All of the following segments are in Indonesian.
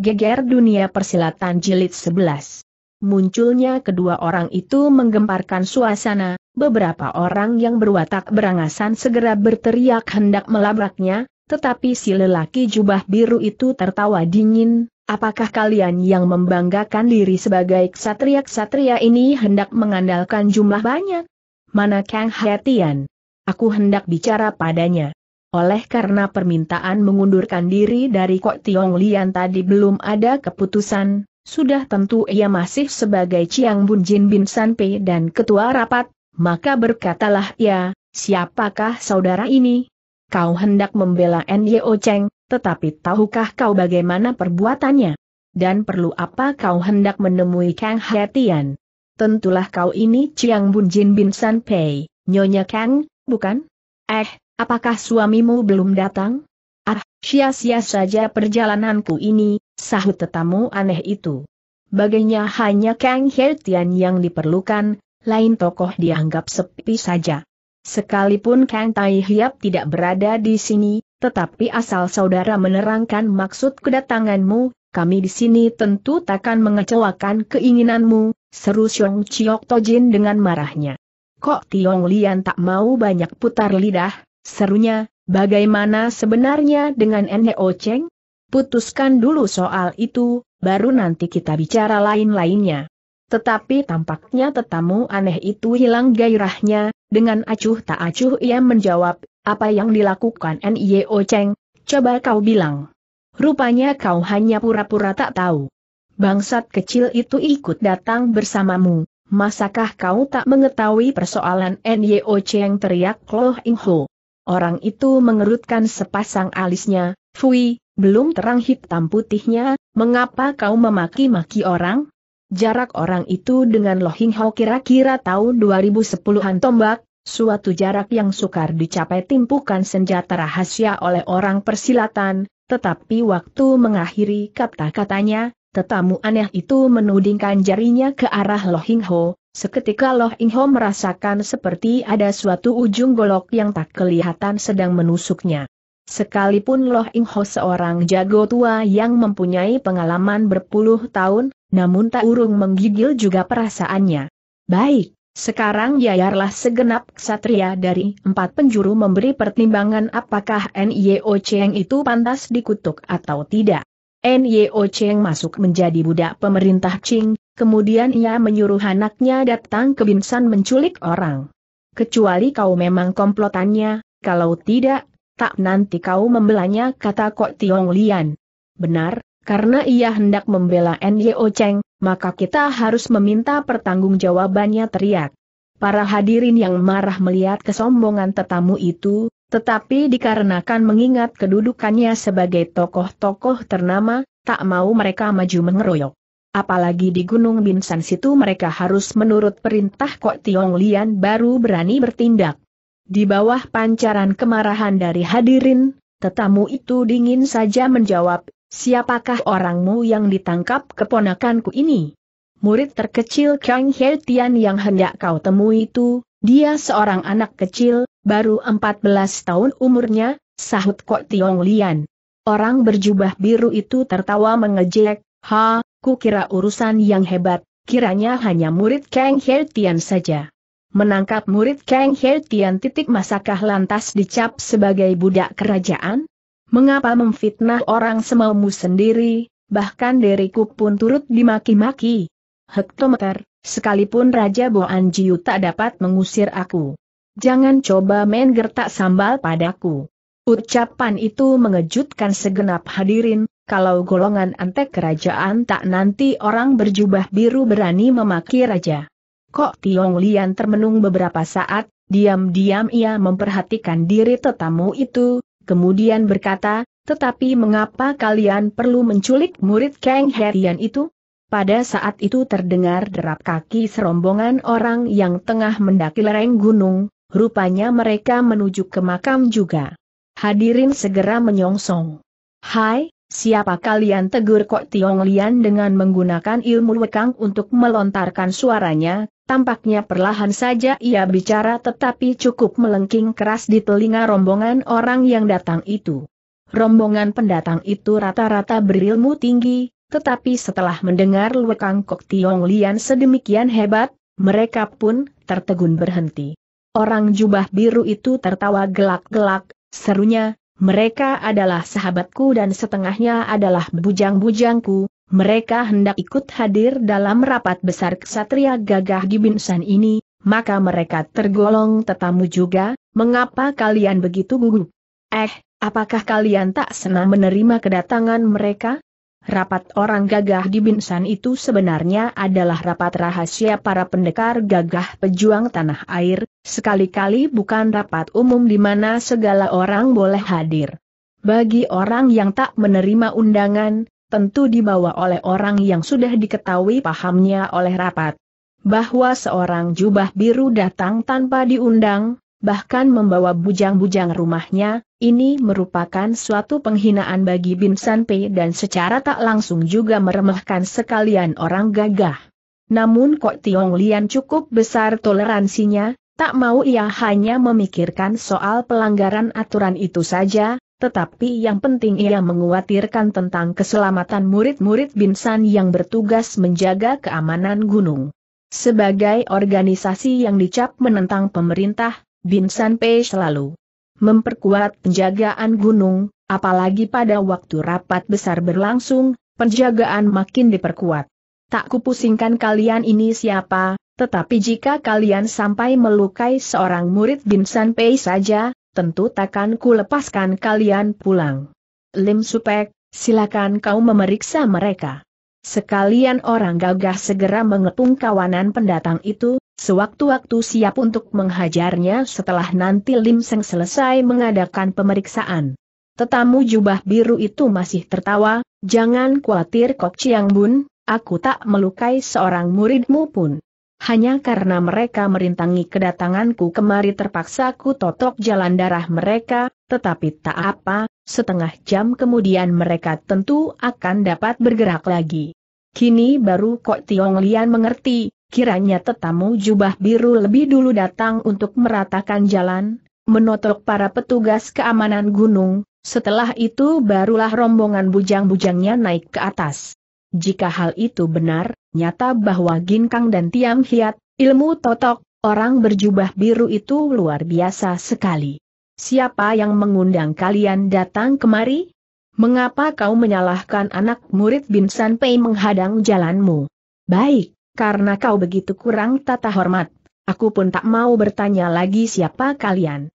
Geger Dunia Persilatan Jilid 11. Munculnya kedua orang itu menggemparkan suasana, beberapa orang yang berwatak berangasan segera berteriak hendak melabraknya, tetapi si lelaki jubah biru itu tertawa dingin, apakah kalian yang membanggakan diri sebagai ksatria-ksatria ini hendak mengandalkan jumlah banyak? Mana Kang Hatian? Aku hendak bicara padanya. Oleh karena permintaan mengundurkan diri dari Kok Tiong Lian tadi belum ada keputusan, sudah tentu ia masih sebagai Chiang Bun Jin Bin San Pei dan ketua rapat, maka berkatalah ia, siapakah saudara ini? Kau hendak membela N.Y.O. Cheng, tetapi tahukah kau bagaimana perbuatannya? Dan perlu apa kau hendak menemui Kang Hatian? Tentulah kau ini Chiang Bun Jin Bin San Pei, Nyonya Kang, bukan? Eh, Apakah suamimu belum datang? Ah, sia-sia saja perjalananku ini, sahut tetamu aneh itu. Baginya hanya Kang Hertian yang diperlukan, lain tokoh dianggap sepi saja. Sekalipun Kang Tai Hiap tidak berada di sini, tetapi asal saudara menerangkan maksud kedatanganmu, kami di sini tentu takkan mengecewakan keinginanmu, seru Xiong Chiok Tojin dengan marahnya. Kok Tiong Lian tak mau banyak putar lidah, Serunya, bagaimana sebenarnya dengan Neo Cheng? Putuskan dulu soal itu, baru nanti kita bicara lain-lainnya. Tetapi tampaknya tetamu aneh itu hilang gairahnya, dengan acuh tak acuh ia menjawab, apa yang dilakukan Nio Cheng, coba kau bilang. Rupanya kau hanya pura-pura tak tahu. Bangsat kecil itu ikut datang bersamamu, masakah kau tak mengetahui persoalan Nio Cheng teriak Loh Ingho. Orang itu mengerutkan sepasang alisnya, Fui, belum terang hitam putihnya, mengapa kau memaki-maki orang? Jarak orang itu dengan Lohing Hao kira-kira tahun 2010-an tombak, suatu jarak yang sukar dicapai timpukan senjata rahasia oleh orang persilatan, tetapi waktu mengakhiri kata-katanya, tetamu aneh itu menudingkan jarinya ke arah Lohing Ho, Seketika Loh Ing Ho merasakan seperti ada suatu ujung golok yang tak kelihatan sedang menusuknya. Sekalipun Loh Ing Ho seorang jago tua yang mempunyai pengalaman berpuluh tahun, namun tak urung menggigil juga perasaannya. Baik, sekarang yayarlah segenap ksatria dari empat penjuru memberi pertimbangan apakah N.Y.O. Cheng itu pantas dikutuk atau tidak. N.Y.O. Cheng masuk menjadi budak pemerintah Qing, Kemudian ia menyuruh anaknya datang ke Binsan menculik orang. Kecuali kau memang komplotannya, kalau tidak, tak nanti kau membelanya kata Kok Tiong Lian. Benar, karena ia hendak membela Nyo Cheng, maka kita harus meminta pertanggungjawabannya teriak. Para hadirin yang marah melihat kesombongan tetamu itu, tetapi dikarenakan mengingat kedudukannya sebagai tokoh-tokoh ternama, tak mau mereka maju mengeroyok. Apalagi di Gunung Binsan situ mereka harus menurut perintah Kok Tiong Lian baru berani bertindak. Di bawah pancaran kemarahan dari hadirin, tetamu itu dingin saja menjawab, siapakah orangmu yang ditangkap keponakanku ini? Murid terkecil Kang He Tian yang hendak kau temui itu, dia seorang anak kecil, baru 14 tahun umurnya, sahut Kok Tiong Lian. Orang berjubah biru itu tertawa mengejek, Ha, Ku kira urusan yang hebat, kiranya hanya murid Kang He Tian saja. Menangkap murid Kang He Tian titik masakah lantas dicap sebagai budak kerajaan? Mengapa memfitnah orang semaumu sendiri, bahkan diriku pun turut dimaki-maki? Hektometer, sekalipun Raja Boan Jiu tak dapat mengusir aku. Jangan coba main gertak sambal padaku. Ucapan itu mengejutkan segenap hadirin, kalau golongan antek kerajaan tak nanti orang berjubah biru berani memaki raja. Kok Tiong Lian termenung beberapa saat, diam-diam ia memperhatikan diri tetamu itu, kemudian berkata, tetapi mengapa kalian perlu menculik murid Kang Herian itu? Pada saat itu terdengar derap kaki serombongan orang yang tengah mendaki lereng gunung, rupanya mereka menuju ke makam juga. Hadirin segera menyongsong. Hai, Siapa kalian tegur Kok Tiong Lian dengan menggunakan ilmu wekang untuk melontarkan suaranya, tampaknya perlahan saja ia bicara tetapi cukup melengking keras di telinga rombongan orang yang datang itu. Rombongan pendatang itu rata-rata berilmu tinggi, tetapi setelah mendengar wekang Kok Tiong Lian sedemikian hebat, mereka pun tertegun berhenti. Orang jubah biru itu tertawa gelak-gelak, serunya, mereka adalah sahabatku dan setengahnya adalah bujang-bujangku, mereka hendak ikut hadir dalam rapat besar kesatria gagah di Binsan ini, maka mereka tergolong tetamu juga, mengapa kalian begitu gugup? Eh, apakah kalian tak senang menerima kedatangan mereka? Rapat orang gagah di Binsan itu sebenarnya adalah rapat rahasia para pendekar gagah pejuang tanah air, Sekali-kali bukan rapat umum di mana segala orang boleh hadir. Bagi orang yang tak menerima undangan, tentu dibawa oleh orang yang sudah diketahui pahamnya oleh rapat. Bahwa seorang jubah biru datang tanpa diundang, bahkan membawa bujang-bujang rumahnya, ini merupakan suatu penghinaan bagi Bin Sanpei dan secara tak langsung juga meremehkan sekalian orang gagah. Namun Kok Tiong Lian cukup besar toleransinya, Tak mau ia hanya memikirkan soal pelanggaran aturan itu saja, tetapi yang penting ia menguatirkan tentang keselamatan murid-murid Binsan yang bertugas menjaga keamanan gunung. Sebagai organisasi yang dicap menentang pemerintah, Binsan P selalu memperkuat penjagaan gunung, apalagi pada waktu rapat besar berlangsung, penjagaan makin diperkuat. Tak kupusingkan kalian ini siapa, tetapi jika kalian sampai melukai seorang murid Bin Pei saja, tentu takkan ku lepaskan kalian pulang. Lim Supek, silakan kau memeriksa mereka. Sekalian orang gagah segera mengepung kawanan pendatang itu, sewaktu-waktu siap untuk menghajarnya setelah nanti Lim Seng selesai mengadakan pemeriksaan. Tetamu jubah biru itu masih tertawa, jangan khawatir Kok Chiang Bun, aku tak melukai seorang muridmu pun. Hanya karena mereka merintangi kedatanganku kemari terpaksa ku totok jalan darah mereka, tetapi tak apa, setengah jam kemudian mereka tentu akan dapat bergerak lagi. Kini baru Kok Tiong Lian mengerti, kiranya tetamu jubah biru lebih dulu datang untuk meratakan jalan, menotok para petugas keamanan gunung, setelah itu barulah rombongan bujang-bujangnya naik ke atas. Jika hal itu benar, nyata bahwa Ginkang dan Tiam Hiat, ilmu totok, orang berjubah biru itu luar biasa sekali. Siapa yang mengundang kalian datang kemari? Mengapa kau menyalahkan anak murid Bin San Pei menghadang jalanmu? Baik, karena kau begitu kurang tata hormat, aku pun tak mau bertanya lagi siapa kalian.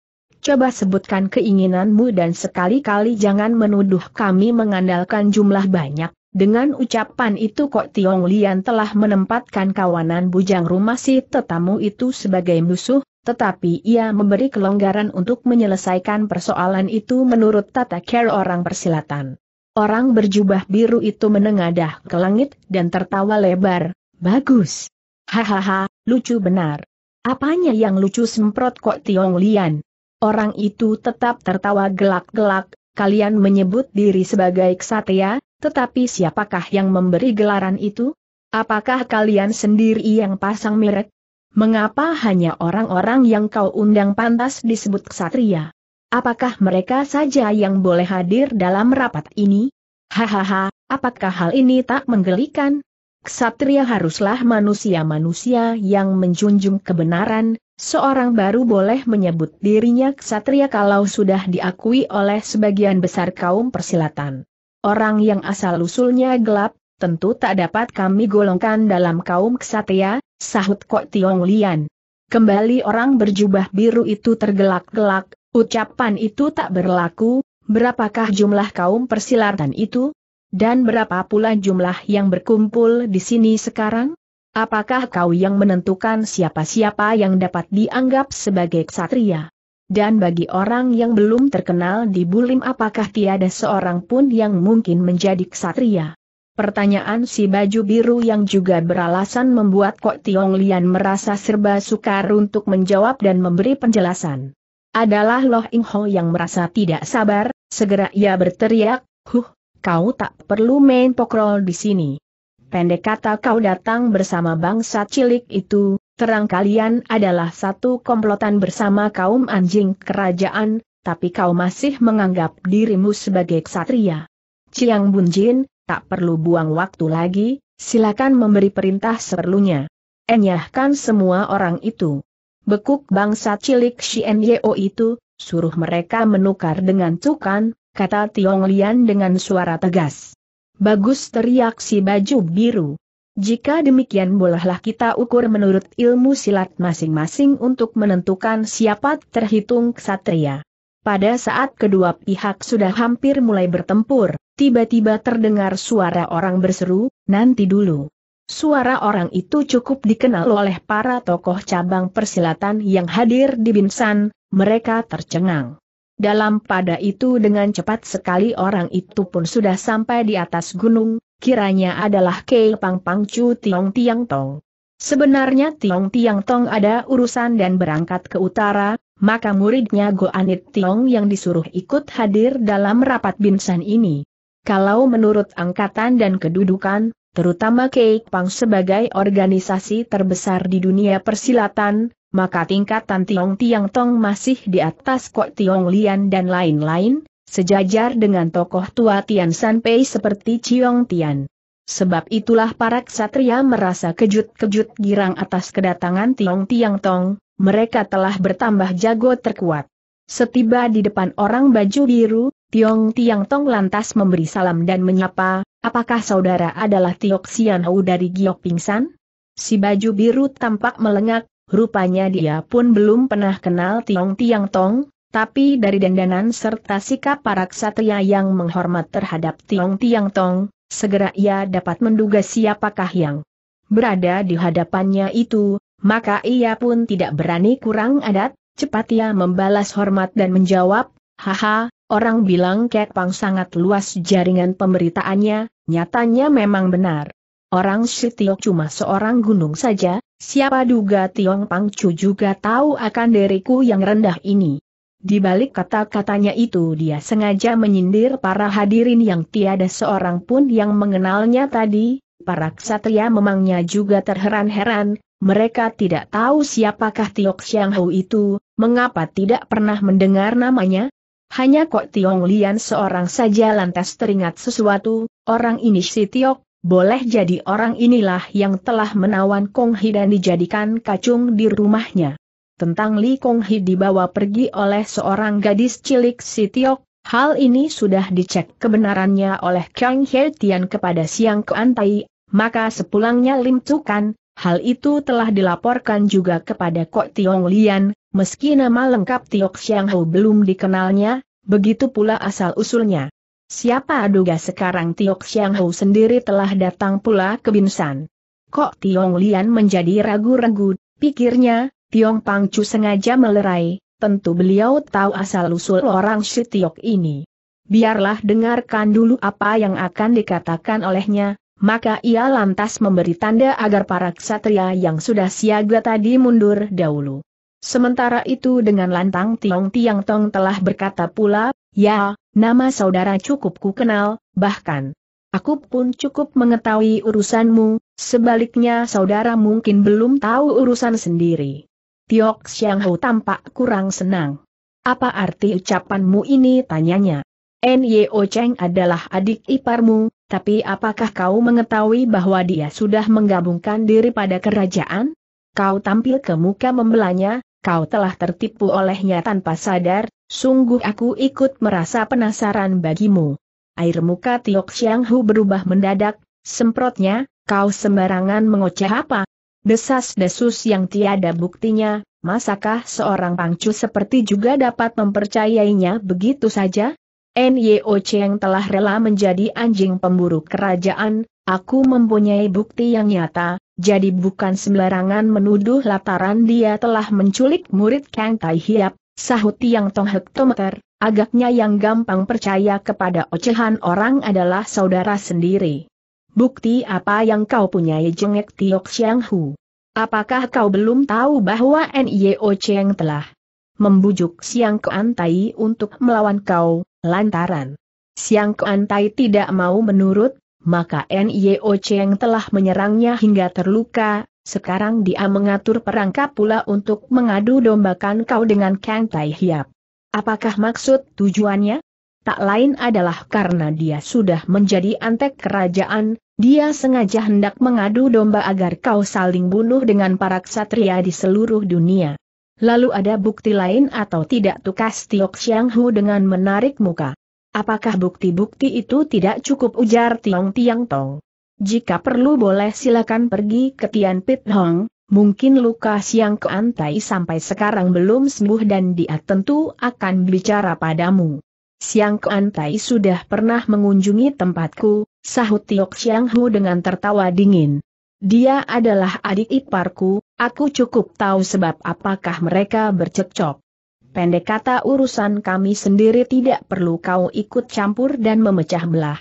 Coba sebutkan keinginanmu dan sekali-kali jangan menuduh kami mengandalkan jumlah banyak. Dengan ucapan itu Kok Tiong Lian telah menempatkan kawanan bujang rumah si tetamu itu sebagai musuh, tetapi ia memberi kelonggaran untuk menyelesaikan persoalan itu menurut tata care orang persilatan. Orang berjubah biru itu menengadah ke langit dan tertawa lebar, bagus. Hahaha, lucu benar. Apanya yang lucu semprot Kok Tiong Lian? Orang itu tetap tertawa gelak-gelak, kalian menyebut diri sebagai ksatria, tetapi siapakah yang memberi gelaran itu? Apakah kalian sendiri yang pasang merek? Mengapa hanya orang-orang yang kau undang pantas disebut ksatria? Apakah mereka saja yang boleh hadir dalam rapat ini? Hahaha, apakah hal ini tak menggelikan? Ksatria haruslah manusia-manusia yang menjunjung kebenaran, seorang baru boleh menyebut dirinya ksatria kalau sudah diakui oleh sebagian besar kaum persilatan. Orang yang asal-usulnya gelap, tentu tak dapat kami golongkan dalam kaum ksatria, sahut Kok Tiong Lian. Kembali orang berjubah biru itu tergelak-gelak, ucapan itu tak berlaku, berapakah jumlah kaum persilatan itu? Dan berapa pula jumlah yang berkumpul di sini sekarang? Apakah kau yang menentukan siapa-siapa yang dapat dianggap sebagai ksatria? Dan bagi orang yang belum terkenal di Bulim apakah tiada seorang pun yang mungkin menjadi ksatria? Pertanyaan si baju biru yang juga beralasan membuat Kok Tiong Lian merasa serba sukar untuk menjawab dan memberi penjelasan. Adalah Loh Ing Ho yang merasa tidak sabar, segera ia berteriak, Huh, kau tak perlu main pokrol di sini. Pendek kata kau datang bersama bangsa cilik itu, terang kalian adalah satu komplotan bersama kaum anjing kerajaan, tapi kau masih menganggap dirimu sebagai ksatria. Ciang Bunjin, tak perlu buang waktu lagi, silakan memberi perintah seperlunya. Enyahkan semua orang itu. Bekuk bangsa cilik Xian Yeo itu, suruh mereka menukar dengan cukan, kata Tiong Lian dengan suara tegas. Bagus teriak si baju biru. Jika demikian bolehlah kita ukur menurut ilmu silat masing-masing untuk menentukan siapa terhitung ksatria. Pada saat kedua pihak sudah hampir mulai bertempur, tiba-tiba terdengar suara orang berseru, nanti dulu. Suara orang itu cukup dikenal oleh para tokoh cabang persilatan yang hadir di Binsan, mereka tercengang. Dalam pada itu dengan cepat sekali orang itu pun sudah sampai di atas gunung, kiranya adalah Kei Pang Pang Chu Tiong Tiang Tong. Sebenarnya Tiong Tiang Tong ada urusan dan berangkat ke utara, maka muridnya Go Anit Tiong yang disuruh ikut hadir dalam rapat binsan ini. Kalau menurut angkatan dan kedudukan, terutama Kei Pang sebagai organisasi terbesar di dunia persilatan, maka tingkatan Tiong Tiang Tong masih di atas Kok Tiong Lian dan lain-lain, sejajar dengan tokoh tua Tian Sanpei seperti Chiong Tian. Sebab itulah para ksatria merasa kejut-kejut girang atas kedatangan Tiong Tiang Tong, mereka telah bertambah jago terkuat. Setiba di depan orang baju biru, Tiong Tiang Tong lantas memberi salam dan menyapa, apakah saudara adalah Tiok Sian Hou dari Giok Pingsan? Si baju biru tampak melengak, rupanya dia pun belum pernah kenal Tiong Tiang Tong, tapi dari dandanan serta sikap para ksatria yang menghormat terhadap Tiong Tiang Tong, segera ia dapat menduga siapakah yang berada di hadapannya itu, maka ia pun tidak berani kurang adat, cepat ia membalas hormat dan menjawab, haha, orang bilang Pang sangat luas jaringan pemberitaannya, nyatanya memang benar. Orang Sitiok cuma seorang gunung saja, siapa duga Tiong Chu juga tahu akan diriku yang rendah ini. Di balik kata-katanya itu dia sengaja menyindir para hadirin yang tiada seorang pun yang mengenalnya tadi, para ksatria memangnya juga terheran-heran, mereka tidak tahu siapakah Tiok Xiang Hou itu, mengapa tidak pernah mendengar namanya? Hanya kok Tiong Lian seorang saja lantas teringat sesuatu, orang ini si Tiok, boleh jadi orang inilah yang telah menawan Kong Hi dan dijadikan kacung di rumahnya tentang Li Kong Hi dibawa pergi oleh seorang gadis cilik si Tiok, hal ini sudah dicek kebenarannya oleh Kang He Tian kepada Siang Kuan maka sepulangnya Lim Tukan, hal itu telah dilaporkan juga kepada Kok Tiong Lian, meski nama lengkap Tiok Siang Ho belum dikenalnya, begitu pula asal-usulnya. Siapa aduga sekarang Tiok Siang Ho sendiri telah datang pula ke Binsan. Kok Tiong Lian menjadi ragu-ragu, pikirnya, Tiong Pangcu sengaja melerai, tentu beliau tahu asal-usul orang Shitiok ini. Biarlah dengarkan dulu apa yang akan dikatakan olehnya, maka ia lantas memberi tanda agar para ksatria yang sudah siaga tadi mundur dahulu. Sementara itu dengan lantang Tiong Tiang Tong telah berkata pula, Ya, nama saudara cukup ku kenal, bahkan Aku pun cukup mengetahui urusanmu, sebaliknya saudara mungkin belum tahu urusan sendiri. Tiok Xiang Ho tampak kurang senang. Apa arti ucapanmu ini tanyanya? Nyo Cheng adalah adik iparmu, tapi apakah kau mengetahui bahwa dia sudah menggabungkan diri pada kerajaan? Kau tampil ke muka membelanya, kau telah tertipu olehnya tanpa sadar, sungguh aku ikut merasa penasaran bagimu. Air muka Tiok Xiang Hu berubah mendadak, semprotnya, kau sembarangan mengoceh apa? Desas-desus yang tiada buktinya, masakah seorang pangcu seperti juga dapat mempercayainya begitu saja? NYO yang telah rela menjadi anjing pemburu kerajaan, aku mempunyai bukti yang nyata, jadi bukan sembarangan menuduh lataran dia telah menculik murid Kang Tai Hiap, sahut Tiang Tong Hektometer, agaknya yang gampang percaya kepada ocehan orang adalah saudara sendiri. Bukti apa yang kau punyai jengek Tiok Xiang Hu? Apakah kau belum tahu bahwa N.I.O. Cheng telah membujuk Siang Keantai untuk melawan kau, lantaran Siang Keantai tidak mau menurut, maka N.I.O. Cheng telah menyerangnya hingga terluka, sekarang dia mengatur perangkap pula untuk mengadu dombakan kau dengan Kang Tai Hiap. Apakah maksud tujuannya? Tak lain adalah karena dia sudah menjadi antek kerajaan, dia sengaja hendak mengadu domba agar kau saling bunuh dengan para ksatria di seluruh dunia. Lalu ada bukti lain atau tidak tukas Tiok Xiang Hu dengan menarik muka. Apakah bukti-bukti itu tidak cukup ujar Tiong Tiang Tong? Jika perlu boleh silakan pergi ke Tian Pit Hong, Mungkin luka siang keantai sampai sekarang belum sembuh dan dia tentu akan bicara padamu. Siang Kuan Tai sudah pernah mengunjungi tempatku, sahut Tiok Siang Hu dengan tertawa dingin. Dia adalah adik iparku, aku cukup tahu sebab apakah mereka bercekcok. Pendek kata urusan kami sendiri tidak perlu kau ikut campur dan memecah belah.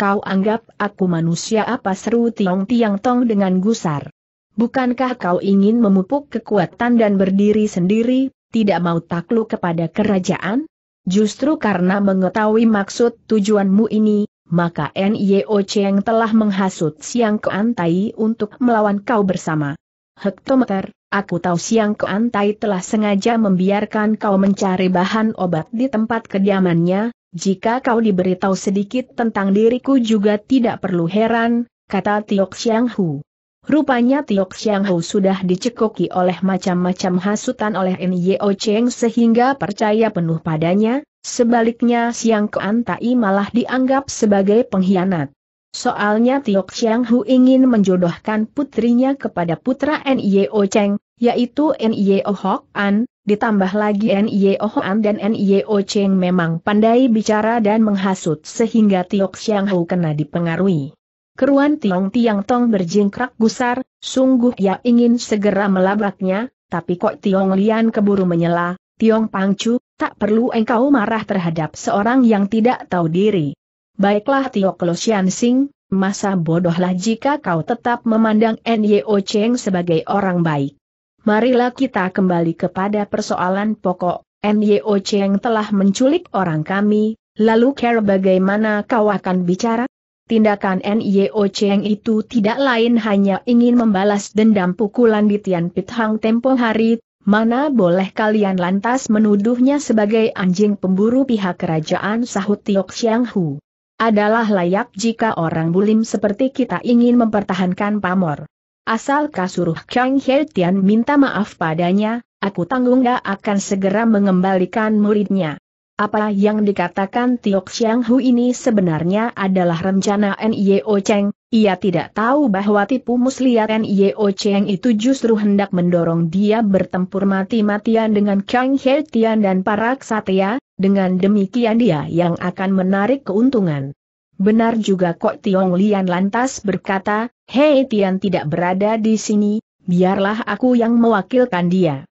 Kau anggap aku manusia apa seru Tiong Tiang Tong dengan gusar. Bukankah kau ingin memupuk kekuatan dan berdiri sendiri, tidak mau takluk kepada kerajaan? Justru karena mengetahui maksud tujuanmu ini, maka N.Y.O. Cheng telah menghasut Siang Keantai untuk melawan kau bersama. Hektometer, aku tahu Siang Keantai telah sengaja membiarkan kau mencari bahan obat di tempat kediamannya, jika kau diberitahu sedikit tentang diriku juga tidak perlu heran, kata Tiok Xiang Hu. Rupanya Tiok Xiang Hu sudah dicekoki oleh macam-macam hasutan oleh N.Y.O. Cheng sehingga percaya penuh padanya, sebaliknya Siang Kuan Tai malah dianggap sebagai pengkhianat. Soalnya Tiok Xiang Hu ingin menjodohkan putrinya kepada putra N.Y.O. Cheng, yaitu N.Y.O. Hok An, ditambah lagi N.Y.O. Hok An dan N.Y.O. Cheng memang pandai bicara dan menghasut sehingga Tiok Xiang Hu kena dipengaruhi. Keruan Tiong Tiang Tong berjingkrak gusar, sungguh ia ingin segera melabraknya, tapi kok Tiong Lian keburu menyela, Tiong Pangcu, tak perlu engkau marah terhadap seorang yang tidak tahu diri. Baiklah Tio Klosian Sing, masa bodohlah jika kau tetap memandang Nyo Cheng sebagai orang baik. Marilah kita kembali kepada persoalan pokok, Nyo Cheng telah menculik orang kami, lalu care bagaimana kau akan bicara? tindakan NIO Cheng itu tidak lain hanya ingin membalas dendam pukulan di Tian Pit tempo hari, mana boleh kalian lantas menuduhnya sebagai anjing pemburu pihak kerajaan sahut Tiok Xiang Hu. Adalah layak jika orang bulim seperti kita ingin mempertahankan pamor. Asal kasuruh Kang He Tian minta maaf padanya, aku tanggung gak akan segera mengembalikan muridnya. Apa yang dikatakan Tiok Xiang Hu ini sebenarnya adalah rencana N.I.O. Cheng, ia tidak tahu bahwa tipu muslihat N.I.O. Cheng itu justru hendak mendorong dia bertempur mati-matian dengan Kang He Tian dan para ksatria, dengan demikian dia yang akan menarik keuntungan. Benar juga kok Tiong Lian lantas berkata, Hei Tian tidak berada di sini, biarlah aku yang mewakilkan dia.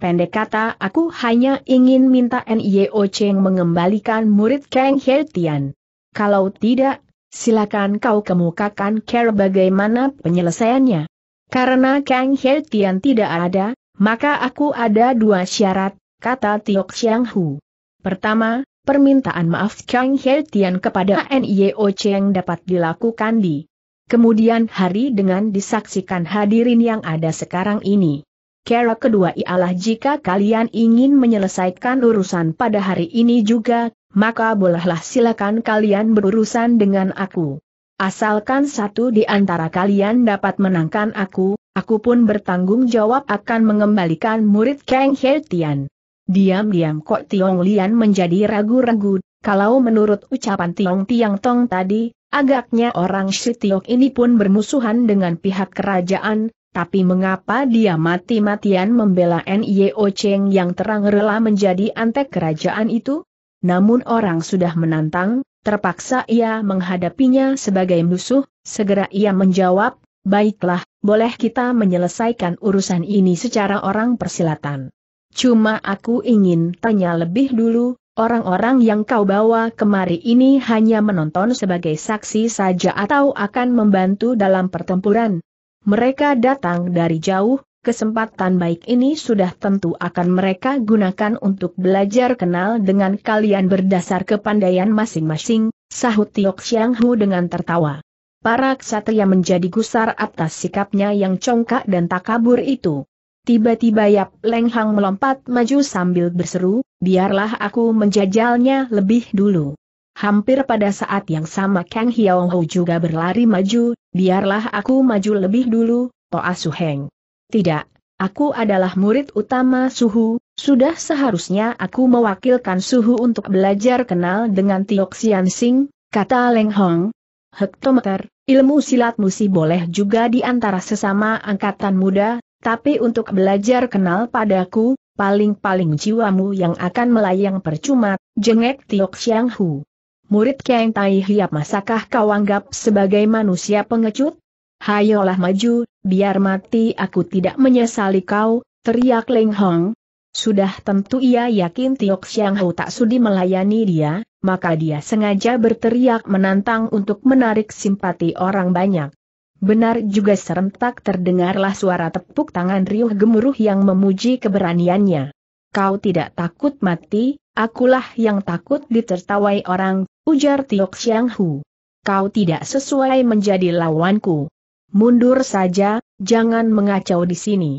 Pendek kata aku hanya ingin minta N.I.O. Cheng mengembalikan murid Kang He Tian. Kalau tidak, silakan kau kemukakan care bagaimana penyelesaiannya. Karena Kang He Tian tidak ada, maka aku ada dua syarat, kata Tiok Xiang Hu. Pertama, permintaan maaf Kang He Tian kepada N.I.O. Cheng dapat dilakukan di kemudian hari dengan disaksikan hadirin yang ada sekarang ini. Kera kedua ialah jika kalian ingin menyelesaikan urusan pada hari ini juga, maka bolehlah silakan kalian berurusan dengan aku. Asalkan satu di antara kalian dapat menangkan aku, aku pun bertanggung jawab akan mengembalikan murid Kang He Tian. Diam-diam kok Tiong Lian menjadi ragu-ragu, kalau menurut ucapan Tiong Tiang Tong tadi, agaknya orang Shitiok ini pun bermusuhan dengan pihak kerajaan, tapi mengapa dia mati-matian membela N.Y.O. Cheng yang terang rela menjadi antek kerajaan itu? Namun orang sudah menantang, terpaksa ia menghadapinya sebagai musuh, segera ia menjawab, baiklah, boleh kita menyelesaikan urusan ini secara orang persilatan. Cuma aku ingin tanya lebih dulu, orang-orang yang kau bawa kemari ini hanya menonton sebagai saksi saja atau akan membantu dalam pertempuran? Mereka datang dari jauh, kesempatan baik ini sudah tentu akan mereka gunakan untuk belajar kenal dengan kalian berdasar kepandaian masing-masing, sahut Tiok Xiang Hu dengan tertawa. Para ksatria menjadi gusar atas sikapnya yang congkak dan takabur itu. Tiba-tiba Yap Leng Hang melompat maju sambil berseru, biarlah aku menjajalnya lebih dulu. Hampir pada saat yang sama Kang Hiao Ho juga berlari maju, Biarlah aku maju lebih dulu, Toa Suheng. Tidak, aku adalah murid utama Suhu, sudah seharusnya aku mewakilkan Suhu untuk belajar kenal dengan Tiok Sian Sing, kata Leng Hong. Hektometer, ilmu silat musi boleh juga di antara sesama angkatan muda, tapi untuk belajar kenal padaku, paling-paling jiwamu yang akan melayang percuma, jengek Tiok Xiang Hu murid Kiang Tai Hiap masakah kau anggap sebagai manusia pengecut? Hayolah maju, biar mati aku tidak menyesali kau, teriak Leng Hong. Sudah tentu ia yakin Tiok Xiang Hou tak sudi melayani dia, maka dia sengaja berteriak menantang untuk menarik simpati orang banyak. Benar juga serentak terdengarlah suara tepuk tangan riuh gemuruh yang memuji keberaniannya. Kau tidak takut mati, Akulah yang takut ditertawai orang, ujar Tiok Xiang Hu. Kau tidak sesuai menjadi lawanku. Mundur saja, jangan mengacau di sini.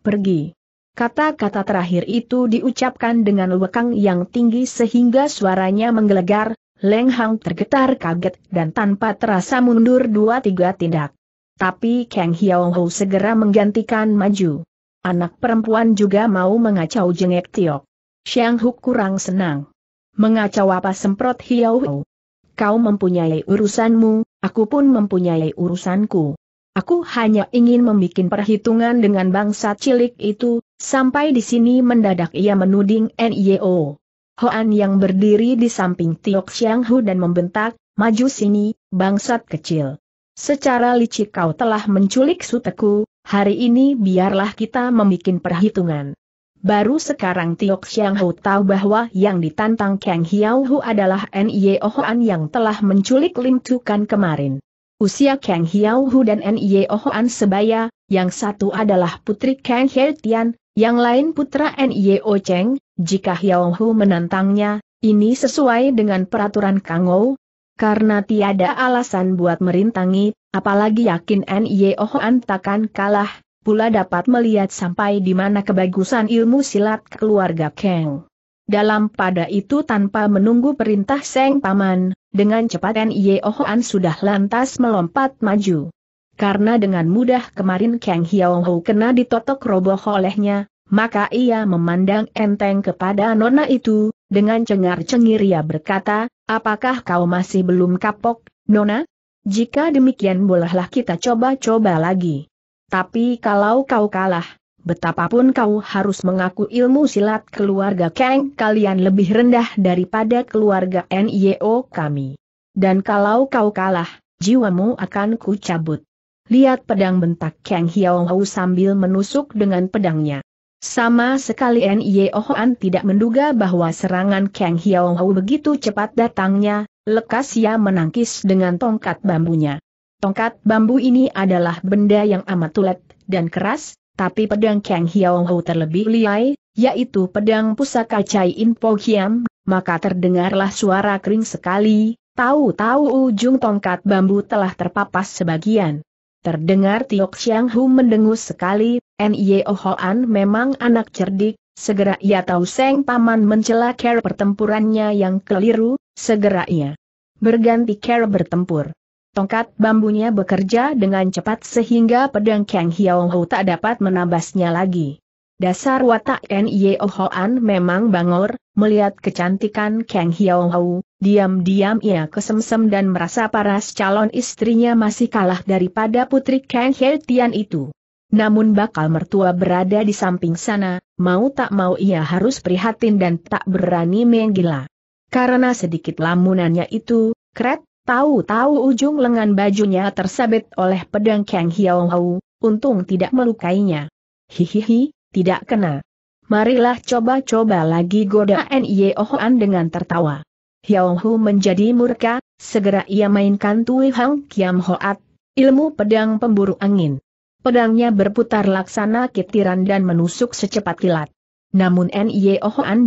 Pergi. Kata-kata terakhir itu diucapkan dengan lekang yang tinggi sehingga suaranya menggelegar, Leng Hang tergetar kaget dan tanpa terasa mundur dua tiga tindak. Tapi Kang Hiao Ho segera menggantikan maju. Anak perempuan juga mau mengacau jengek Tiok. Xiang Hu kurang senang. Mengacau apa semprot Hiau Hu? Kau mempunyai urusanmu, aku pun mempunyai urusanku. Aku hanya ingin membuat perhitungan dengan bangsa cilik itu, sampai di sini mendadak ia menuding NIO. Hoan yang berdiri di samping Tiok Xiang Hu dan membentak, maju sini, bangsat kecil. Secara licik kau telah menculik suteku, hari ini biarlah kita membuat perhitungan. Baru sekarang Tiok Xiang Hu tahu bahwa yang ditantang Kang Hiao Hu adalah Nie Ohoan yang telah menculik Lim Tukan kemarin. Usia Kang Hiao Hu dan Nie Ohoan sebaya, yang satu adalah putri Kang He Tian, yang lain putra O Cheng, jika Hiao Hu menantangnya, ini sesuai dengan peraturan Kang Ou, karena tiada alasan buat merintangi, apalagi yakin Nie Ohoan takkan kalah, pula dapat melihat sampai di mana kebagusan ilmu silat keluarga Kang. Dalam pada itu tanpa menunggu perintah Seng Paman, dengan cepat N.I.O. Hoan sudah lantas melompat maju. Karena dengan mudah kemarin Kang Hiao Ho kena ditotok roboh olehnya, maka ia memandang enteng kepada nona itu, dengan cengar-cengir ia berkata, apakah kau masih belum kapok, nona? Jika demikian bolehlah kita coba-coba lagi. Tapi kalau kau kalah, betapapun kau harus mengaku ilmu silat keluarga Kang kalian lebih rendah daripada keluarga NIO kami. Dan kalau kau kalah, jiwamu akan ku cabut. Lihat pedang bentak Kang Hiao Hau sambil menusuk dengan pedangnya. Sama sekali NIO Hoan tidak menduga bahwa serangan Kang Hiao Hau begitu cepat datangnya, lekas ia menangkis dengan tongkat bambunya. Tongkat bambu ini adalah benda yang amat tulet dan keras, tapi pedang Kang Hiao Hou terlebih liai, yaitu pedang pusaka Cai In Po Hiam, maka terdengarlah suara kering sekali, tahu-tahu ujung tongkat bambu telah terpapas sebagian. Terdengar Tiok Xiang Hu mendengus sekali, Oh Hoan memang anak cerdik, segera ia tahu Seng Paman mencela cara pertempurannya yang keliru, segera ia berganti cara bertempur. Tongkat bambunya bekerja dengan cepat sehingga pedang Kang Hiao Ho tak dapat menambasnya lagi. Dasar watak Oh Hoan memang bangor, melihat kecantikan Kang Hiao Ho, diam-diam ia kesemsem dan merasa paras calon istrinya masih kalah daripada putri Kang Heltian Tian itu. Namun bakal mertua berada di samping sana, mau tak mau ia harus prihatin dan tak berani menggila. Karena sedikit lamunannya itu, kret, Tahu-tahu ujung lengan bajunya tersabit oleh pedang Kang Hiao Hau, untung tidak melukainya. Hihihi, tidak kena. Marilah coba-coba lagi godaan Yeohoan dengan tertawa. Hiao menjadi murka, segera ia mainkan Tui Hang Kiam Hoat, ilmu pedang pemburu angin. Pedangnya berputar laksana kitiran dan menusuk secepat kilat. Namun N.Y.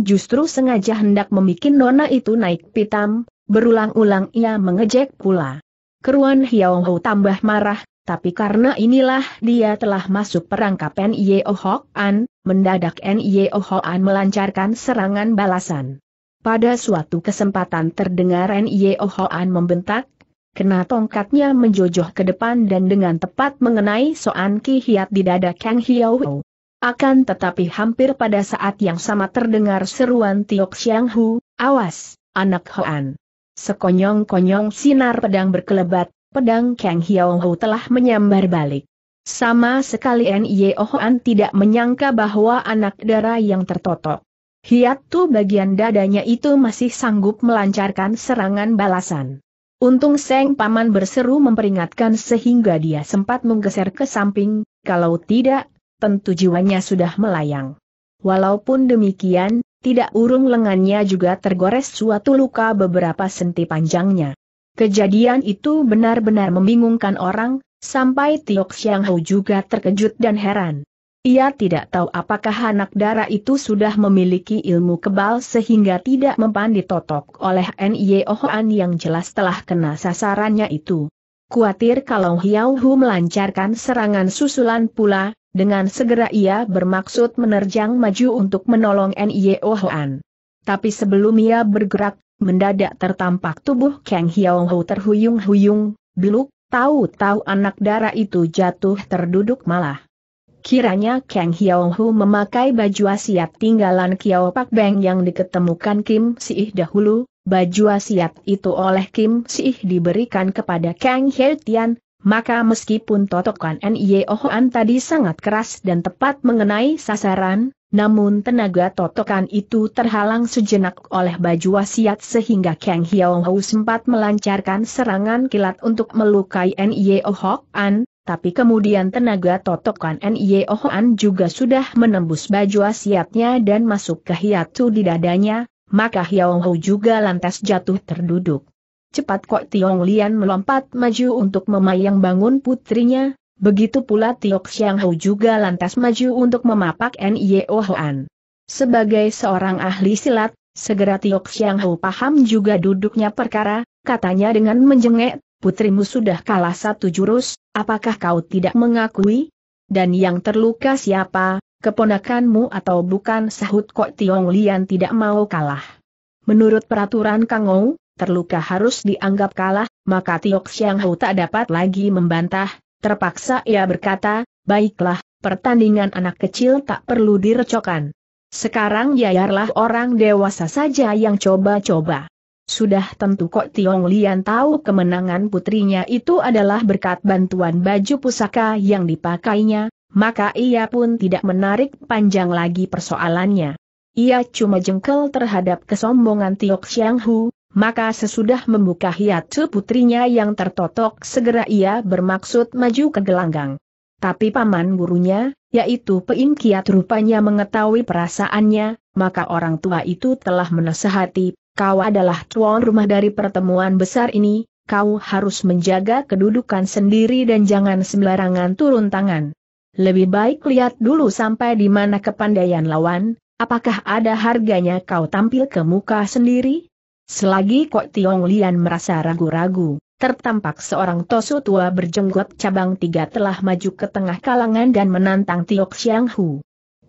justru sengaja hendak memikin nona itu naik pitam, Berulang-ulang ia mengejek pula. Keruan Hiao Ho tambah marah, tapi karena inilah dia telah masuk perangkap oh Hok An. mendadak oh Hok An melancarkan serangan balasan. Pada suatu kesempatan terdengar oh Hok An membentak, kena tongkatnya menjojoh ke depan dan dengan tepat mengenai Soan Ki Hiat di dada Kang Hiao Ho. Akan tetapi hampir pada saat yang sama terdengar seruan Tiok Xiang Hu, awas, anak Hoan. Sekonyong-konyong sinar pedang berkelebat, pedang Kang Hiao Hu telah menyambar balik. Sama sekali N.Y. Ohoan tidak menyangka bahwa anak darah yang tertotok. tu bagian dadanya itu masih sanggup melancarkan serangan balasan. Untung Seng Paman berseru memperingatkan sehingga dia sempat menggeser ke samping, kalau tidak, tentu jiwanya sudah melayang. Walaupun demikian, tidak urung lengannya juga tergores suatu luka beberapa senti panjangnya. Kejadian itu benar-benar membingungkan orang, sampai Tiok Xiang Hou juga terkejut dan heran. Ia tidak tahu apakah anak darah itu sudah memiliki ilmu kebal sehingga tidak mempan ditotok oleh Nye Ohoan yang jelas telah kena sasarannya itu. Kuatir kalau Hiau Hu melancarkan serangan susulan pula, dengan segera ia bermaksud menerjang maju untuk menolong N.I.O. Hoan. Tapi sebelum ia bergerak, mendadak tertampak tubuh Kang Hiao Ho terhuyung-huyung, biluk, tahu-tahu anak darah itu jatuh terduduk malah. Kiranya Kang Hiao Ho memakai baju asiat tinggalan Kiao Pak Beng yang diketemukan Kim Siih dahulu, baju asiat itu oleh Kim Siih diberikan kepada Kang He Tian, maka meskipun totokan N.I.O. Hoan tadi sangat keras dan tepat mengenai sasaran, namun tenaga totokan itu terhalang sejenak oleh baju wasiat sehingga Kang Hiao Hou sempat melancarkan serangan kilat untuk melukai N.I.O. Hoan, tapi kemudian tenaga totokan N.I.E. Ohoan juga sudah menembus baju wasiatnya dan masuk ke hiatu di dadanya, maka Hiao juga lantas jatuh terduduk. Cepat Kok Tiong Lian melompat maju untuk memayang bangun putrinya, begitu pula Tiok Xiang Hou juga lantas maju untuk memapak Nio Hoan. Sebagai seorang ahli silat, segera Tiok Xiang Hou paham juga duduknya perkara, katanya dengan menjengek, putrimu sudah kalah satu jurus, apakah kau tidak mengakui? Dan yang terluka siapa, keponakanmu atau bukan sahut Kok Tiong Lian tidak mau kalah. Menurut peraturan Kang Ou, terluka harus dianggap kalah, maka Tiok Xiang Hou tak dapat lagi membantah, terpaksa ia berkata, baiklah, pertandingan anak kecil tak perlu direcokan. Sekarang yayarlah orang dewasa saja yang coba-coba. Sudah tentu kok Tiong Lian tahu kemenangan putrinya itu adalah berkat bantuan baju pusaka yang dipakainya, maka ia pun tidak menarik panjang lagi persoalannya. Ia cuma jengkel terhadap kesombongan Tiok Xiang Hu, maka sesudah membuka hiatu putrinya yang tertotok segera ia bermaksud maju ke gelanggang. Tapi paman gurunya, yaitu peingkiat rupanya mengetahui perasaannya, maka orang tua itu telah menasehati, kau adalah tuan rumah dari pertemuan besar ini, kau harus menjaga kedudukan sendiri dan jangan sembarangan turun tangan. Lebih baik lihat dulu sampai di mana kepandaian lawan, apakah ada harganya kau tampil ke muka sendiri? Selagi Kok Tiong Lian merasa ragu-ragu, tertampak seorang tosu tua berjenggot cabang tiga telah maju ke tengah kalangan dan menantang Tiok Xiang Hu.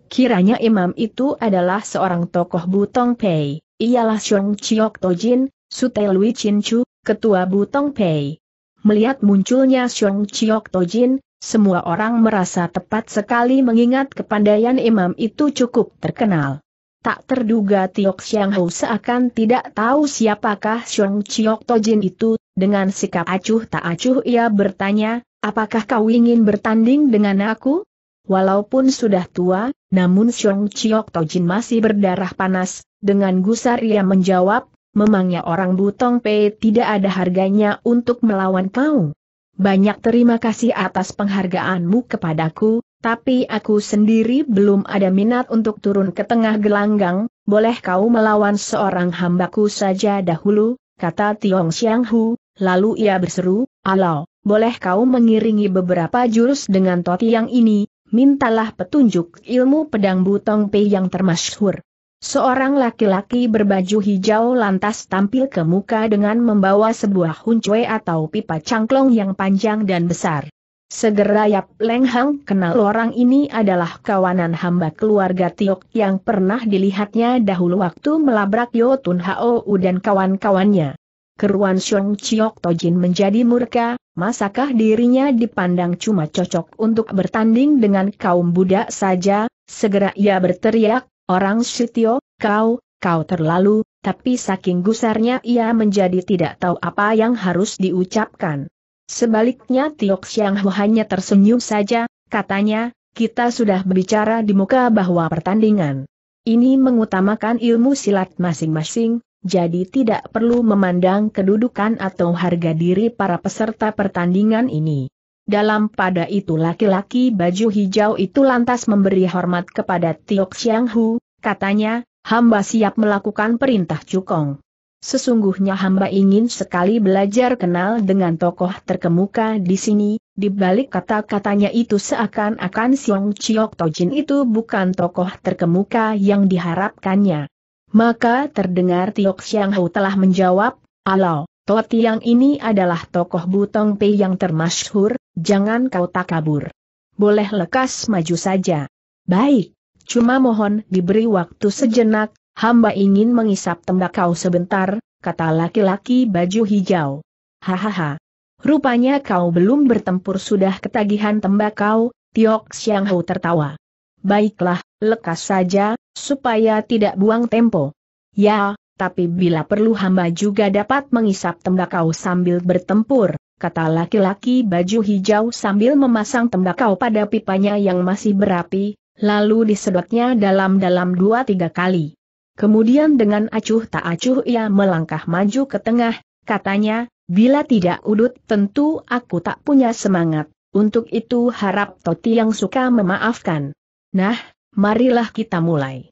Kiranya imam itu adalah seorang tokoh Butong Pei, ialah Xiong Chiok Tojin, Sute Lui Chin Chu, ketua Butong Pei. Melihat munculnya Xiong Chiok Tojin, semua orang merasa tepat sekali mengingat kepandaian imam itu cukup terkenal. Tak terduga Tiok Siang Hou seakan tidak tahu siapakah Xiong Chiok Tojin itu, dengan sikap acuh tak acuh ia bertanya, apakah kau ingin bertanding dengan aku? Walaupun sudah tua, namun Xiong Chiok Tojin masih berdarah panas, dengan gusar ia menjawab, memangnya orang Butong Pei tidak ada harganya untuk melawan kau. Banyak terima kasih atas penghargaanmu kepadaku, tapi aku sendiri belum ada minat untuk turun ke tengah gelanggang, boleh kau melawan seorang hambaku saja dahulu, kata Tiong Xiang Hu, lalu ia berseru, Alau, boleh kau mengiringi beberapa jurus dengan toti yang ini, mintalah petunjuk ilmu pedang butong pei yang termasyhur. Seorang laki-laki berbaju hijau lantas tampil ke muka dengan membawa sebuah huncue atau pipa cangklong yang panjang dan besar. Segera Yap Leng Hang kenal orang ini adalah kawanan hamba keluarga Tiok yang pernah dilihatnya dahulu waktu melabrak Yotun Hao U dan kawan-kawannya. Keruan Xiong Chiok Tojin menjadi murka, masakah dirinya dipandang cuma cocok untuk bertanding dengan kaum budak saja, segera ia berteriak, orang Sitio, kau, kau terlalu, tapi saking gusarnya ia menjadi tidak tahu apa yang harus diucapkan. Sebaliknya Tiok Xiang hanya tersenyum saja, katanya, kita sudah berbicara di muka bahwa pertandingan ini mengutamakan ilmu silat masing-masing, jadi tidak perlu memandang kedudukan atau harga diri para peserta pertandingan ini. Dalam pada itu laki-laki baju hijau itu lantas memberi hormat kepada Tiok Siang Hu, katanya, hamba siap melakukan perintah Cukong. Sesungguhnya hamba ingin sekali belajar kenal dengan tokoh terkemuka di sini, di balik kata-katanya itu seakan-akan Siong Chiok Tojin itu bukan tokoh terkemuka yang diharapkannya. Maka terdengar Tiok Siang Hou telah menjawab, Alau, Toti Tiang ini adalah tokoh Butong Pei yang termasyhur, jangan kau takabur. Boleh lekas maju saja. Baik, cuma mohon diberi waktu sejenak, Hamba ingin mengisap tembakau sebentar, kata laki-laki baju hijau. Hahaha. Rupanya kau belum bertempur sudah ketagihan tembakau, Tiok Xiang Hou tertawa. Baiklah, lekas saja, supaya tidak buang tempo. Ya, tapi bila perlu hamba juga dapat mengisap tembakau sambil bertempur, kata laki-laki baju hijau sambil memasang tembakau pada pipanya yang masih berapi, lalu disedotnya dalam-dalam dua tiga kali. Kemudian dengan acuh tak acuh ia melangkah maju ke tengah, katanya, bila tidak udut tentu aku tak punya semangat, untuk itu harap Toti yang suka memaafkan. Nah, marilah kita mulai.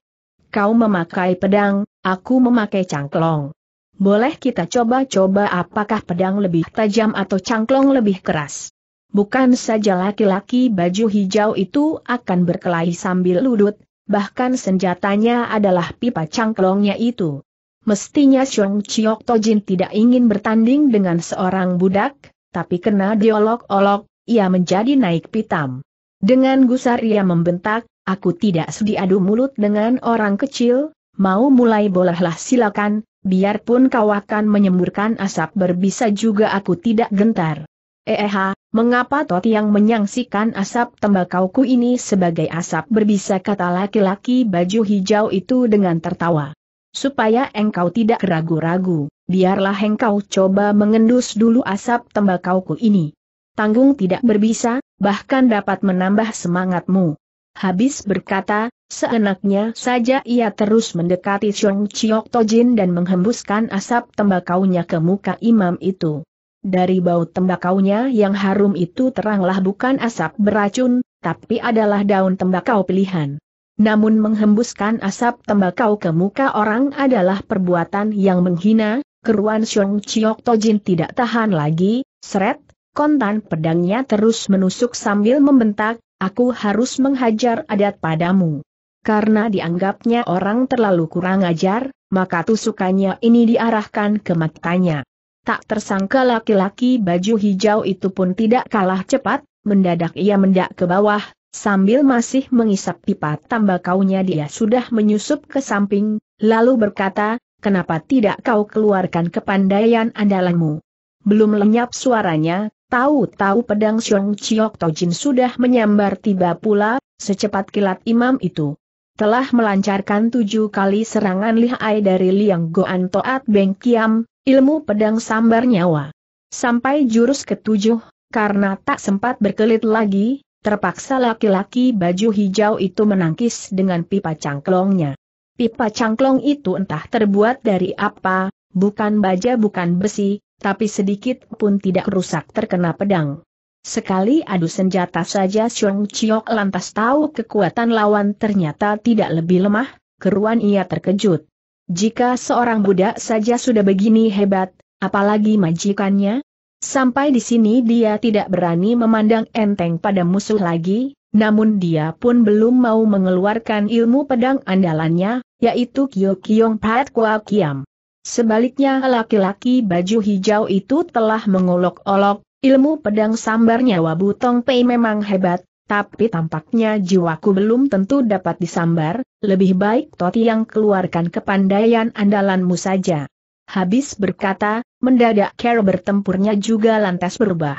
Kau memakai pedang, aku memakai cangklong. Boleh kita coba-coba apakah pedang lebih tajam atau cangklong lebih keras. Bukan saja laki-laki baju hijau itu akan berkelahi sambil ludut, bahkan senjatanya adalah pipa cangklongnya itu. Mestinya Xiong Chiok Tojin tidak ingin bertanding dengan seorang budak, tapi kena diolok-olok, ia menjadi naik pitam. Dengan gusar ia membentak, aku tidak sudi adu mulut dengan orang kecil, mau mulai bolehlah silakan, biarpun kau akan menyemburkan asap berbisa juga aku tidak gentar. Eh, mengapa Toti yang menyangsikan asap tembakauku ini sebagai asap berbisa kata laki-laki baju hijau itu dengan tertawa. Supaya engkau tidak ragu-ragu, biarlah engkau coba mengendus dulu asap tembakauku ini. Tanggung tidak berbisa, bahkan dapat menambah semangatmu. Habis berkata, Seenaknya saja ia terus mendekati Chong Chiok Tojin dan menghembuskan asap tembakaunya ke muka imam itu. Dari bau tembakaunya yang harum itu teranglah bukan asap beracun, tapi adalah daun tembakau pilihan. Namun menghembuskan asap tembakau ke muka orang adalah perbuatan yang menghina, keruan Xiong Chiok Tojin tidak tahan lagi, seret, kontan pedangnya terus menusuk sambil membentak, aku harus menghajar adat padamu. Karena dianggapnya orang terlalu kurang ajar, maka tusukannya ini diarahkan ke matanya. Tak tersangka laki-laki baju hijau itu pun tidak kalah cepat, mendadak ia mendak ke bawah, sambil masih mengisap pipa tambakaunya dia sudah menyusup ke samping, lalu berkata, kenapa tidak kau keluarkan kepandaian andalanmu? Belum lenyap suaranya, tahu-tahu pedang Xiong Chiok Tojin sudah menyambar tiba pula, secepat kilat imam itu telah melancarkan tujuh kali serangan lihai dari Liang Goan Toat Beng Kiam, ilmu pedang sambar nyawa. Sampai jurus ketujuh, karena tak sempat berkelit lagi, terpaksa laki-laki baju hijau itu menangkis dengan pipa cangklongnya. Pipa cangklong itu entah terbuat dari apa, bukan baja bukan besi, tapi sedikit pun tidak rusak terkena pedang. Sekali adu senjata saja Xiong Chiok lantas tahu kekuatan lawan ternyata tidak lebih lemah, keruan ia terkejut. Jika seorang budak saja sudah begini hebat, apalagi majikannya? Sampai di sini dia tidak berani memandang enteng pada musuh lagi, namun dia pun belum mau mengeluarkan ilmu pedang andalannya, yaitu Kyo Kyong Pat Kwa Kiam. Sebaliknya laki-laki baju hijau itu telah mengolok-olok, Ilmu pedang sambarnya Wabu Tong Pei memang hebat, tapi tampaknya jiwaku belum tentu dapat disambar, lebih baik Toti yang keluarkan kepandaian andalanmu saja. Habis berkata, mendadak cara bertempurnya juga lantas berubah.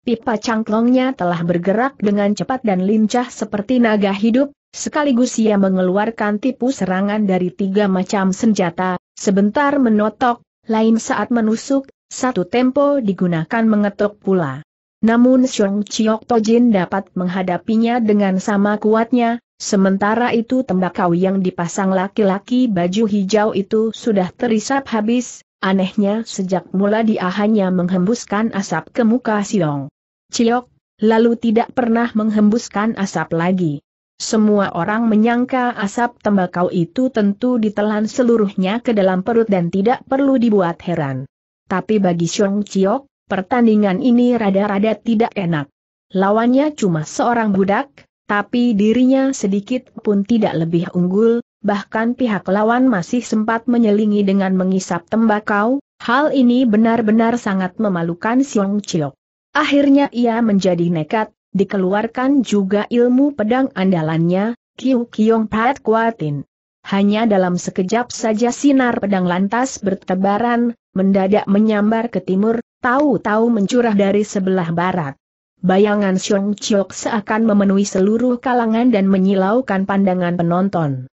Pipa cangklongnya telah bergerak dengan cepat dan lincah seperti naga hidup, sekaligus ia mengeluarkan tipu serangan dari tiga macam senjata, sebentar menotok, lain saat menusuk, satu tempo digunakan mengetuk pula. Namun Xiong Chiok Tojin dapat menghadapinya dengan sama kuatnya, sementara itu tembakau yang dipasang laki-laki baju hijau itu sudah terisap habis, anehnya sejak mula dia hanya menghembuskan asap ke muka Xiong. Chiok, lalu tidak pernah menghembuskan asap lagi. Semua orang menyangka asap tembakau itu tentu ditelan seluruhnya ke dalam perut dan tidak perlu dibuat heran. Tapi bagi Xiong Chiok, pertandingan ini rada-rada tidak enak. Lawannya cuma seorang budak, tapi dirinya sedikit pun tidak lebih unggul, bahkan pihak lawan masih sempat menyelingi dengan mengisap tembakau, hal ini benar-benar sangat memalukan Xiong Chiok. Akhirnya ia menjadi nekat, dikeluarkan juga ilmu pedang andalannya, Kiu Kiong Pat Kuatin. Hanya dalam sekejap saja sinar pedang lantas bertebaran, mendadak menyambar ke timur, tahu-tahu mencurah dari sebelah barat. Bayangan Xiong Chok seakan memenuhi seluruh kalangan dan menyilaukan pandangan penonton.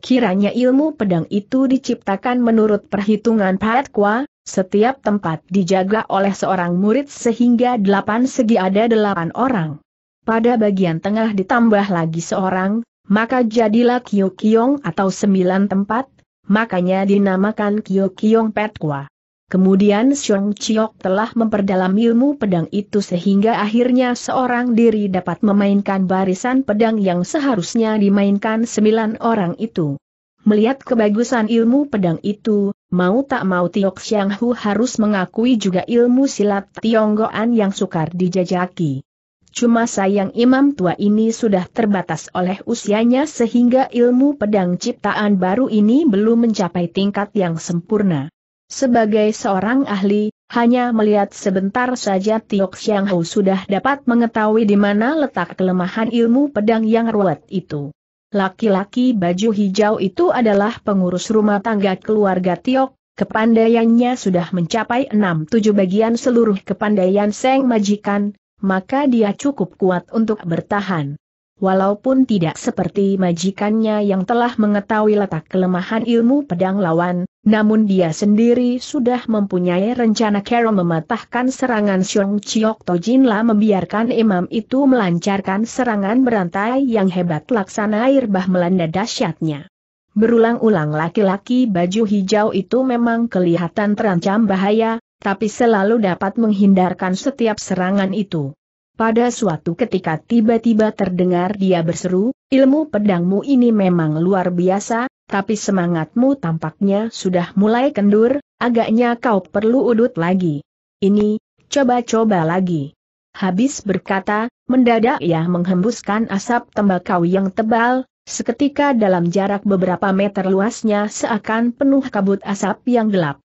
Kiranya ilmu pedang itu diciptakan menurut perhitungan Pat Kwa, setiap tempat dijaga oleh seorang murid sehingga delapan segi ada delapan orang. Pada bagian tengah ditambah lagi seorang, maka jadilah Kyokyong atau sembilan tempat, makanya dinamakan Kyokyong Petkwa. Kemudian Xiong Chiok telah memperdalam ilmu pedang itu sehingga akhirnya seorang diri dapat memainkan barisan pedang yang seharusnya dimainkan sembilan orang itu. Melihat kebagusan ilmu pedang itu, mau tak mau Tiok Xiang Hu harus mengakui juga ilmu silat Tionggoan yang sukar dijajaki. Cuma sayang imam tua ini sudah terbatas oleh usianya sehingga ilmu pedang ciptaan baru ini belum mencapai tingkat yang sempurna. Sebagai seorang ahli, hanya melihat sebentar saja Tiok Xiang Hou sudah dapat mengetahui di mana letak kelemahan ilmu pedang yang ruwet itu. Laki-laki baju hijau itu adalah pengurus rumah tangga keluarga Tiok, kepandaiannya sudah mencapai 6-7 bagian seluruh kepandaian Seng Majikan, maka dia cukup kuat untuk bertahan. Walaupun tidak seperti majikannya yang telah mengetahui letak kelemahan ilmu pedang lawan, namun dia sendiri sudah mempunyai rencana Carol mematahkan serangan Xiong Chiok Tojinla membiarkan imam itu melancarkan serangan berantai yang hebat laksana air bah melanda dahsyatnya. Berulang-ulang laki-laki baju hijau itu memang kelihatan terancam bahaya, tapi selalu dapat menghindarkan setiap serangan itu. Pada suatu ketika tiba-tiba terdengar dia berseru, ilmu pedangmu ini memang luar biasa, tapi semangatmu tampaknya sudah mulai kendur, agaknya kau perlu udut lagi. Ini, coba-coba lagi. Habis berkata, mendadak ia menghembuskan asap tembakau yang tebal, seketika dalam jarak beberapa meter luasnya seakan penuh kabut asap yang gelap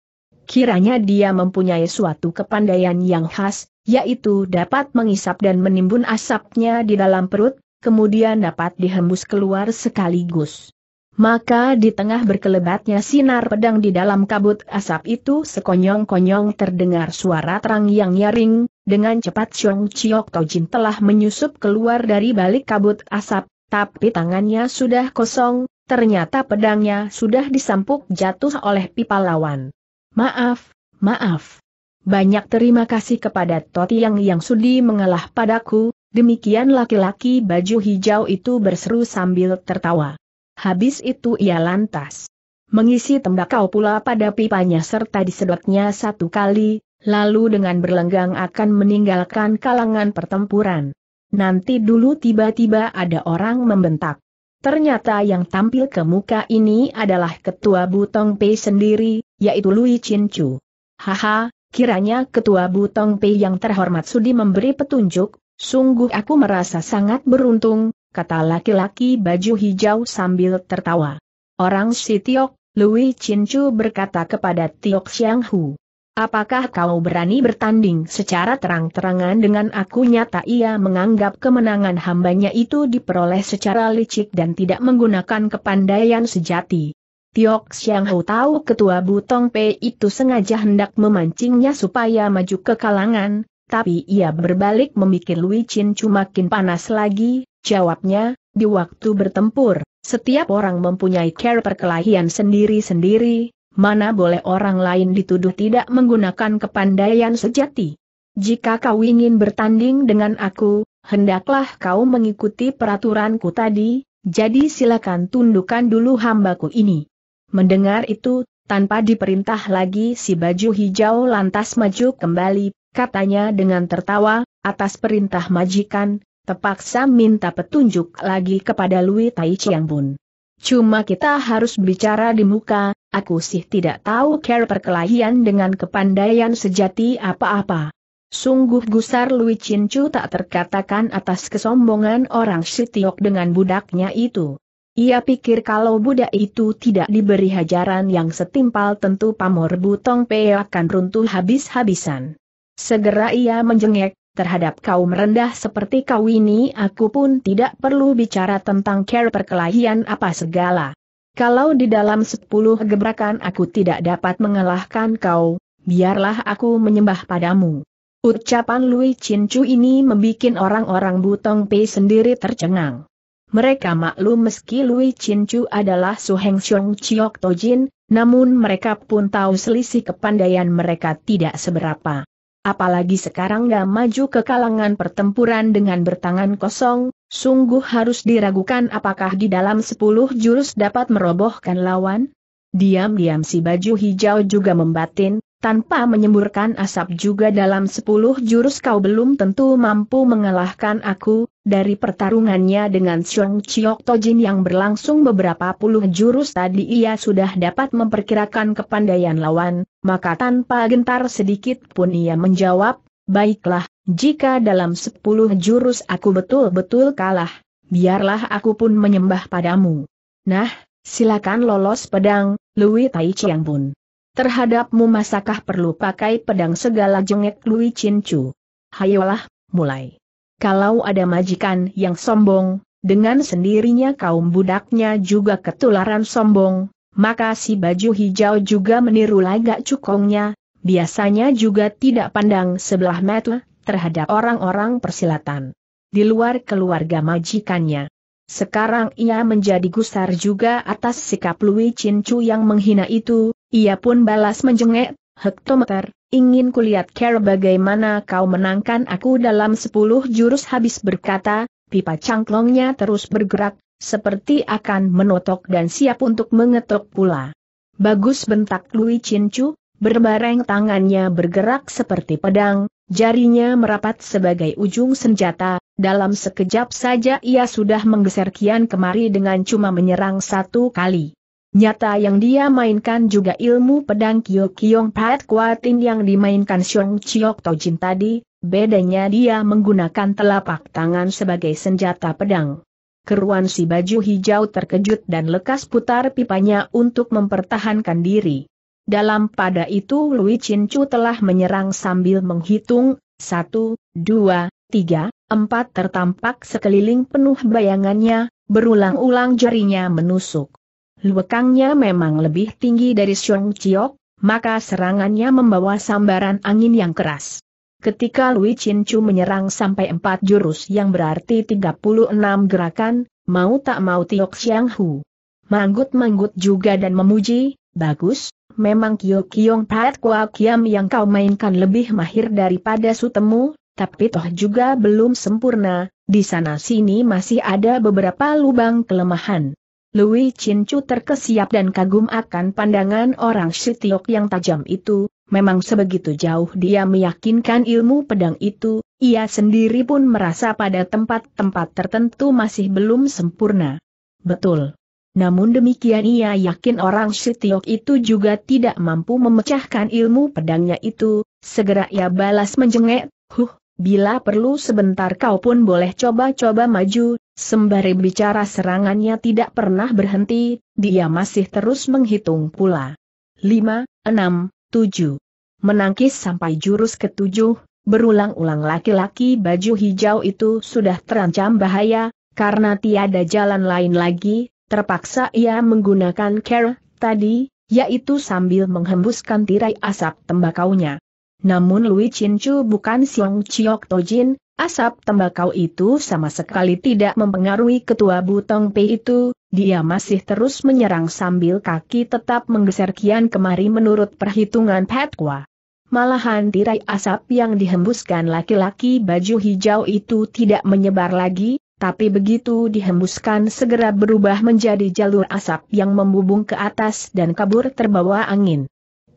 kiranya dia mempunyai suatu kepandaian yang khas, yaitu dapat mengisap dan menimbun asapnya di dalam perut, kemudian dapat dihembus keluar sekaligus. Maka di tengah berkelebatnya sinar pedang di dalam kabut asap itu sekonyong-konyong terdengar suara terang yang nyaring, dengan cepat Xiong Chiok Tojin telah menyusup keluar dari balik kabut asap, tapi tangannya sudah kosong, ternyata pedangnya sudah disampuk jatuh oleh pipa lawan. Maaf, maaf. Banyak terima kasih kepada Toti yang yang sudi mengalah padaku, demikian laki-laki baju hijau itu berseru sambil tertawa. Habis itu ia lantas mengisi tembakau pula pada pipanya serta disedotnya satu kali, lalu dengan berlenggang akan meninggalkan kalangan pertempuran. Nanti dulu tiba-tiba ada orang membentak. Ternyata yang tampil ke muka ini adalah ketua Butong Pei sendiri, yaitu Lui Chin Chu. Haha, kiranya ketua Butong Pei yang terhormat sudi memberi petunjuk, sungguh aku merasa sangat beruntung, kata laki-laki baju hijau sambil tertawa. Orang si Tiok, Lui Chin Chu berkata kepada Tiok Xiang Hu. Apakah kau berani bertanding secara terang-terangan dengan aku nyata ia menganggap kemenangan hambanya itu diperoleh secara licik dan tidak menggunakan kepandaian sejati. Tiok Xiang Hou tahu ketua Butong Pei itu sengaja hendak memancingnya supaya maju ke kalangan, tapi ia berbalik memikir Lui Chin makin panas lagi, jawabnya, di waktu bertempur, setiap orang mempunyai cara perkelahian sendiri-sendiri, mana boleh orang lain dituduh tidak menggunakan kepandaian sejati. Jika kau ingin bertanding dengan aku, hendaklah kau mengikuti peraturanku tadi, jadi silakan tundukkan dulu hambaku ini. Mendengar itu, tanpa diperintah lagi si baju hijau lantas maju kembali, katanya dengan tertawa, atas perintah majikan, terpaksa minta petunjuk lagi kepada Louis Tai Chiang Bun. Cuma kita harus bicara di muka, Aku sih tidak tahu care perkelahian dengan kepandaian sejati apa-apa. Sungguh gusar Lui Chin Chu tak terkatakan atas kesombongan orang Sitiok dengan budaknya itu. Ia pikir kalau budak itu tidak diberi hajaran yang setimpal tentu pamor butong pe akan runtuh habis-habisan. Segera ia menjengek, terhadap kaum rendah seperti kau ini aku pun tidak perlu bicara tentang care perkelahian apa segala. Kalau di dalam sepuluh gebrakan aku tidak dapat mengalahkan kau, biarlah aku menyembah padamu. Ucapan Lui Chin Chu ini membuat orang-orang Butong Pei sendiri tercengang. Mereka maklum meski Lui Chin Chu adalah Su Heng Xiong Chiok Tojin, namun mereka pun tahu selisih kepandaian mereka tidak seberapa. Apalagi sekarang gak maju ke kalangan pertempuran dengan bertangan kosong, Sungguh harus diragukan apakah di dalam sepuluh jurus dapat merobohkan lawan? Diam-diam si baju hijau juga membatin, tanpa menyemburkan asap juga dalam sepuluh jurus kau belum tentu mampu mengalahkan aku, dari pertarungannya dengan Xiong Chiok Tojin yang berlangsung beberapa puluh jurus tadi ia sudah dapat memperkirakan kepandaian lawan, maka tanpa gentar sedikit pun ia menjawab, baiklah, jika dalam sepuluh jurus aku betul-betul kalah, biarlah aku pun menyembah padamu. Nah, silakan lolos pedang, Lui Tai Chiang pun. Terhadapmu masakah perlu pakai pedang segala jengek Lui Chin Chu? Hayolah, mulai. Kalau ada majikan yang sombong, dengan sendirinya kaum budaknya juga ketularan sombong, maka si baju hijau juga meniru lagak cukongnya, biasanya juga tidak pandang sebelah mata, terhadap orang-orang persilatan. Di luar keluarga majikannya. Sekarang ia menjadi gusar juga atas sikap Lui Chin Chu yang menghina itu, ia pun balas menjengek, hektometer, ingin kulihat care bagaimana kau menangkan aku dalam sepuluh jurus habis berkata, pipa cangklongnya terus bergerak, seperti akan menotok dan siap untuk mengetok pula. Bagus bentak Lui Chin Chu, berbareng tangannya bergerak seperti pedang, Jarinya merapat sebagai ujung senjata, dalam sekejap saja ia sudah menggeser kian kemari dengan cuma menyerang satu kali. Nyata yang dia mainkan juga ilmu pedang Kyo Kyong Pat Kuatin yang dimainkan Xiong Chiok Tojin tadi, bedanya dia menggunakan telapak tangan sebagai senjata pedang. Keruan si baju hijau terkejut dan lekas putar pipanya untuk mempertahankan diri. Dalam pada itu Lui Chin Chu telah menyerang sambil menghitung, satu, dua, tiga, empat tertampak sekeliling penuh bayangannya, berulang-ulang jarinya menusuk. Luekangnya memang lebih tinggi dari Xiong Chiok, maka serangannya membawa sambaran angin yang keras. Ketika Lui Chin Chu menyerang sampai empat jurus yang berarti 36 gerakan, mau tak mau Tiok Xiang Hu. Manggut-manggut juga dan memuji, Bagus, memang Kyo Kyong Pat Kwa Kiam yang kau mainkan lebih mahir daripada sutemu, tapi toh juga belum sempurna, di sana-sini masih ada beberapa lubang kelemahan. Louis Chu terkesiap dan kagum akan pandangan orang Sitiok yang tajam itu, memang sebegitu jauh dia meyakinkan ilmu pedang itu, ia sendiri pun merasa pada tempat-tempat tertentu masih belum sempurna. Betul. Namun demikian ia yakin orang Sitiok itu juga tidak mampu memecahkan ilmu pedangnya itu, segera ia balas menjengek, huh, bila perlu sebentar kau pun boleh coba-coba maju, sembari bicara serangannya tidak pernah berhenti, dia masih terus menghitung pula. 5, 6, 7. Menangkis sampai jurus ketujuh, berulang-ulang laki-laki baju hijau itu sudah terancam bahaya, karena tiada jalan lain lagi, Terpaksa ia menggunakan care tadi, yaitu sambil menghembuskan tirai asap tembakaunya. Namun Lui Chin Chu bukan Siong Chiok Tojin, asap tembakau itu sama sekali tidak mempengaruhi ketua Butong Pei itu, dia masih terus menyerang sambil kaki tetap menggeser kian kemari menurut perhitungan Petkwa. Malahan tirai asap yang dihembuskan laki-laki baju hijau itu tidak menyebar lagi, tapi begitu dihembuskan segera berubah menjadi jalur asap yang membubung ke atas dan kabur terbawa angin.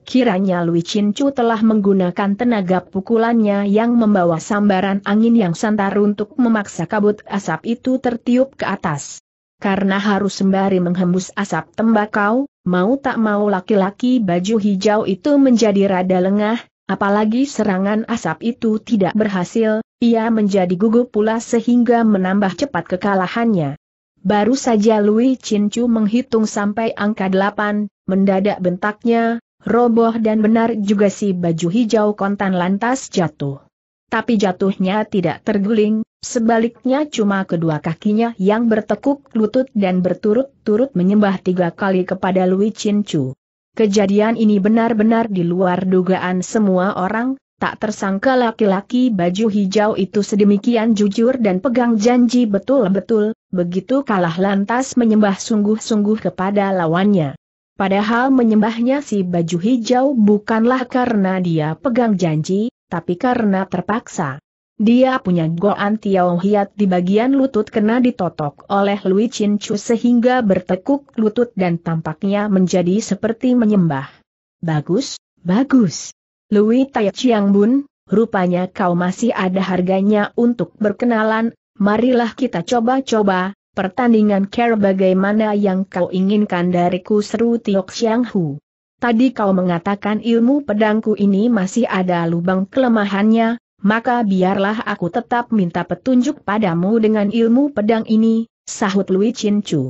Kiranya Lui Chin Chu telah menggunakan tenaga pukulannya yang membawa sambaran angin yang santar untuk memaksa kabut asap itu tertiup ke atas. Karena harus sembari menghembus asap tembakau, mau tak mau laki-laki baju hijau itu menjadi rada lengah, apalagi serangan asap itu tidak berhasil, ia menjadi gugup pula sehingga menambah cepat kekalahannya. Baru saja Lui Chin Chu menghitung sampai angka delapan, mendadak bentaknya, roboh dan benar juga si baju hijau kontan lantas jatuh. Tapi jatuhnya tidak terguling, sebaliknya cuma kedua kakinya yang bertekuk lutut dan berturut-turut menyembah tiga kali kepada Lui Chin Chu. Kejadian ini benar-benar di luar dugaan semua orang, Tak tersangka laki-laki baju hijau itu sedemikian jujur dan pegang janji betul-betul, begitu kalah lantas menyembah sungguh-sungguh kepada lawannya. Padahal menyembahnya si baju hijau bukanlah karena dia pegang janji, tapi karena terpaksa. Dia punya goan Tiao Hiat di bagian lutut kena ditotok oleh Lui Chin Chu sehingga bertekuk lutut dan tampaknya menjadi seperti menyembah. Bagus, bagus. Lui Tai Chiang Bun, rupanya kau masih ada harganya untuk berkenalan, marilah kita coba-coba, pertandingan care bagaimana yang kau inginkan dariku seru Tiok Xiang Hu. Tadi kau mengatakan ilmu pedangku ini masih ada lubang kelemahannya, maka biarlah aku tetap minta petunjuk padamu dengan ilmu pedang ini, sahut Lui Chin Chu.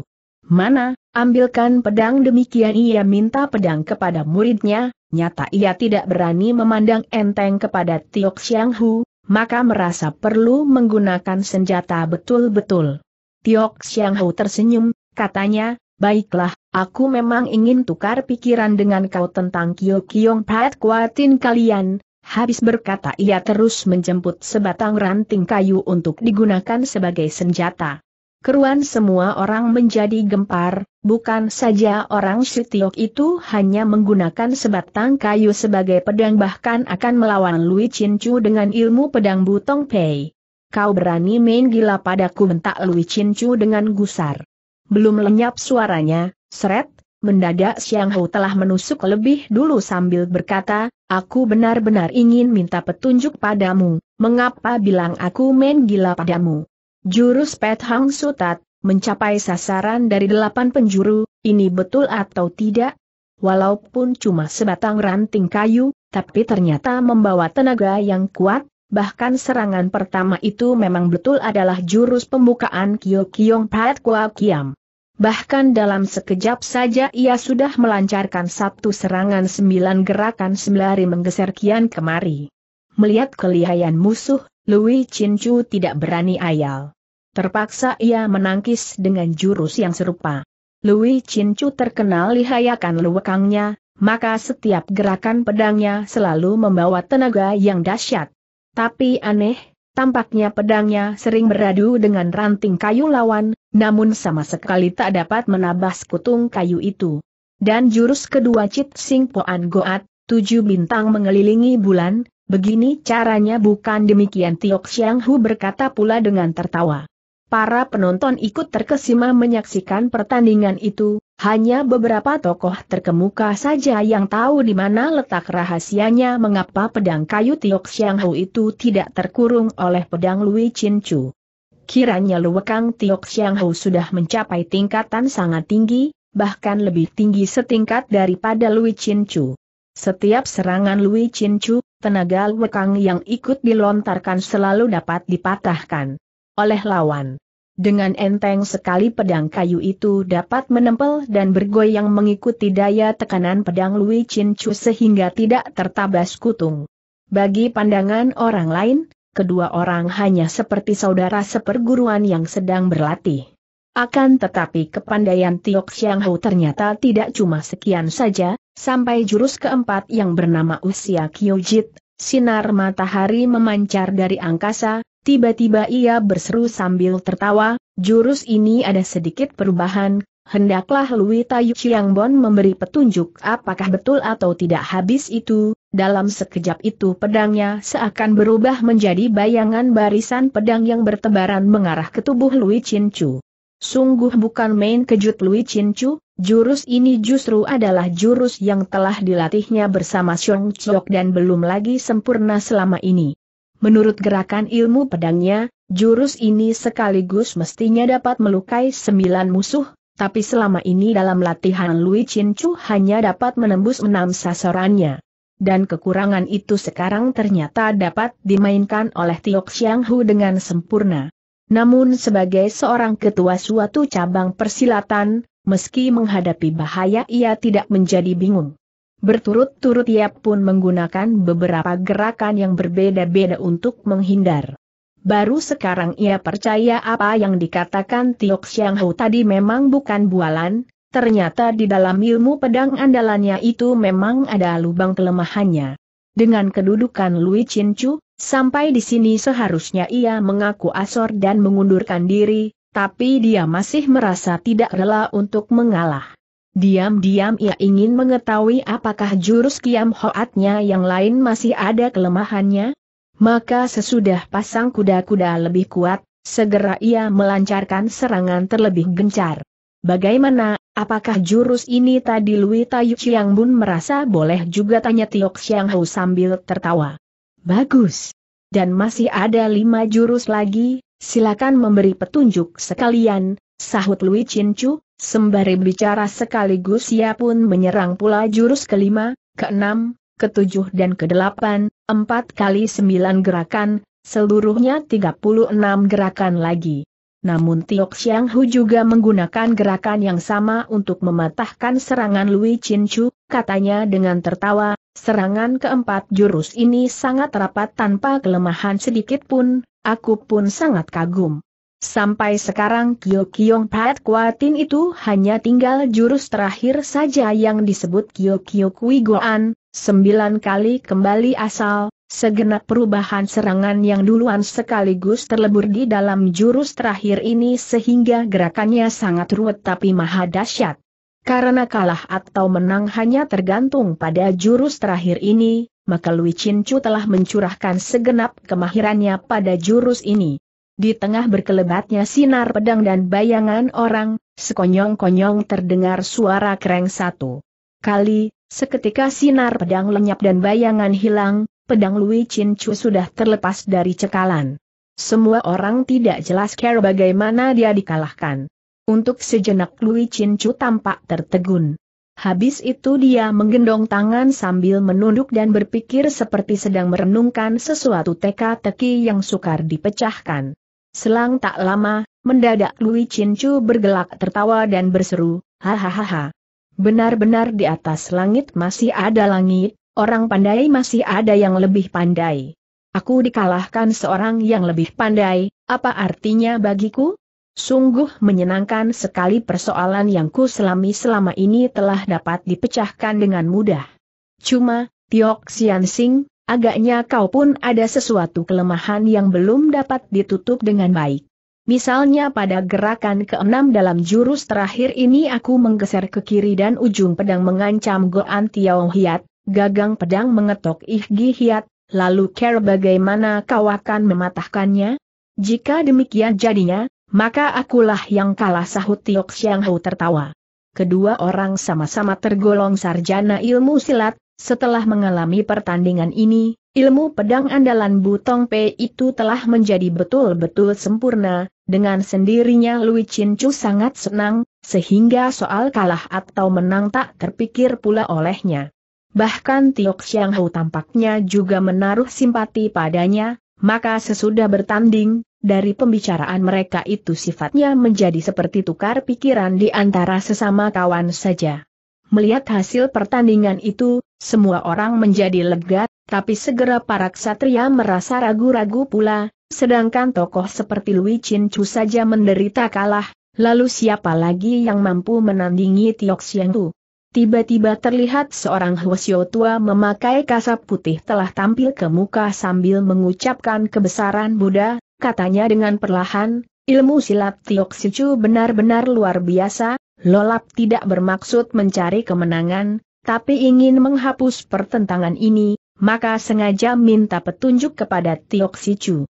Mana, ambilkan pedang demikian ia minta pedang kepada muridnya, nyata ia tidak berani memandang enteng kepada Tiok Xiang Hu, maka merasa perlu menggunakan senjata betul-betul. Tiok Xiang Hu tersenyum, katanya, baiklah, aku memang ingin tukar pikiran dengan kau tentang Kyo Kiong Pat Kuatin kalian, Habis berkata ia terus menjemput sebatang ranting kayu untuk digunakan sebagai senjata. Keruan semua orang menjadi gempar, bukan saja orang Sitiok itu hanya menggunakan sebatang kayu sebagai pedang bahkan akan melawan Lui Chin Chu dengan ilmu pedang Butong Pei. Kau berani main gila padaku bentak Lui Chin Chu dengan gusar. Belum lenyap suaranya, seret, mendadak Xiang Hou telah menusuk lebih dulu sambil berkata, aku benar-benar ingin minta petunjuk padamu, mengapa bilang aku main gila padamu? Jurus Pet Hang Sutat, mencapai sasaran dari delapan penjuru, ini betul atau tidak? Walaupun cuma sebatang ranting kayu, tapi ternyata membawa tenaga yang kuat, bahkan serangan pertama itu memang betul adalah jurus pembukaan Kyokyong Pat Kwa Kiam. Bahkan dalam sekejap saja ia sudah melancarkan satu serangan sembilan gerakan sembari menggeser kian kemari. Melihat kelihayan musuh, Lui Chu tidak berani ayal. Terpaksa ia menangkis dengan jurus yang serupa. Lui Chu terkenal lihayakan luwekangnya, maka setiap gerakan pedangnya selalu membawa tenaga yang dahsyat. Tapi aneh, tampaknya pedangnya sering beradu dengan ranting kayu lawan, namun sama sekali tak dapat menabas kutung kayu itu. Dan jurus kedua Cipt Sing Poan Goat, tujuh bintang mengelilingi bulan, Begini caranya bukan demikian Tiok Xiang Hu berkata pula dengan tertawa. Para penonton ikut terkesima menyaksikan pertandingan itu, hanya beberapa tokoh terkemuka saja yang tahu di mana letak rahasianya mengapa pedang kayu Tiok Xiang Hu itu tidak terkurung oleh pedang Lui Chin Chu. Kiranya Luwekang Tiok Xiang Hu sudah mencapai tingkatan sangat tinggi, bahkan lebih tinggi setingkat daripada Lui Chin Chu. Setiap serangan Lui Chin Chu, tenaga lekang yang ikut dilontarkan selalu dapat dipatahkan oleh lawan. Dengan enteng sekali pedang kayu itu dapat menempel dan bergoyang mengikuti daya tekanan pedang Lui Chin Chu sehingga tidak tertabas kutung. Bagi pandangan orang lain, kedua orang hanya seperti saudara seperguruan yang sedang berlatih. Akan tetapi kepandaian Tiok Xiang Hou ternyata tidak cuma sekian saja, sampai jurus keempat yang bernama Usia Kyojit, sinar matahari memancar dari angkasa, tiba-tiba ia berseru sambil tertawa, jurus ini ada sedikit perubahan, hendaklah Lui Tayu Bon memberi petunjuk apakah betul atau tidak habis itu, dalam sekejap itu pedangnya seakan berubah menjadi bayangan barisan pedang yang bertebaran mengarah ke tubuh Lui Chin Chu. Sungguh bukan main kejut Lui Chin Chu, jurus ini justru adalah jurus yang telah dilatihnya bersama Xiong Chok dan belum lagi sempurna selama ini. Menurut gerakan ilmu pedangnya, jurus ini sekaligus mestinya dapat melukai sembilan musuh, tapi selama ini dalam latihan Lui Chin Chu hanya dapat menembus enam sasarannya dan kekurangan itu sekarang ternyata dapat dimainkan oleh Tiok Xiang Hu dengan sempurna. Namun sebagai seorang ketua suatu cabang persilatan, meski menghadapi bahaya ia tidak menjadi bingung. Berturut-turut ia pun menggunakan beberapa gerakan yang berbeda-beda untuk menghindar. Baru sekarang ia percaya apa yang dikatakan Tiok Xiang Hou tadi memang bukan bualan, ternyata di dalam ilmu pedang andalannya itu memang ada lubang kelemahannya. Dengan kedudukan Lui Chin Chu, Sampai di sini seharusnya ia mengaku asor dan mengundurkan diri, tapi dia masih merasa tidak rela untuk mengalah. Diam-diam ia ingin mengetahui apakah jurus kiam hoatnya yang lain masih ada kelemahannya? Maka sesudah pasang kuda-kuda lebih kuat, segera ia melancarkan serangan terlebih gencar. Bagaimana, apakah jurus ini tadi Lui Tayu Chiang Bun merasa boleh juga tanya Tiok Xiang Hou sambil tertawa. Bagus. Dan masih ada lima jurus lagi, silakan memberi petunjuk sekalian, sahut Lui Chin Chu, sembari bicara sekaligus ia pun menyerang pula jurus kelima, keenam, ketujuh dan kedelapan, empat kali sembilan gerakan, seluruhnya tiga puluh enam gerakan lagi. Namun Tiok Xiang Hu juga menggunakan gerakan yang sama untuk mematahkan serangan Lui Chin Chu, katanya dengan tertawa, Serangan keempat jurus ini sangat rapat tanpa kelemahan sedikit pun, aku pun sangat kagum. Sampai sekarang Kyo Kyong Pat Kuatin itu hanya tinggal jurus terakhir saja yang disebut Kyo Kyo Kui Goan, sembilan kali kembali asal, segenap perubahan serangan yang duluan sekaligus terlebur di dalam jurus terakhir ini sehingga gerakannya sangat ruwet tapi maha dahsyat. Karena kalah atau menang hanya tergantung pada jurus terakhir ini, maka Lui Chin Chu telah mencurahkan segenap kemahirannya pada jurus ini. Di tengah berkelebatnya sinar pedang dan bayangan orang, sekonyong-konyong terdengar suara kereng satu. Kali, seketika sinar pedang lenyap dan bayangan hilang, pedang Lui Chin Chu sudah terlepas dari cekalan. Semua orang tidak jelas care bagaimana dia dikalahkan. Untuk sejenak Lui Chin Chu tampak tertegun. Habis itu dia menggendong tangan sambil menunduk dan berpikir seperti sedang merenungkan sesuatu teka-teki yang sukar dipecahkan. Selang tak lama, mendadak Lui Chin Chu bergelak tertawa dan berseru, hahaha. Benar-benar di atas langit masih ada langit, orang pandai masih ada yang lebih pandai. Aku dikalahkan seorang yang lebih pandai, apa artinya bagiku? Sungguh menyenangkan sekali persoalan yang ku selami selama ini telah dapat dipecahkan dengan mudah. Cuma, Tiok Sian Sing, agaknya kau pun ada sesuatu kelemahan yang belum dapat ditutup dengan baik. Misalnya pada gerakan keenam dalam jurus terakhir ini aku menggeser ke kiri dan ujung pedang mengancam Goan Tiao Hiat, gagang pedang mengetok Ih Gi Hiat, lalu care bagaimana kau akan mematahkannya? Jika demikian jadinya, maka akulah yang kalah sahut Tiok Xiang Hou tertawa. Kedua orang sama-sama tergolong sarjana ilmu silat, setelah mengalami pertandingan ini, ilmu pedang andalan Butong Pei itu telah menjadi betul-betul sempurna, dengan sendirinya Lui Chin Chu sangat senang, sehingga soal kalah atau menang tak terpikir pula olehnya. Bahkan Tiok Xiang Hou tampaknya juga menaruh simpati padanya, maka sesudah bertanding, dari pembicaraan mereka itu sifatnya menjadi seperti tukar pikiran di antara sesama kawan saja. Melihat hasil pertandingan itu, semua orang menjadi lega, tapi segera para ksatria merasa ragu-ragu pula, sedangkan tokoh seperti Lui Chin Chu saja menderita kalah, lalu siapa lagi yang mampu menandingi Tiok Siang Tu? Tiba-tiba terlihat seorang Hwasyo tua memakai kasap putih telah tampil ke muka sambil mengucapkan kebesaran Buddha, katanya dengan perlahan, ilmu silat Tiok Sicu benar-benar luar biasa, Lolap tidak bermaksud mencari kemenangan, tapi ingin menghapus pertentangan ini, maka sengaja minta petunjuk kepada Tiok Sicu.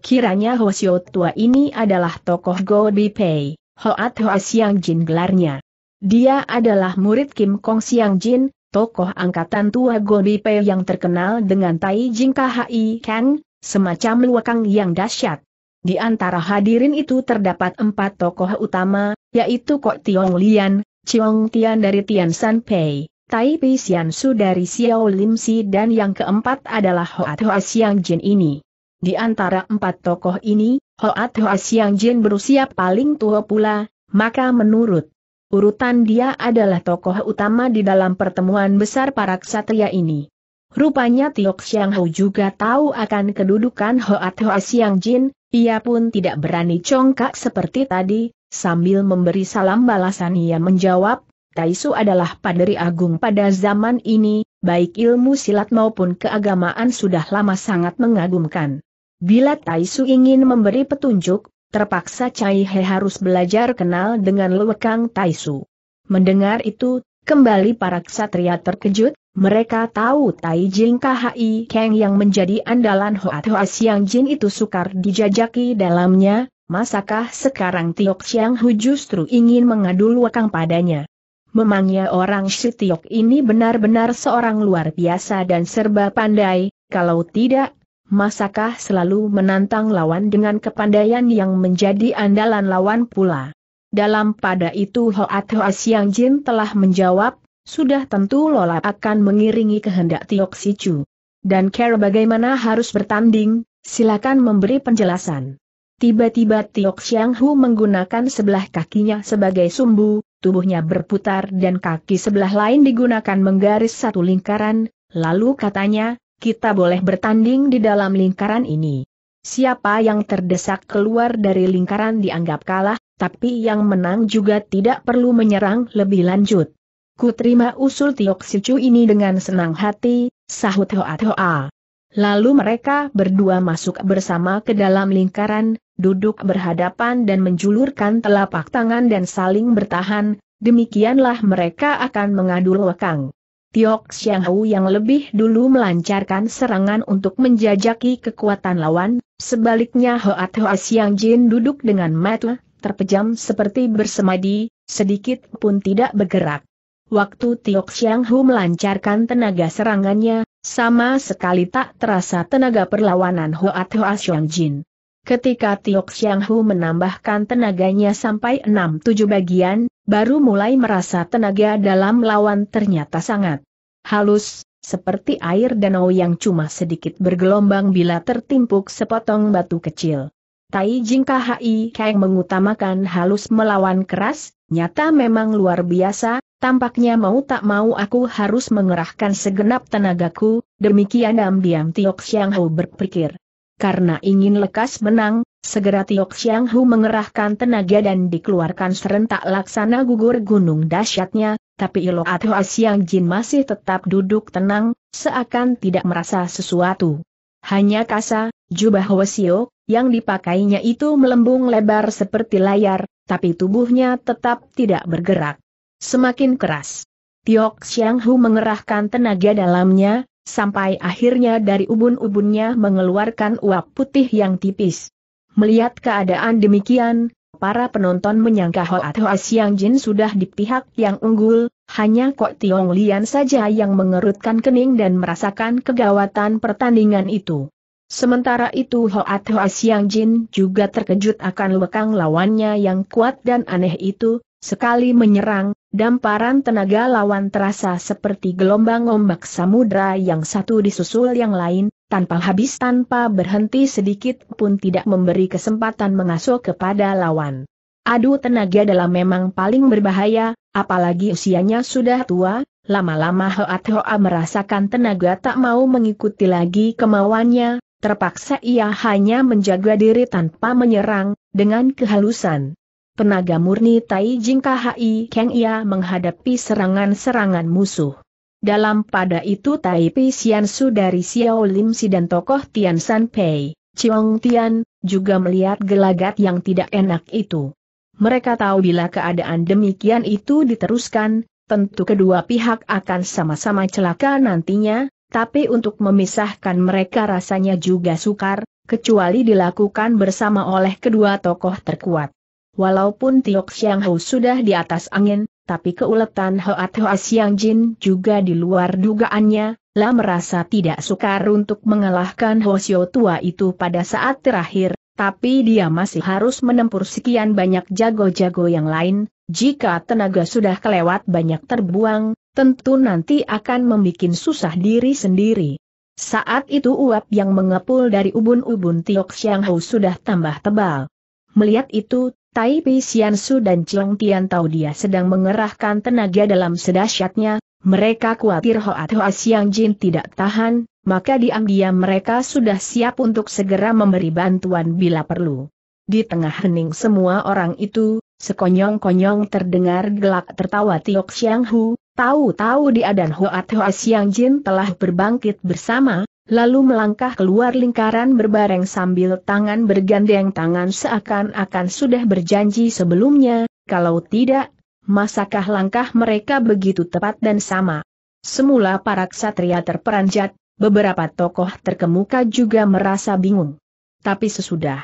Kiranya Sio tua ini adalah tokoh Go Pei, Hoat Ho Siang Jin gelarnya. Dia adalah murid Kim Kong Siang Jin, tokoh angkatan tua Go Pei yang terkenal dengan Tai Jing Khai Kang, semacam luakang yang dahsyat. Di antara hadirin itu terdapat empat tokoh utama, yaitu Kok Tiong Lian, Chiong Tian dari Tian San Pei, Tai Pei Sian Su dari Xiao Lim Si dan yang keempat adalah Hoat Hoa Siang Jin ini. Di antara empat tokoh ini, Hoat Hoa Siang Jin berusia paling tua pula, maka menurut urutan dia adalah tokoh utama di dalam pertemuan besar para ksatria ini. Rupanya Tiok Xiang Hou juga tahu akan kedudukan Hoat Hoa Xiang Jin, ia pun tidak berani congkak seperti tadi, sambil memberi salam balasan ia menjawab, Taisu adalah paderi agung pada zaman ini, baik ilmu silat maupun keagamaan sudah lama sangat mengagumkan. Bila Taisu ingin memberi petunjuk, terpaksa Cai He harus belajar kenal dengan Luekang Taisu. Mendengar itu, kembali para ksatria terkejut, mereka tahu Tai Jing KHI Kang yang menjadi andalan Hoat Hoa Siang Jin itu sukar dijajaki dalamnya, masakah sekarang Tiok Siang Hu justru ingin mengadu luakang padanya? Memangnya orang si Tiok ini benar-benar seorang luar biasa dan serba pandai, kalau tidak, masakah selalu menantang lawan dengan kepandaian yang menjadi andalan lawan pula? Dalam pada itu Hoat Hoa Siang Jin telah menjawab, sudah tentu Lola akan mengiringi kehendak Tiok Sicu. Dan Care bagaimana harus bertanding, silakan memberi penjelasan. Tiba-tiba Tiok Xiang Hu menggunakan sebelah kakinya sebagai sumbu, tubuhnya berputar dan kaki sebelah lain digunakan menggaris satu lingkaran, lalu katanya, kita boleh bertanding di dalam lingkaran ini. Siapa yang terdesak keluar dari lingkaran dianggap kalah, tapi yang menang juga tidak perlu menyerang lebih lanjut. Ku terima usul Tiok Sicu ini dengan senang hati, sahut Hoat Hoa. Lalu mereka berdua masuk bersama ke dalam lingkaran, duduk berhadapan dan menjulurkan telapak tangan dan saling bertahan, demikianlah mereka akan mengadu lekang. Tiok Hau yang lebih dulu melancarkan serangan untuk menjajaki kekuatan lawan, sebaliknya Hoat Hoa Siang Jin duduk dengan mata terpejam seperti bersemadi, sedikit pun tidak bergerak waktu Tiok Xiang Hu melancarkan tenaga serangannya, sama sekali tak terasa tenaga perlawanan Hoat Hoa Xiong Jin. Ketika Tiok Xiang Hu menambahkan tenaganya sampai 6-7 bagian, baru mulai merasa tenaga dalam lawan ternyata sangat halus, seperti air danau yang cuma sedikit bergelombang bila tertimpuk sepotong batu kecil. Tai Jing Khai Kang mengutamakan halus melawan keras, nyata memang luar biasa, Tampaknya mau tak mau aku harus mengerahkan segenap tenagaku, demikian diam-diam Tiok Xiang Hu berpikir. Karena ingin lekas menang, segera Tiok Xiang Hu mengerahkan tenaga dan dikeluarkan serentak laksana gugur gunung dahsyatnya, tapi Ilo Atho Asiang Jin masih tetap duduk tenang, seakan tidak merasa sesuatu. Hanya kasa, jubah Hwasio yang dipakainya itu melembung lebar seperti layar, tapi tubuhnya tetap tidak bergerak semakin keras. Tiok Xiang Hu mengerahkan tenaga dalamnya, sampai akhirnya dari ubun-ubunnya mengeluarkan uap putih yang tipis. Melihat keadaan demikian, para penonton menyangka Hoa Hoa Xiang Jin sudah di pihak yang unggul, hanya Kok Tiong Lian saja yang mengerutkan kening dan merasakan kegawatan pertandingan itu. Sementara itu Hoa Hoa Xiang Jin juga terkejut akan lekang lawannya yang kuat dan aneh itu, Sekali menyerang, damparan tenaga lawan terasa seperti gelombang ombak samudra yang satu disusul yang lain, tanpa habis tanpa berhenti sedikit pun tidak memberi kesempatan mengasuh kepada lawan. Adu tenaga dalam memang paling berbahaya, apalagi usianya sudah tua, lama-lama Hoat Hoa merasakan tenaga tak mau mengikuti lagi kemauannya, terpaksa ia hanya menjaga diri tanpa menyerang, dengan kehalusan penaga murni Tai Jing KHI Kang ia menghadapi serangan-serangan musuh. Dalam pada itu Tai Pi Su dari Xiao Lim Si dan tokoh Tian San Pei, Chiong Tian, juga melihat gelagat yang tidak enak itu. Mereka tahu bila keadaan demikian itu diteruskan, tentu kedua pihak akan sama-sama celaka nantinya, tapi untuk memisahkan mereka rasanya juga sukar, kecuali dilakukan bersama oleh kedua tokoh terkuat. Walaupun Tiok Xiang sudah di atas angin, tapi keuletan Hoat Hoa Xiang Jin juga di luar dugaannya, La merasa tidak sukar untuk mengalahkan Ho Hosio tua itu pada saat terakhir, tapi dia masih harus menempur sekian banyak jago-jago yang lain, jika tenaga sudah kelewat banyak terbuang, tentu nanti akan membuat susah diri sendiri. Saat itu uap yang mengepul dari ubun-ubun Tiok Xiang sudah tambah tebal. Melihat itu, Tai Pi Xiansu dan Chong Tian tahu dia sedang mengerahkan tenaga dalam sedahsyatnya, mereka khawatir Hoat Hoa Siang Jin tidak tahan, maka diam-diam mereka sudah siap untuk segera memberi bantuan bila perlu. Di tengah hening semua orang itu, sekonyong-konyong terdengar gelak tertawa Tiok Xiang Hu, tahu-tahu dia dan Hoat Hoa Siang Jin telah berbangkit bersama, lalu melangkah keluar lingkaran berbareng sambil tangan bergandeng tangan seakan-akan sudah berjanji sebelumnya, kalau tidak, masakah langkah mereka begitu tepat dan sama. Semula para ksatria terperanjat, beberapa tokoh terkemuka juga merasa bingung. Tapi sesudah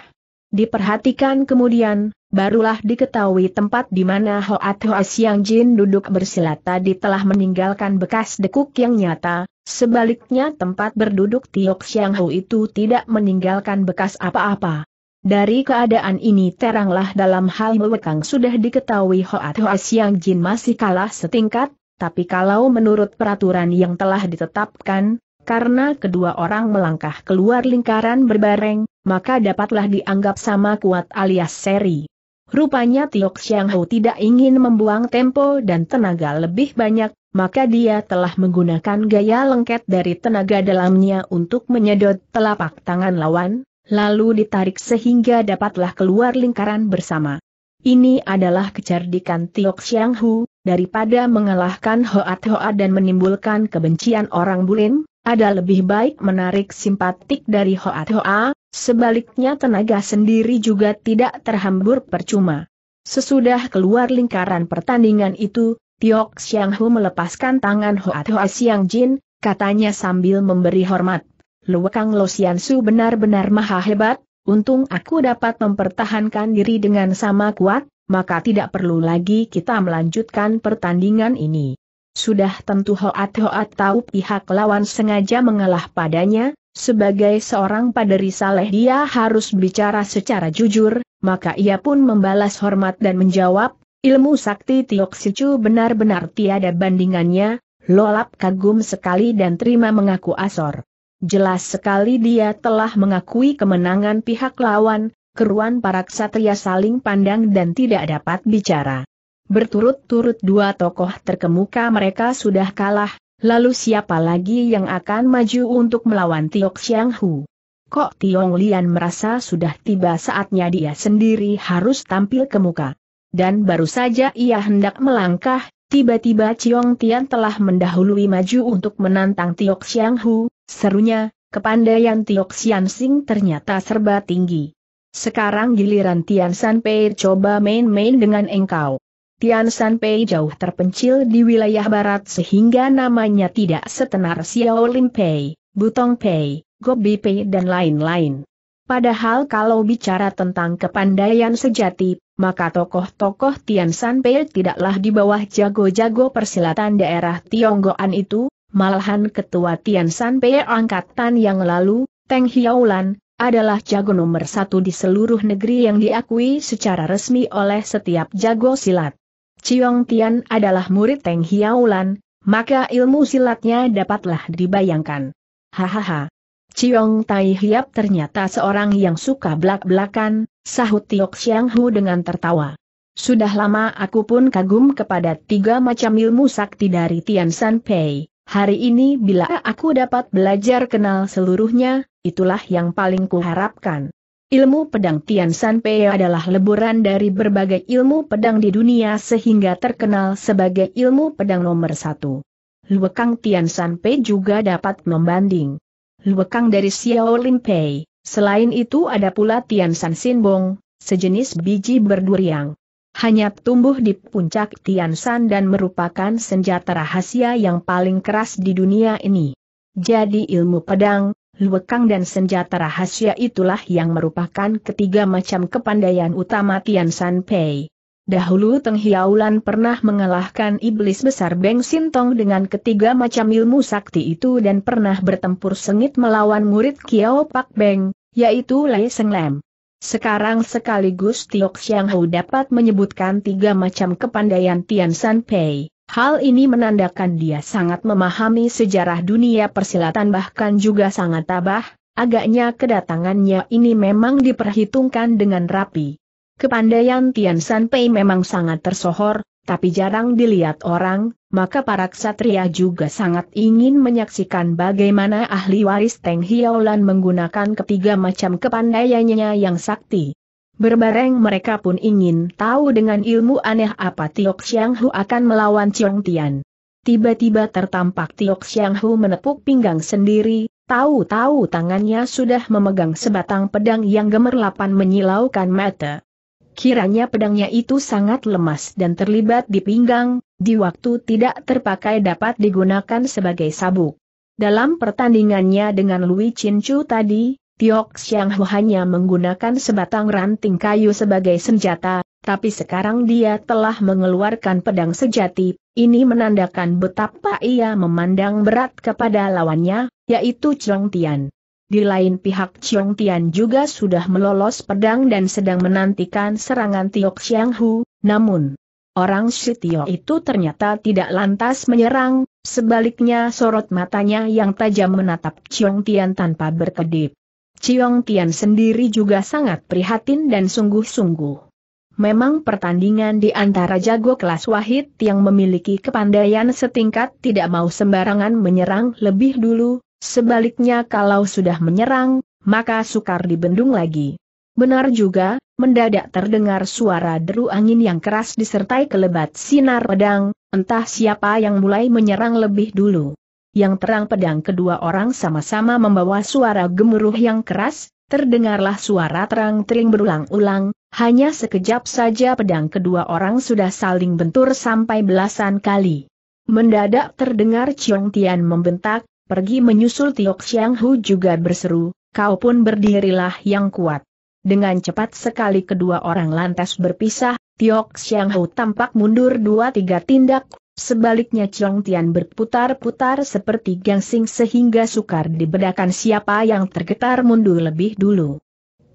diperhatikan kemudian, barulah diketahui tempat di mana Hoat Hoa Siang Jin duduk bersila tadi telah meninggalkan bekas dekuk yang nyata, sebaliknya tempat berduduk Tiok Siang Ho itu tidak meninggalkan bekas apa-apa. Dari keadaan ini teranglah dalam hal mewekang sudah diketahui Hoat Hoa Siang Jin masih kalah setingkat, tapi kalau menurut peraturan yang telah ditetapkan, karena kedua orang melangkah keluar lingkaran berbareng, maka dapatlah dianggap sama kuat alias seri. Rupanya Tiok Xiang Hu tidak ingin membuang tempo dan tenaga lebih banyak, maka dia telah menggunakan gaya lengket dari tenaga dalamnya untuk menyedot telapak tangan lawan, lalu ditarik sehingga dapatlah keluar lingkaran bersama. Ini adalah kecerdikan Tiok Xiang Hu, daripada mengalahkan hoat-hoat dan menimbulkan kebencian orang Bulin, ada lebih baik menarik simpatik dari Hoat Hoat. Sebaliknya tenaga sendiri juga tidak terhambur percuma. Sesudah keluar lingkaran pertandingan itu, Tiok Xiang Hu melepaskan tangan Hoat Hoa Siang Jin, katanya sambil memberi hormat. Luekang Lo Xian Su benar-benar maha hebat, untung aku dapat mempertahankan diri dengan sama kuat, maka tidak perlu lagi kita melanjutkan pertandingan ini. Sudah tentu Hoat Hoat tahu pihak lawan sengaja mengalah padanya, sebagai seorang paderi saleh dia harus bicara secara jujur, maka ia pun membalas hormat dan menjawab, ilmu sakti Tiok Sicu benar-benar tiada bandingannya, Lolap kagum sekali dan terima mengaku Asor. Jelas sekali dia telah mengakui kemenangan pihak lawan, keruan para ksatria saling pandang dan tidak dapat bicara. Berturut-turut dua tokoh terkemuka mereka sudah kalah, Lalu siapa lagi yang akan maju untuk melawan Tiok Xiang Hu? Kok Tiong Lian merasa sudah tiba saatnya dia sendiri harus tampil ke muka. Dan baru saja ia hendak melangkah, tiba-tiba Ciong Tian telah mendahului maju untuk menantang Tiok Xiang Hu, serunya, kepandaian Tiok Xian Sing ternyata serba tinggi. Sekarang giliran Tian San Pei coba main-main dengan engkau. Tian Sanpei jauh terpencil di wilayah barat sehingga namanya tidak setenar Xiao Lim Pei, Butong Pei, Gobi Pei dan lain-lain. Padahal kalau bicara tentang kepandaian sejati, maka tokoh-tokoh Tian Sanpei tidaklah di bawah jago-jago persilatan daerah Tionggoan itu, malahan ketua Tian Sanpei angkatan yang lalu, Teng Hiaulan, adalah jago nomor satu di seluruh negeri yang diakui secara resmi oleh setiap jago silat. Ciong Tian adalah murid Teng Hiaulan, maka ilmu silatnya dapatlah dibayangkan. Hahaha. Ciong Tai Hiap ternyata seorang yang suka belak-belakan, sahut Tiok Xiang Hu dengan tertawa. Sudah lama aku pun kagum kepada tiga macam ilmu sakti dari Tian San Pei. Hari ini bila aku dapat belajar kenal seluruhnya, itulah yang paling kuharapkan. Ilmu pedang Tian San Pei adalah leburan dari berbagai ilmu pedang di dunia sehingga terkenal sebagai ilmu pedang nomor satu. Luekang Tian San Pei juga dapat membanding. Luekang dari Xiao Lim Pei, selain itu ada pula Tian San Sin Bong, sejenis biji yang Hanya tumbuh di puncak Tian San dan merupakan senjata rahasia yang paling keras di dunia ini. Jadi ilmu pedang, Luwekang dan senjata rahasia itulah yang merupakan ketiga macam kepandaian utama Tian San Pei. Dahulu Teng Hiaulan pernah mengalahkan iblis besar Beng Sintong dengan ketiga macam ilmu sakti itu dan pernah bertempur sengit melawan murid Kiao Pak Beng, yaitu Lei Seng Lam. Sekarang sekaligus Tiok Xiang Hou dapat menyebutkan tiga macam kepandaian Tian San Pei. Hal ini menandakan dia sangat memahami sejarah dunia persilatan bahkan juga sangat tabah, agaknya kedatangannya ini memang diperhitungkan dengan rapi. Kepandaian Tian Sanpei memang sangat tersohor, tapi jarang dilihat orang, maka para ksatria juga sangat ingin menyaksikan bagaimana ahli waris Teng Hiaolan menggunakan ketiga macam kepandaiannya yang sakti. Berbareng mereka pun ingin tahu dengan ilmu aneh apa Tiok Xiang Hu akan melawan Chiong Tian. Tiba-tiba tertampak Tiok Xiang Hu menepuk pinggang sendiri, tahu-tahu tangannya sudah memegang sebatang pedang yang gemerlapan menyilaukan mata. Kiranya pedangnya itu sangat lemas dan terlibat di pinggang, di waktu tidak terpakai dapat digunakan sebagai sabuk. Dalam pertandingannya dengan Lui Chin Chu tadi, Tiok Xiang hanya menggunakan sebatang ranting kayu sebagai senjata, tapi sekarang dia telah mengeluarkan pedang sejati, ini menandakan betapa ia memandang berat kepada lawannya, yaitu Chong Tian. Di lain pihak Chong Tian juga sudah melolos pedang dan sedang menantikan serangan Tiok Xiang Hu, namun orang si Tio itu ternyata tidak lantas menyerang, sebaliknya sorot matanya yang tajam menatap Chong Tian tanpa berkedip. Ciong Tian sendiri juga sangat prihatin dan sungguh-sungguh. Memang pertandingan di antara jago kelas Wahid yang memiliki kepandaian setingkat tidak mau sembarangan menyerang lebih dulu, sebaliknya kalau sudah menyerang, maka sukar dibendung lagi. Benar juga, mendadak terdengar suara deru angin yang keras disertai kelebat sinar pedang, entah siapa yang mulai menyerang lebih dulu. Yang terang pedang kedua orang sama-sama membawa suara gemuruh yang keras, terdengarlah suara terang-tering berulang-ulang, hanya sekejap saja pedang kedua orang sudah saling bentur sampai belasan kali. Mendadak terdengar Chiong Tian membentak, pergi menyusul Tiok Xiang Hu juga berseru, kau pun berdirilah yang kuat. Dengan cepat sekali kedua orang lantas berpisah, Tiok Xiang Hu tampak mundur dua tiga tindak, Sebaliknya Chong Tian berputar-putar seperti gangsing sehingga sukar dibedakan siapa yang tergetar mundur lebih dulu.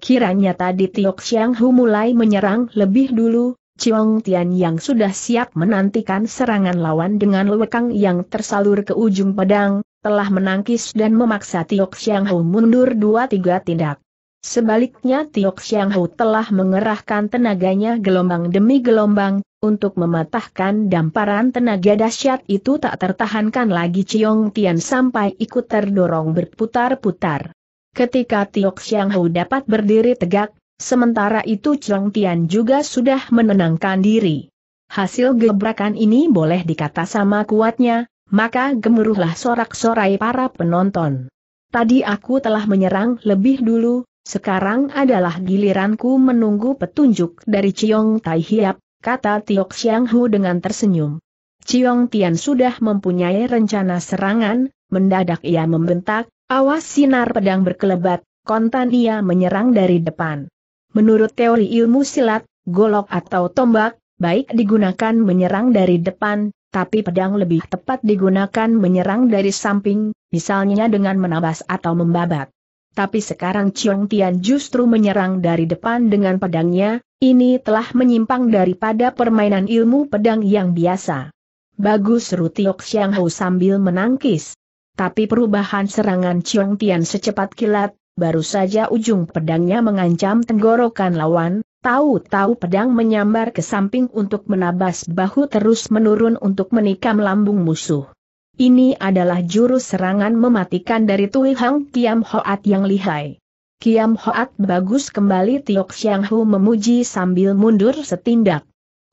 Kiranya tadi Tiok Xiang Hu mulai menyerang lebih dulu, Chong Tian yang sudah siap menantikan serangan lawan dengan lewekang yang tersalur ke ujung pedang, telah menangkis dan memaksa Tiok Xiang Hu mundur dua tiga tindak. Sebaliknya Tiok Xiang Hu telah mengerahkan tenaganya gelombang demi gelombang, untuk mematahkan damparan tenaga dahsyat itu tak tertahankan lagi Ciong Tian sampai ikut terdorong berputar-putar. Ketika Tiok Xiang Hu dapat berdiri tegak, sementara itu Ciong Tian juga sudah menenangkan diri. Hasil gebrakan ini boleh dikata sama kuatnya, maka gemuruhlah sorak-sorai para penonton. Tadi aku telah menyerang lebih dulu, sekarang adalah giliranku menunggu petunjuk dari Ciong Tai Hiap, kata Tiok Xiang Hu dengan tersenyum. Ciong Tian sudah mempunyai rencana serangan, mendadak ia membentak, awas sinar pedang berkelebat, kontan ia menyerang dari depan. Menurut teori ilmu silat, golok atau tombak, baik digunakan menyerang dari depan, tapi pedang lebih tepat digunakan menyerang dari samping, misalnya dengan menabas atau membabat. Tapi sekarang Chiong Tian justru menyerang dari depan dengan pedangnya, ini telah menyimpang daripada permainan ilmu pedang yang biasa. Bagus Rutiok Tiok Xiang Hou sambil menangkis. Tapi perubahan serangan Chiong Tian secepat kilat, baru saja ujung pedangnya mengancam tenggorokan lawan, tahu-tahu pedang menyambar ke samping untuk menabas bahu terus menurun untuk menikam lambung musuh. Ini adalah jurus serangan mematikan dari Tui Hang Kiam Hoat yang lihai. Kiam Hoat bagus kembali Tiok Xiang Hu memuji sambil mundur setindak.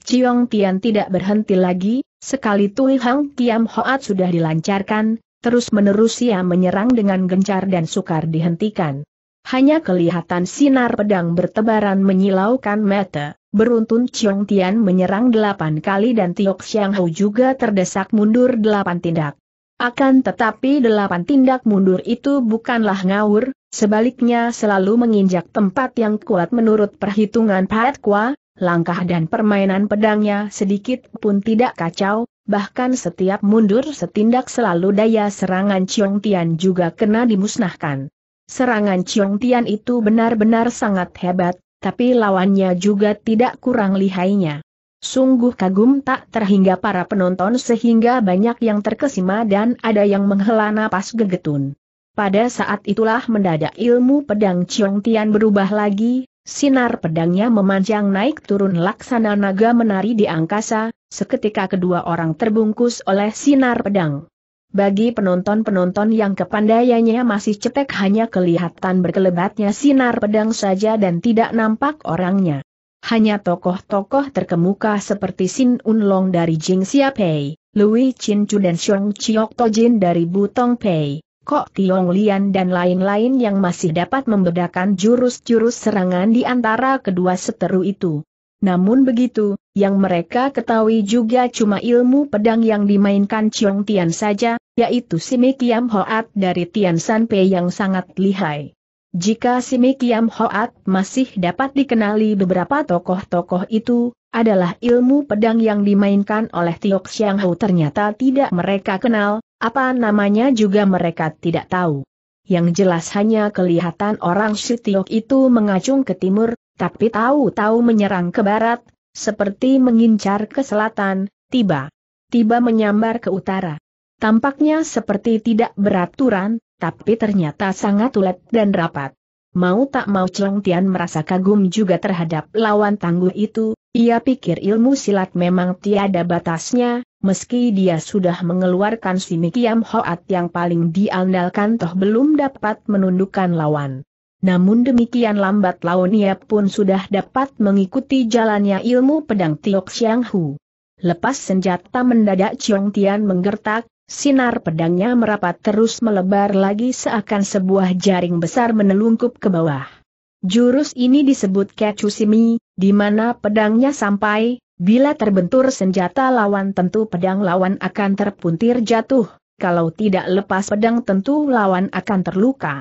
Ciong Tian tidak berhenti lagi, sekali Tui Hang Kiam Hoat sudah dilancarkan, terus menerus ia menyerang dengan gencar dan sukar dihentikan. Hanya kelihatan sinar pedang bertebaran menyilaukan mata. Beruntun Chong Tian menyerang delapan kali dan Tiok Xiang Hou juga terdesak mundur delapan tindak. Akan tetapi delapan tindak mundur itu bukanlah ngawur, sebaliknya selalu menginjak tempat yang kuat menurut perhitungan Pat Kwa, langkah dan permainan pedangnya sedikit pun tidak kacau, bahkan setiap mundur setindak selalu daya serangan Chong Tian juga kena dimusnahkan. Serangan Chiong Tian itu benar-benar sangat hebat, tapi lawannya juga tidak kurang lihainya. Sungguh kagum tak terhingga para penonton sehingga banyak yang terkesima dan ada yang menghela napas gegetun. Pada saat itulah mendadak ilmu pedang Chiong Tian berubah lagi, sinar pedangnya memanjang naik turun laksana naga menari di angkasa, seketika kedua orang terbungkus oleh sinar pedang. Bagi penonton-penonton yang kepandaiannya masih cetek hanya kelihatan berkelebatnya sinar pedang saja dan tidak nampak orangnya. Hanya tokoh-tokoh terkemuka seperti Sin Unlong dari Jing Xiapei, Louis Chin Chu dan Xiong Chiok Tojin dari Butong Pei, Kok Tiong Lian dan lain-lain yang masih dapat membedakan jurus-jurus serangan di antara kedua seteru itu. Namun begitu, yang mereka ketahui juga cuma ilmu pedang yang dimainkan Chiong Tian saja, yaitu Simi Kiam Hoat dari Tian San Pei yang sangat lihai. Jika Simi Kiam Hoat masih dapat dikenali beberapa tokoh-tokoh itu, adalah ilmu pedang yang dimainkan oleh Tiok Xiang Hou ternyata tidak mereka kenal, apa namanya juga mereka tidak tahu. Yang jelas hanya kelihatan orang si Tiok itu mengacung ke timur, tapi tahu-tahu menyerang ke barat, seperti mengincar ke selatan, tiba-tiba menyambar ke utara. Tampaknya seperti tidak beraturan, tapi ternyata sangat ulet dan rapat. Mau tak mau Cheng Tian merasa kagum juga terhadap lawan tangguh itu, ia pikir ilmu silat memang tiada batasnya, meski dia sudah mengeluarkan si Kiam Hoat yang paling diandalkan toh belum dapat menundukkan lawan. Namun demikian lambat laun ia pun sudah dapat mengikuti jalannya ilmu pedang Tiok Xiang Hu. Lepas senjata mendadak Chong Tian menggertak, Sinar pedangnya merapat terus melebar lagi seakan sebuah jaring besar menelungkup ke bawah. Jurus ini disebut Kecusimi, di mana pedangnya sampai, bila terbentur senjata lawan tentu pedang lawan akan terpuntir jatuh, kalau tidak lepas pedang tentu lawan akan terluka.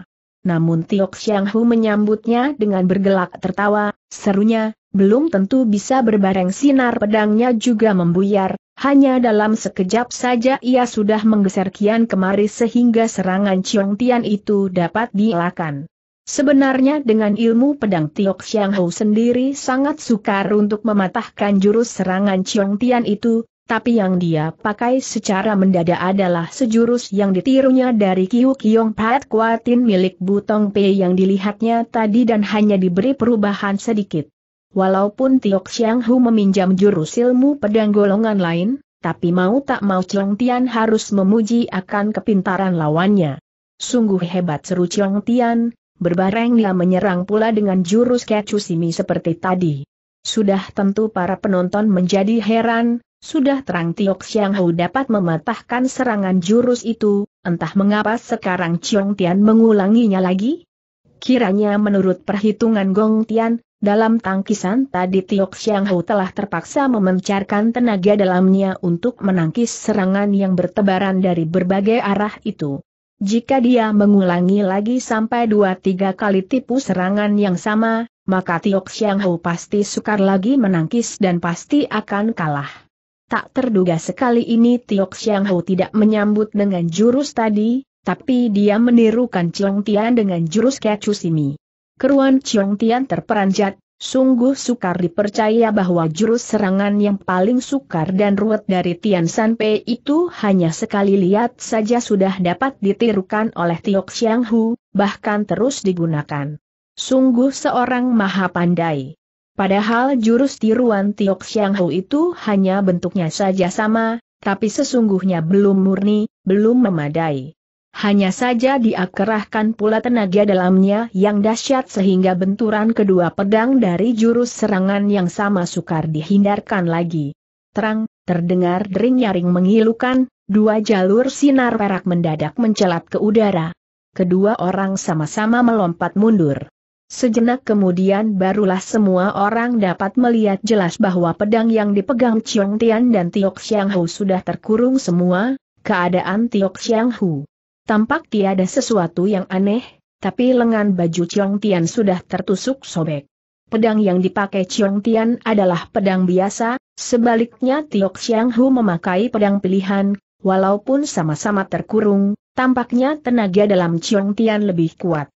Namun Tiok Xiang Hu menyambutnya dengan bergelak tertawa, serunya, belum tentu bisa berbareng sinar pedangnya juga membuyar, hanya dalam sekejap saja ia sudah menggeser kian kemari sehingga serangan Chiong Tian itu dapat dielakkan. Sebenarnya dengan ilmu pedang Tiok Xiang Hou sendiri sangat sukar untuk mematahkan jurus serangan Chiong Tian itu, tapi yang dia pakai secara mendadak adalah sejurus yang ditirunya dari Kiu Kiong Pat Kuatin milik Butong Pei yang dilihatnya tadi dan hanya diberi perubahan sedikit. Walaupun Tiok Xiang Hu meminjam jurus ilmu pedang golongan lain, tapi mau tak mau Chong Tian harus memuji akan kepintaran lawannya. Sungguh hebat seru Chong Tian, berbareng dia menyerang pula dengan jurus kecu simi seperti tadi. Sudah tentu para penonton menjadi heran, sudah terang Tiok Xiang Hu dapat mematahkan serangan jurus itu, entah mengapa sekarang Chong Tian mengulanginya lagi? Kiranya menurut perhitungan Gong Tian, dalam tangkisan tadi Tiok Xiang Hu telah terpaksa memencarkan tenaga dalamnya untuk menangkis serangan yang bertebaran dari berbagai arah itu. Jika dia mengulangi lagi sampai dua tiga kali tipu serangan yang sama, maka Tiok Xiang Hu pasti sukar lagi menangkis dan pasti akan kalah. Tak terduga sekali ini Tiok Xiang Hu tidak menyambut dengan jurus tadi, tapi dia menirukan Chiong Tian dengan jurus Kecu Simi. Keruan Chong Tian terperanjat, sungguh sukar dipercaya bahwa jurus serangan yang paling sukar dan ruwet dari Tian San Pei itu hanya sekali lihat saja sudah dapat ditirukan oleh Tiok Xiang Hu, bahkan terus digunakan. Sungguh seorang maha pandai. Padahal jurus tiruan Tiok Xiang Hu itu hanya bentuknya saja sama, tapi sesungguhnya belum murni, belum memadai. Hanya saja dia pula tenaga dalamnya yang dahsyat sehingga benturan kedua pedang dari jurus serangan yang sama sukar dihindarkan lagi. Terang, terdengar dering nyaring mengilukan, dua jalur sinar perak mendadak mencelat ke udara. Kedua orang sama-sama melompat mundur. Sejenak kemudian barulah semua orang dapat melihat jelas bahwa pedang yang dipegang Chiong Tian dan Tiok Xiang Hu sudah terkurung semua, keadaan Tiok Xiang Hu Tampak tiada sesuatu yang aneh, tapi lengan baju Chiong Tian sudah tertusuk sobek. Pedang yang dipakai Chiong Tian adalah pedang biasa, sebaliknya Tiok Xiang Hu memakai pedang pilihan, walaupun sama-sama terkurung, tampaknya tenaga dalam Chiong Tian lebih kuat.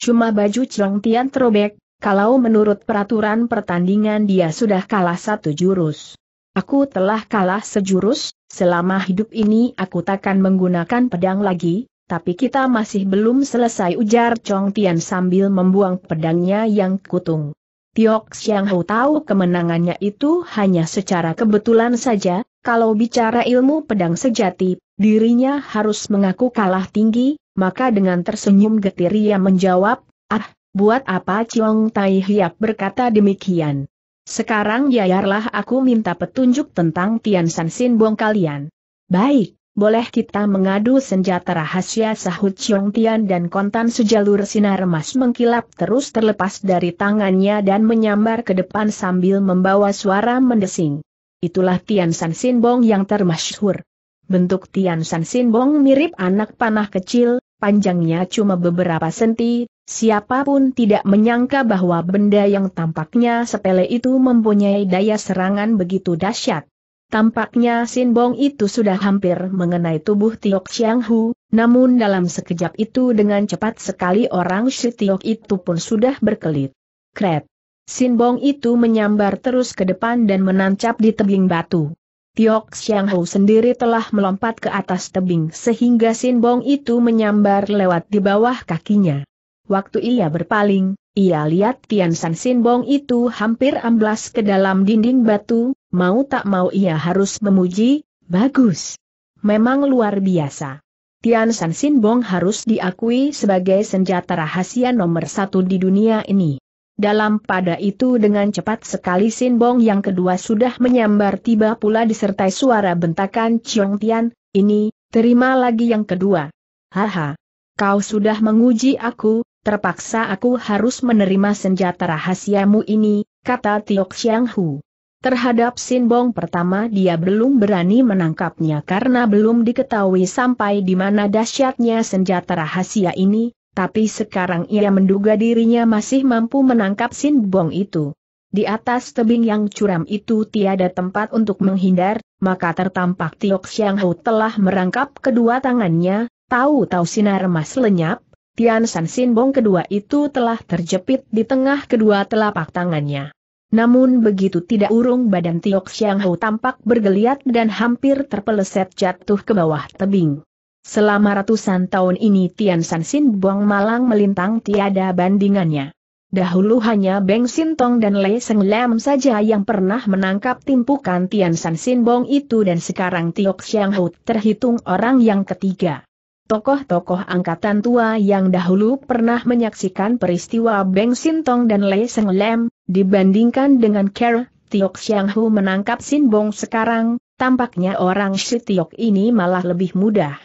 Cuma baju Chiong Tian terobek, kalau menurut peraturan pertandingan dia sudah kalah satu jurus. Aku telah kalah sejurus, selama hidup ini aku takkan menggunakan pedang lagi, tapi kita masih belum selesai ujar Chong Tian sambil membuang pedangnya yang kutung. Tiok Xiang Hu tahu kemenangannya itu hanya secara kebetulan saja, kalau bicara ilmu pedang sejati, dirinya harus mengaku kalah tinggi, maka dengan tersenyum getir ia menjawab, ah, buat apa Chong Tai Hiap berkata demikian. Sekarang yayarlah aku minta petunjuk tentang Tian San Sin Bong kalian. Baik boleh kita mengadu senjata rahasia sahut Chiong Tian dan kontan sejalur sinar emas mengkilap terus terlepas dari tangannya dan menyambar ke depan sambil membawa suara mendesing. Itulah Tian San Sin Bong yang termasyhur. Bentuk Tian San Sin Bong mirip anak panah kecil, panjangnya cuma beberapa senti, siapapun tidak menyangka bahwa benda yang tampaknya sepele itu mempunyai daya serangan begitu dahsyat. Tampaknya Sinbong itu sudah hampir mengenai tubuh Tiok Chiang Hu, namun dalam sekejap itu dengan cepat sekali orang si Tiok itu pun sudah berkelit. Kret! Sinbong itu menyambar terus ke depan dan menancap di tebing batu. Tiok Chiang Hu sendiri telah melompat ke atas tebing sehingga Sinbong itu menyambar lewat di bawah kakinya. Waktu ia berpaling, ia lihat Tian San Sinbong itu hampir amblas ke dalam dinding batu, mau tak mau ia harus memuji, bagus. Memang luar biasa. Tian San Sin Bong harus diakui sebagai senjata rahasia nomor satu di dunia ini. Dalam pada itu dengan cepat sekali Sin Bong yang kedua sudah menyambar tiba pula disertai suara bentakan Chiong Tian, ini, terima lagi yang kedua. Haha. Kau sudah menguji aku, terpaksa aku harus menerima senjata rahasiamu ini, kata Tiok Xiang Hu. Terhadap Sinbong pertama dia belum berani menangkapnya karena belum diketahui sampai di mana dahsyatnya senjata rahasia ini, tapi sekarang ia menduga dirinya masih mampu menangkap Sinbong itu. Di atas tebing yang curam itu tiada tempat untuk menghindar, maka tertampak Tiok Xiang Hu telah merangkap kedua tangannya, tahu-tahu sinar emas lenyap, Tian San Sinbong kedua itu telah terjepit di tengah kedua telapak tangannya. Namun begitu tidak urung badan Tiok Xiang Ho tampak bergeliat dan hampir terpeleset jatuh ke bawah tebing. Selama ratusan tahun ini Tian San Sin Buang Malang melintang tiada bandingannya. Dahulu hanya Beng Sin Tong dan Lei Seng Lam saja yang pernah menangkap timpukan Tian San Sin Bong itu dan sekarang Tiok Xiang Ho terhitung orang yang ketiga. Tokoh-tokoh angkatan tua yang dahulu pernah menyaksikan peristiwa Beng Sintong dan Lei Seng Lem, dibandingkan dengan Kerr, Tiok Xiang Hu menangkap Sin Bong sekarang, tampaknya orang si Tiok ini malah lebih mudah.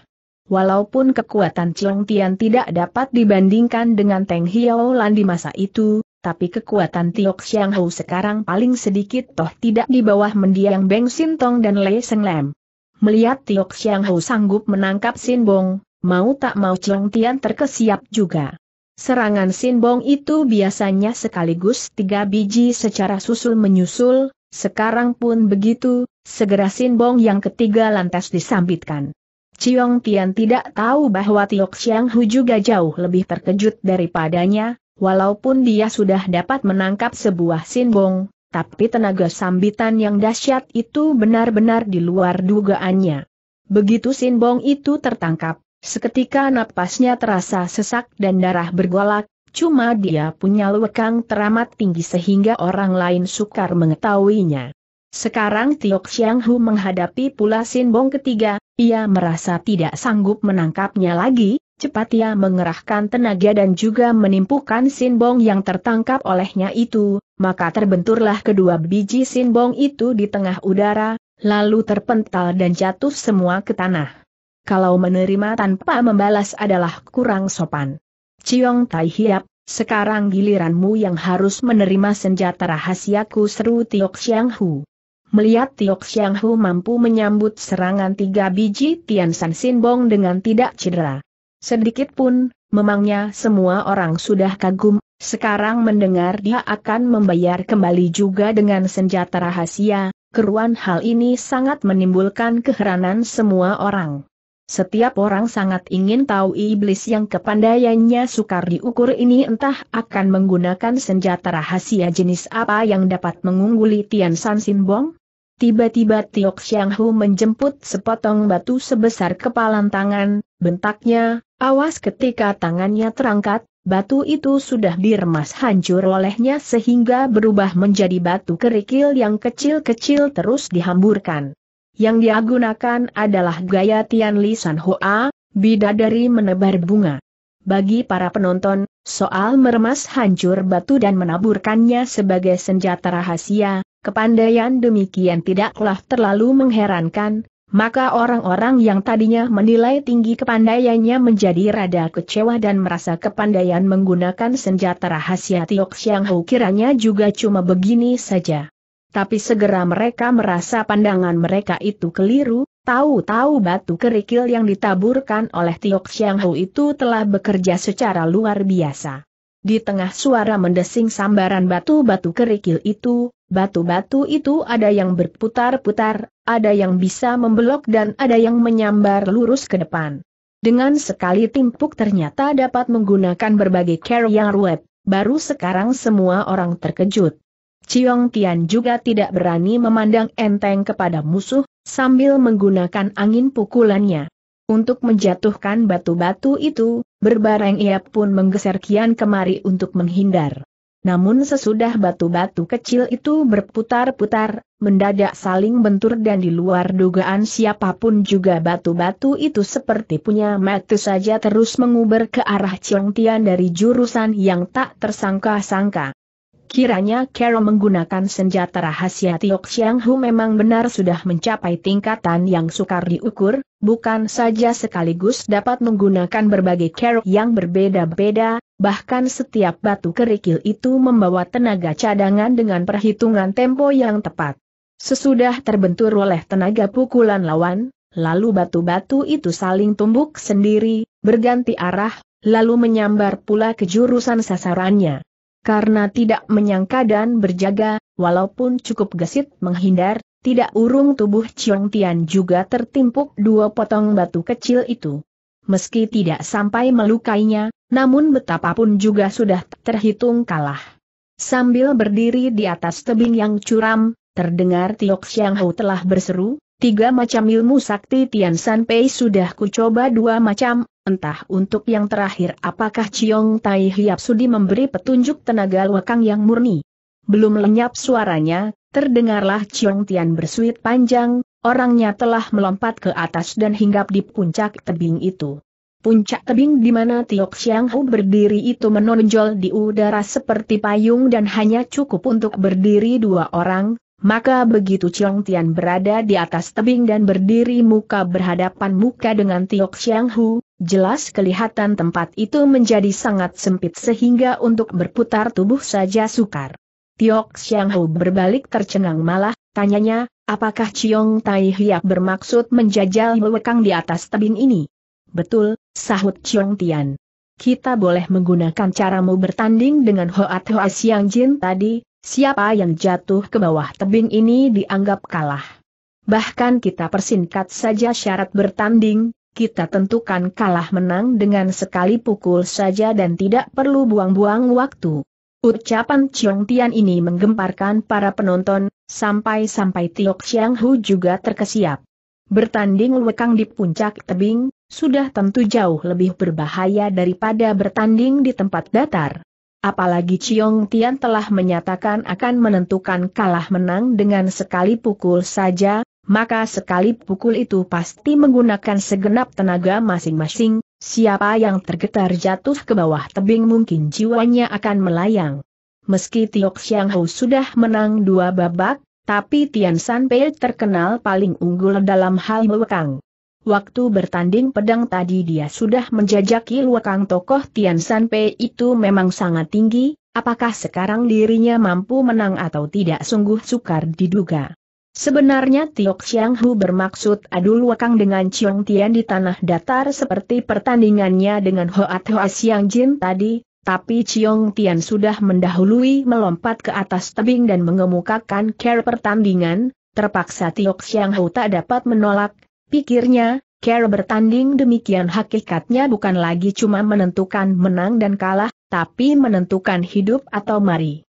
Walaupun kekuatan Chiong Tian tidak dapat dibandingkan dengan Teng Hiao Lan di masa itu, tapi kekuatan Tiok Xiang Hu sekarang paling sedikit toh tidak di bawah mendiang Beng Sintong dan Lei Seng Lem. Melihat Tiok Xiang Hu sanggup menangkap Sin Bong, mau tak mau Chong Tian terkesiap juga. Serangan Sinbong itu biasanya sekaligus tiga biji secara susul menyusul, sekarang pun begitu, segera Sinbong yang ketiga lantas disambitkan. Ciong Tian tidak tahu bahwa Tiok Xiang Hu juga jauh lebih terkejut daripadanya, walaupun dia sudah dapat menangkap sebuah Sinbong, tapi tenaga sambitan yang dahsyat itu benar-benar di luar dugaannya. Begitu Sinbong itu tertangkap, Seketika napasnya terasa sesak dan darah bergolak, cuma dia punya lekang teramat tinggi sehingga orang lain sukar mengetahuinya. Sekarang Tiok Xiang Hu menghadapi pula Sinbong ketiga, ia merasa tidak sanggup menangkapnya lagi, cepat ia mengerahkan tenaga dan juga menimpukan Sinbong yang tertangkap olehnya itu, maka terbenturlah kedua biji Sinbong itu di tengah udara, lalu terpental dan jatuh semua ke tanah kalau menerima tanpa membalas adalah kurang sopan. Ciong Tai Hiap, sekarang giliranmu yang harus menerima senjata rahasiaku seru Tiok Xiang Hu. Melihat Tiok Xiang Hu mampu menyambut serangan tiga biji Tian San Sin Bong dengan tidak cedera. Sedikit pun, memangnya semua orang sudah kagum, sekarang mendengar dia akan membayar kembali juga dengan senjata rahasia, keruan hal ini sangat menimbulkan keheranan semua orang. Setiap orang sangat ingin tahu iblis yang kepandaiannya sukar diukur ini entah akan menggunakan senjata rahasia jenis apa yang dapat mengungguli Tian San Bong. Tiba-tiba Tiok Xiang Hu menjemput sepotong batu sebesar kepalan tangan, bentaknya, awas ketika tangannya terangkat, batu itu sudah diremas hancur olehnya sehingga berubah menjadi batu kerikil yang kecil-kecil terus dihamburkan. Yang dia gunakan adalah gaya Tian Li San Hoa, bidadari menebar bunga. Bagi para penonton, soal meremas hancur batu dan menaburkannya sebagai senjata rahasia, kepandaian demikian tidaklah terlalu mengherankan, maka orang-orang yang tadinya menilai tinggi kepandaiannya menjadi rada kecewa dan merasa kepandaian menggunakan senjata rahasia Tiok Xiang Hu kiranya juga cuma begini saja. Tapi segera mereka merasa pandangan mereka itu keliru, tahu-tahu batu kerikil yang ditaburkan oleh Tiok Xiang Hu itu telah bekerja secara luar biasa. Di tengah suara mendesing sambaran batu-batu kerikil itu, batu-batu itu ada yang berputar-putar, ada yang bisa membelok dan ada yang menyambar lurus ke depan. Dengan sekali timpuk ternyata dapat menggunakan berbagai carrier web, baru sekarang semua orang terkejut. Ciong Tian juga tidak berani memandang enteng kepada musuh, sambil menggunakan angin pukulannya. Untuk menjatuhkan batu-batu itu, berbareng ia pun menggeser kian kemari untuk menghindar. Namun sesudah batu-batu kecil itu berputar-putar, mendadak saling bentur dan di luar dugaan siapapun juga batu-batu itu seperti punya mati saja terus menguber ke arah Ciong Tian dari jurusan yang tak tersangka-sangka. Kiranya Kero menggunakan senjata rahasia Tiok Siang Hu memang benar sudah mencapai tingkatan yang sukar diukur, bukan saja sekaligus dapat menggunakan berbagai Kero yang berbeda-beda, bahkan setiap batu kerikil itu membawa tenaga cadangan dengan perhitungan tempo yang tepat. Sesudah terbentur oleh tenaga pukulan lawan, lalu batu-batu itu saling tumbuk sendiri, berganti arah, lalu menyambar pula ke jurusan sasarannya. Karena tidak menyangka dan berjaga, walaupun cukup gesit menghindar, tidak urung tubuh Chiong Tian juga tertimpuk dua potong batu kecil itu. Meski tidak sampai melukainya, namun betapapun juga sudah terhitung kalah. Sambil berdiri di atas tebing yang curam, terdengar Tiok Xiang Hou telah berseru, Tiga macam ilmu sakti Tian San Pei sudah kucoba dua macam, entah untuk yang terakhir apakah Chiong Tai Hiap Sudi memberi petunjuk tenaga wakang yang murni. Belum lenyap suaranya, terdengarlah Chiong Tian bersuit panjang, orangnya telah melompat ke atas dan hinggap di puncak tebing itu. Puncak tebing di mana Tiok Xiang Hu berdiri itu menonjol di udara seperti payung dan hanya cukup untuk berdiri dua orang, maka begitu Chong Tian berada di atas tebing dan berdiri muka berhadapan muka dengan Tiok Xiang Hu, jelas kelihatan tempat itu menjadi sangat sempit sehingga untuk berputar tubuh saja sukar. Tiok Xiang Hu berbalik tercengang malah, tanyanya, apakah Chiong Tai Hiap bermaksud menjajal mewekang di atas tebing ini? Betul, sahut Chong Tian. Kita boleh menggunakan caramu bertanding dengan Hoat Hoa Siang Jin tadi, Siapa yang jatuh ke bawah tebing ini dianggap kalah. Bahkan kita persingkat saja syarat bertanding, kita tentukan kalah menang dengan sekali pukul saja dan tidak perlu buang-buang waktu. Ucapan Chiong Tian ini menggemparkan para penonton, sampai-sampai Tiok Chiang Hu juga terkesiap. Bertanding lekang di puncak tebing, sudah tentu jauh lebih berbahaya daripada bertanding di tempat datar. Apalagi Chiong Tian telah menyatakan akan menentukan kalah menang dengan sekali pukul saja, maka sekali pukul itu pasti menggunakan segenap tenaga masing-masing, siapa yang tergetar jatuh ke bawah tebing mungkin jiwanya akan melayang. Meski Tiok Xiang Hou sudah menang dua babak, tapi Tian San Pei terkenal paling unggul dalam hal mewekang. Waktu bertanding pedang tadi dia sudah menjajaki luakang tokoh Tian San Pei itu memang sangat tinggi, apakah sekarang dirinya mampu menang atau tidak sungguh sukar diduga. Sebenarnya Tiok Xiang Hu bermaksud adu luakang dengan Chiong Tian di tanah datar seperti pertandingannya dengan Hoat Hoa Xiang Jin tadi, tapi Chiong Tian sudah mendahului melompat ke atas tebing dan mengemukakan care pertandingan, terpaksa Tiok Xiang Hu tak dapat menolak, Pikirnya, Care bertanding demikian hakikatnya bukan lagi cuma menentukan menang dan kalah, tapi menentukan hidup atau mari.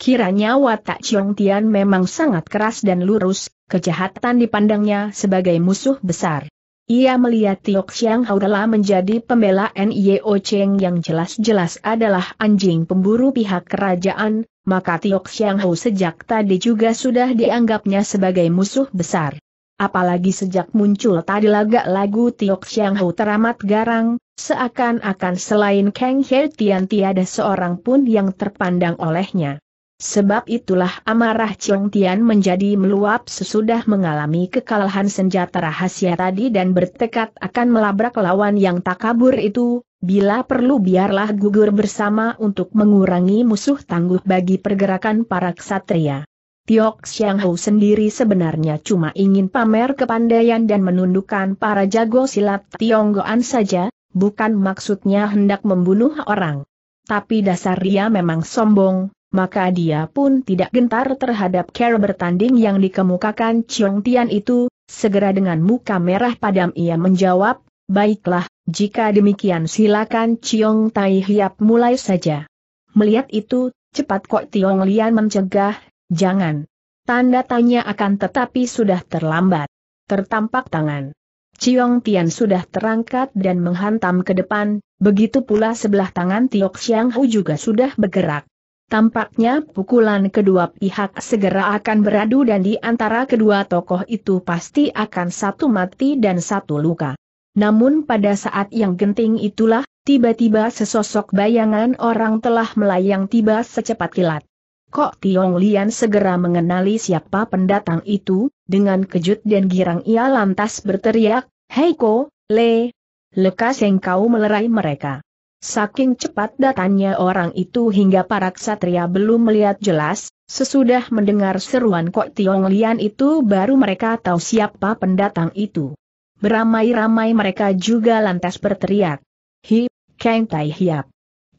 Kiranya watak Chiong Tian memang sangat keras dan lurus, kejahatan dipandangnya sebagai musuh besar. Ia melihat Tiok Xiang telah menjadi pembela Nio Cheng yang jelas-jelas adalah anjing pemburu pihak kerajaan, maka Tiok Xiang Hau sejak tadi juga sudah dianggapnya sebagai musuh besar apalagi sejak muncul tadi laga lagu Tiok Xiang Hou teramat garang, seakan-akan selain Kang He Tian tiada seorang pun yang terpandang olehnya. Sebab itulah amarah Chong Tian menjadi meluap sesudah mengalami kekalahan senjata rahasia tadi dan bertekad akan melabrak lawan yang tak kabur itu, bila perlu biarlah gugur bersama untuk mengurangi musuh tangguh bagi pergerakan para ksatria. Tiok Xiang Hou sendiri sebenarnya cuma ingin pamer kepandaian dan menundukkan para jago silat Tionggoan saja, bukan maksudnya hendak membunuh orang. Tapi dasar dia memang sombong, maka dia pun tidak gentar terhadap cara bertanding yang dikemukakan Chiong Tian itu, segera dengan muka merah padam ia menjawab, baiklah, jika demikian silakan Chiong Tai Hiap mulai saja. Melihat itu, cepat kok Tiong Lian mencegah, Jangan. Tanda tanya akan tetapi sudah terlambat. Tertampak tangan. Ciong Tian sudah terangkat dan menghantam ke depan, begitu pula sebelah tangan Tiok Xiang Hu juga sudah bergerak. Tampaknya pukulan kedua pihak segera akan beradu dan di antara kedua tokoh itu pasti akan satu mati dan satu luka. Namun pada saat yang genting itulah, tiba-tiba sesosok bayangan orang telah melayang tiba secepat kilat. Kok Tiong Lian segera mengenali siapa pendatang itu, dengan kejut dan girang ia lantas berteriak, Hei Ko, Le, lekas engkau melerai mereka. Saking cepat datangnya orang itu hingga para ksatria belum melihat jelas, sesudah mendengar seruan Kok Tiong Lian itu baru mereka tahu siapa pendatang itu. Beramai-ramai mereka juga lantas berteriak. Hi, Kang Tai Hiap.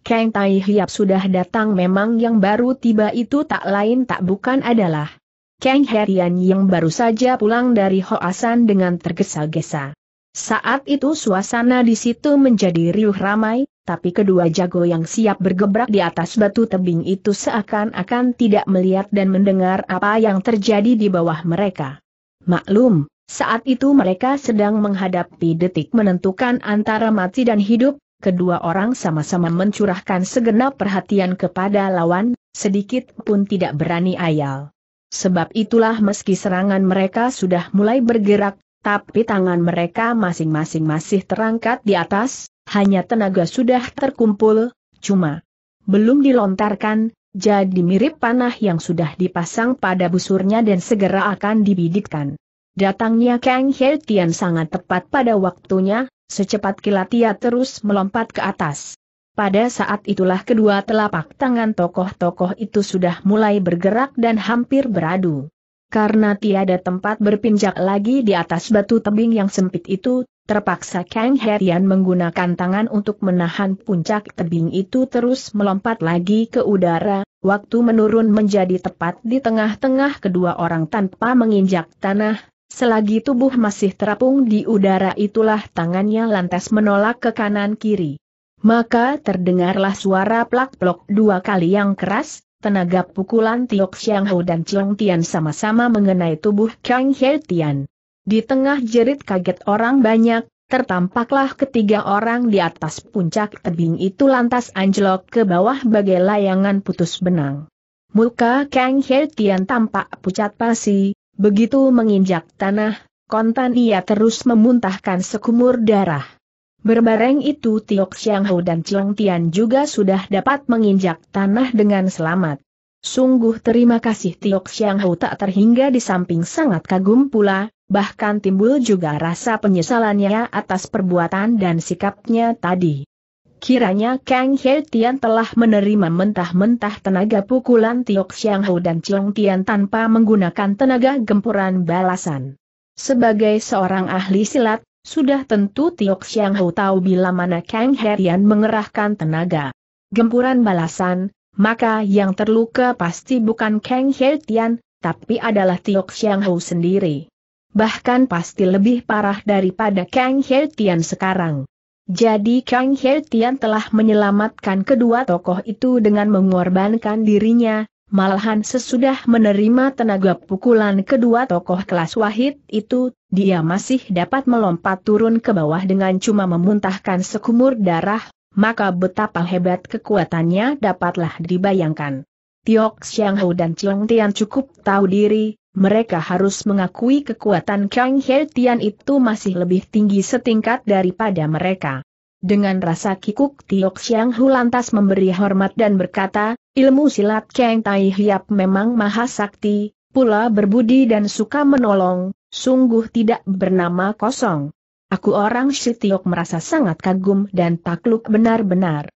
Kang Tai Hiap sudah datang memang yang baru tiba itu tak lain tak bukan adalah Kang Herian yang baru saja pulang dari Hoasan dengan tergesa-gesa. Saat itu suasana di situ menjadi riuh ramai, tapi kedua jago yang siap bergebrak di atas batu tebing itu seakan-akan tidak melihat dan mendengar apa yang terjadi di bawah mereka. Maklum, saat itu mereka sedang menghadapi detik menentukan antara mati dan hidup, kedua orang sama-sama mencurahkan segenap perhatian kepada lawan, sedikit pun tidak berani ayal. Sebab itulah meski serangan mereka sudah mulai bergerak, tapi tangan mereka masing-masing masih terangkat di atas, hanya tenaga sudah terkumpul, cuma belum dilontarkan, jadi mirip panah yang sudah dipasang pada busurnya dan segera akan dibidikkan. Datangnya Kang Hei Tian sangat tepat pada waktunya, Secepat kilat ia terus melompat ke atas. Pada saat itulah kedua telapak tangan tokoh-tokoh itu sudah mulai bergerak dan hampir beradu. Karena tiada tempat berpinjak lagi di atas batu tebing yang sempit itu, terpaksa Kang Herian menggunakan tangan untuk menahan puncak tebing itu terus melompat lagi ke udara, waktu menurun menjadi tepat di tengah-tengah kedua orang tanpa menginjak tanah, Selagi tubuh masih terapung di udara itulah tangannya lantas menolak ke kanan kiri. Maka terdengarlah suara plak-plok dua kali yang keras, tenaga pukulan Tiok Xiang Hou dan Chiong Tian sama-sama mengenai tubuh Kang He Tian. Di tengah jerit kaget orang banyak, tertampaklah ketiga orang di atas puncak tebing itu lantas anjlok ke bawah bagai layangan putus benang. Muka Kang He Tian tampak pucat pasi, Begitu menginjak tanah, kontan ia terus memuntahkan sekumur darah. Berbareng itu Tiok Ho dan Chiang Tian juga sudah dapat menginjak tanah dengan selamat. Sungguh terima kasih Tiok Ho tak terhingga di samping sangat kagum pula, bahkan timbul juga rasa penyesalannya atas perbuatan dan sikapnya tadi. Kiranya Kang He Tian telah menerima mentah-mentah tenaga pukulan Tiok Xiang Ho dan Chong Tian tanpa menggunakan tenaga gempuran balasan. Sebagai seorang ahli silat, sudah tentu Tiok Xiang Ho tahu bila mana Kang He Tian mengerahkan tenaga gempuran balasan, maka yang terluka pasti bukan Kang He Tian, tapi adalah Tiok Xiang Ho sendiri. Bahkan pasti lebih parah daripada Kang He Tian sekarang. Jadi Kang He Tian telah menyelamatkan kedua tokoh itu dengan mengorbankan dirinya, malahan sesudah menerima tenaga pukulan kedua tokoh kelas wahid itu, dia masih dapat melompat turun ke bawah dengan cuma memuntahkan sekumur darah, maka betapa hebat kekuatannya dapatlah dibayangkan. Tiok Xiang Hou dan Chong Tian cukup tahu diri, mereka harus mengakui kekuatan Kang He Tian itu masih lebih tinggi setingkat daripada mereka. Dengan rasa kikuk Tiok Siang Hu lantas memberi hormat dan berkata, ilmu silat Kang Tai Hiap memang maha sakti, pula berbudi dan suka menolong, sungguh tidak bernama kosong. Aku orang si Tiok merasa sangat kagum dan takluk benar-benar.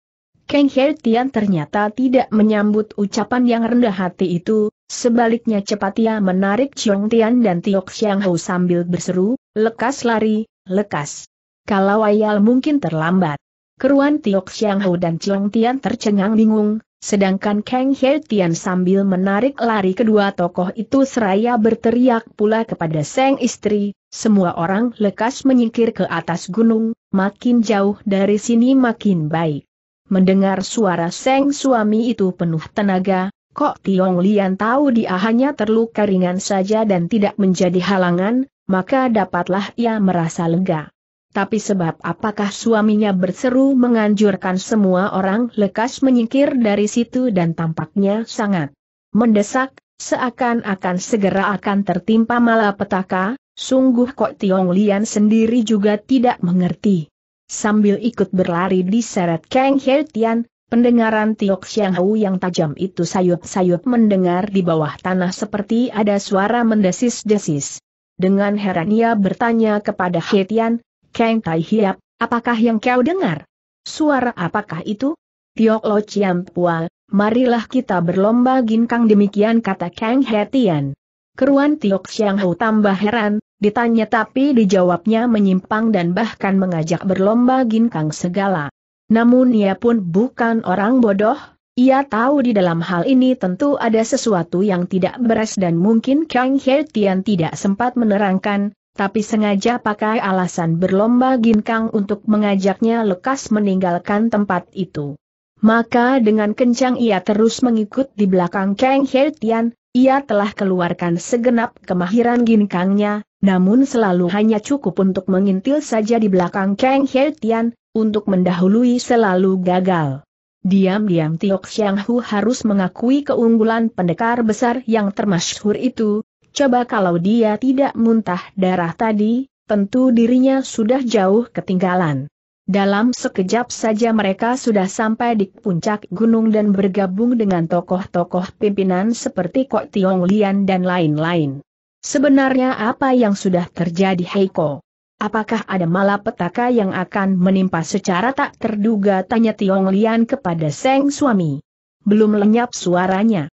Kang He Tian ternyata tidak menyambut ucapan yang rendah hati itu, Sebaliknya cepat ia menarik Chiong Tian dan Tio Xiang Hou sambil berseru, lekas lari, lekas. Kalau ayal mungkin terlambat. Keruan Tio Xiang Hou dan Chiong Tian tercengang bingung, sedangkan Kang He Tian sambil menarik lari kedua tokoh itu seraya berteriak pula kepada sang istri, semua orang lekas menyingkir ke atas gunung, makin jauh dari sini makin baik. Mendengar suara sang suami itu penuh tenaga, Kok Tiong Lian tahu dia hanya terluka ringan saja dan tidak menjadi halangan, maka dapatlah ia merasa lega. Tapi sebab apakah suaminya berseru menganjurkan semua orang lekas menyingkir dari situ dan tampaknya sangat mendesak, seakan-akan segera akan tertimpa malapetaka, sungguh kok Tiong Lian sendiri juga tidak mengerti. Sambil ikut berlari di seret Kang Hertian. Pendengaran Tiok Hu yang tajam itu sayup-sayup mendengar di bawah tanah seperti ada suara mendesis-desis. Dengan heran ia bertanya kepada He Tian, Kang Tai Hiap, apakah yang kau dengar? Suara apakah itu? Tiok Lo Chiam Pua, marilah kita berlomba ginkang demikian kata Kang He Tian. Keruan Tiok Hu tambah heran, ditanya tapi dijawabnya menyimpang dan bahkan mengajak berlomba ginkang segala. Namun ia pun bukan orang bodoh, ia tahu di dalam hal ini tentu ada sesuatu yang tidak beres dan mungkin Kang He Tian tidak sempat menerangkan, tapi sengaja pakai alasan berlomba ginkang untuk mengajaknya lekas meninggalkan tempat itu. Maka dengan kencang ia terus mengikut di belakang Kang He Tian, ia telah keluarkan segenap kemahiran ginkangnya, namun selalu hanya cukup untuk mengintil saja di belakang Kang He Tian, untuk mendahului selalu gagal. Diam-diam Tiok Xiang Hu harus mengakui keunggulan pendekar besar yang termasyhur itu, coba kalau dia tidak muntah darah tadi, tentu dirinya sudah jauh ketinggalan. Dalam sekejap saja mereka sudah sampai di puncak gunung dan bergabung dengan tokoh-tokoh pimpinan seperti Kok Tiong Lian dan lain-lain. Sebenarnya apa yang sudah terjadi Heiko? Apakah ada malapetaka yang akan menimpa secara tak terduga tanya Tiong Lian kepada Seng suami. Belum lenyap suaranya.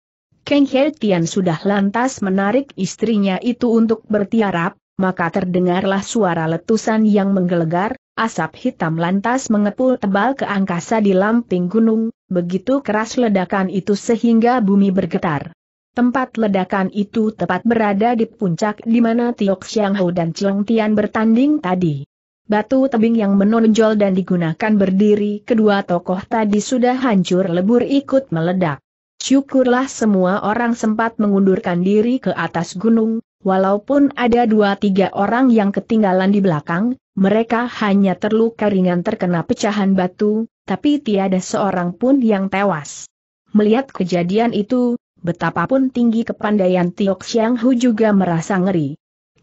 Kang He Tian sudah lantas menarik istrinya itu untuk bertiarap, maka terdengarlah suara letusan yang menggelegar, asap hitam lantas mengepul tebal ke angkasa di lamping gunung, begitu keras ledakan itu sehingga bumi bergetar. Tempat ledakan itu tepat berada di puncak di mana Tiok Xiang Hou dan Chiong Tian bertanding tadi. Batu tebing yang menonjol dan digunakan berdiri kedua tokoh tadi sudah hancur lebur ikut meledak. Syukurlah semua orang sempat mengundurkan diri ke atas gunung, walaupun ada dua tiga orang yang ketinggalan di belakang, mereka hanya terluka ringan terkena pecahan batu, tapi tiada seorang pun yang tewas. Melihat kejadian itu, Betapapun tinggi kepandaian Tiok Xiang Hu juga merasa ngeri.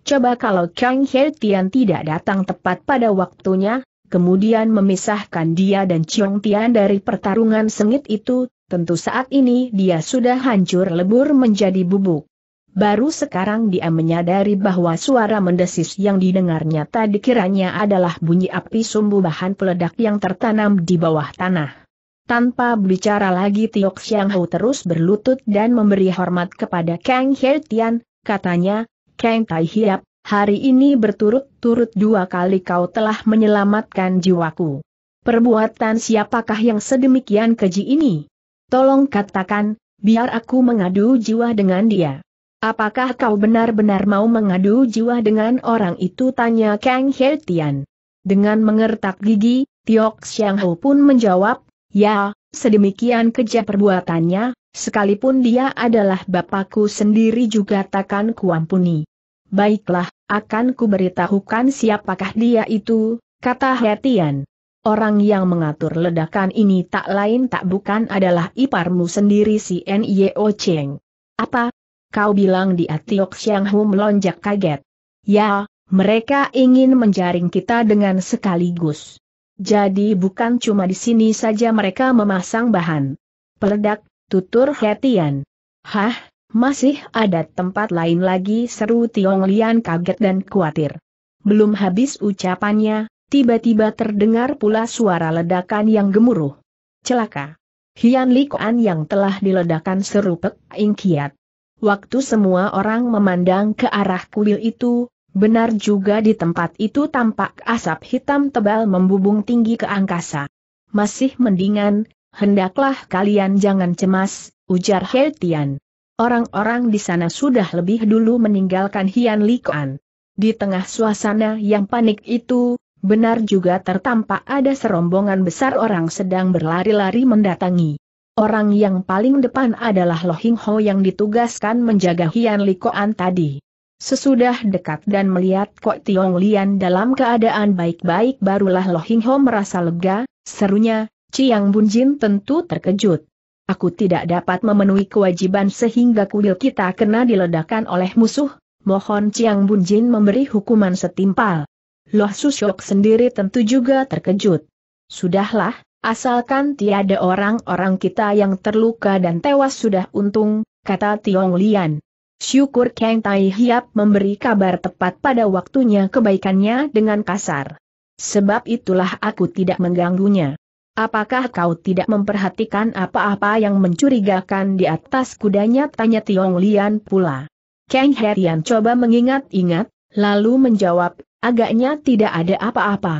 Coba kalau Kang He Tian tidak datang tepat pada waktunya, kemudian memisahkan dia dan Chiong Tian dari pertarungan sengit itu, tentu saat ini dia sudah hancur lebur menjadi bubuk. Baru sekarang dia menyadari bahwa suara mendesis yang didengarnya tadi kiranya adalah bunyi api sumbu bahan peledak yang tertanam di bawah tanah. Tanpa bicara lagi Tiok Xiang Hou terus berlutut dan memberi hormat kepada Kang He Tian, katanya, Kang Tai Hiap, hari ini berturut-turut dua kali kau telah menyelamatkan jiwaku. Perbuatan siapakah yang sedemikian keji ini? Tolong katakan, biar aku mengadu jiwa dengan dia. Apakah kau benar-benar mau mengadu jiwa dengan orang itu? Tanya Kang He Tian. Dengan mengertak gigi, Tiok Xiang Hou pun menjawab, Ya, sedemikian kejam perbuatannya, sekalipun dia adalah bapakku sendiri juga takkan kuampuni. Baiklah, akan kuberitahukan siapakah dia itu, kata Hetian. Orang yang mengatur ledakan ini tak lain tak bukan adalah iparmu sendiri si N.Y.O. Cheng. Apa? Kau bilang di Atiok Xiang Hu melonjak kaget. Ya, mereka ingin menjaring kita dengan sekaligus. Jadi bukan cuma di sini saja mereka memasang bahan. Peledak, tutur Hetian. Hah, masih ada tempat lain lagi seru Tiong Lian kaget dan khawatir. Belum habis ucapannya, tiba-tiba terdengar pula suara ledakan yang gemuruh. Celaka. Hian Likuan yang telah diledakan serupek ingkiat. Waktu semua orang memandang ke arah kuil itu, Benar juga di tempat itu tampak asap hitam tebal membubung tinggi ke angkasa. Masih mendingan, hendaklah kalian jangan cemas, ujar He Tian. Orang-orang di sana sudah lebih dulu meninggalkan Hian Likuan. Di tengah suasana yang panik itu, benar juga tertampak ada serombongan besar orang sedang berlari-lari mendatangi. Orang yang paling depan adalah Lo Hing Ho yang ditugaskan menjaga Hian Likoan tadi. Sesudah dekat dan melihat Kok Tiong Lian dalam keadaan baik-baik barulah Lo Hing Ho merasa lega, serunya, Ciang Bun Jin tentu terkejut. Aku tidak dapat memenuhi kewajiban sehingga kuil kita kena diledakkan oleh musuh, mohon Ciang Bun Jin memberi hukuman setimpal. Loh Susyok sendiri tentu juga terkejut. Sudahlah, asalkan tiada orang-orang kita yang terluka dan tewas sudah untung, kata Tiong Lian. Syukur Kang Tai Hiap memberi kabar tepat pada waktunya kebaikannya dengan kasar. Sebab itulah aku tidak mengganggunya. Apakah kau tidak memperhatikan apa-apa yang mencurigakan di atas kudanya? Tanya Tiong Lian pula. Kang Herian coba mengingat-ingat, lalu menjawab, agaknya tidak ada apa-apa.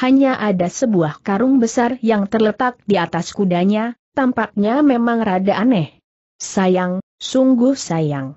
Hanya ada sebuah karung besar yang terletak di atas kudanya, tampaknya memang rada aneh. Sayang, sungguh sayang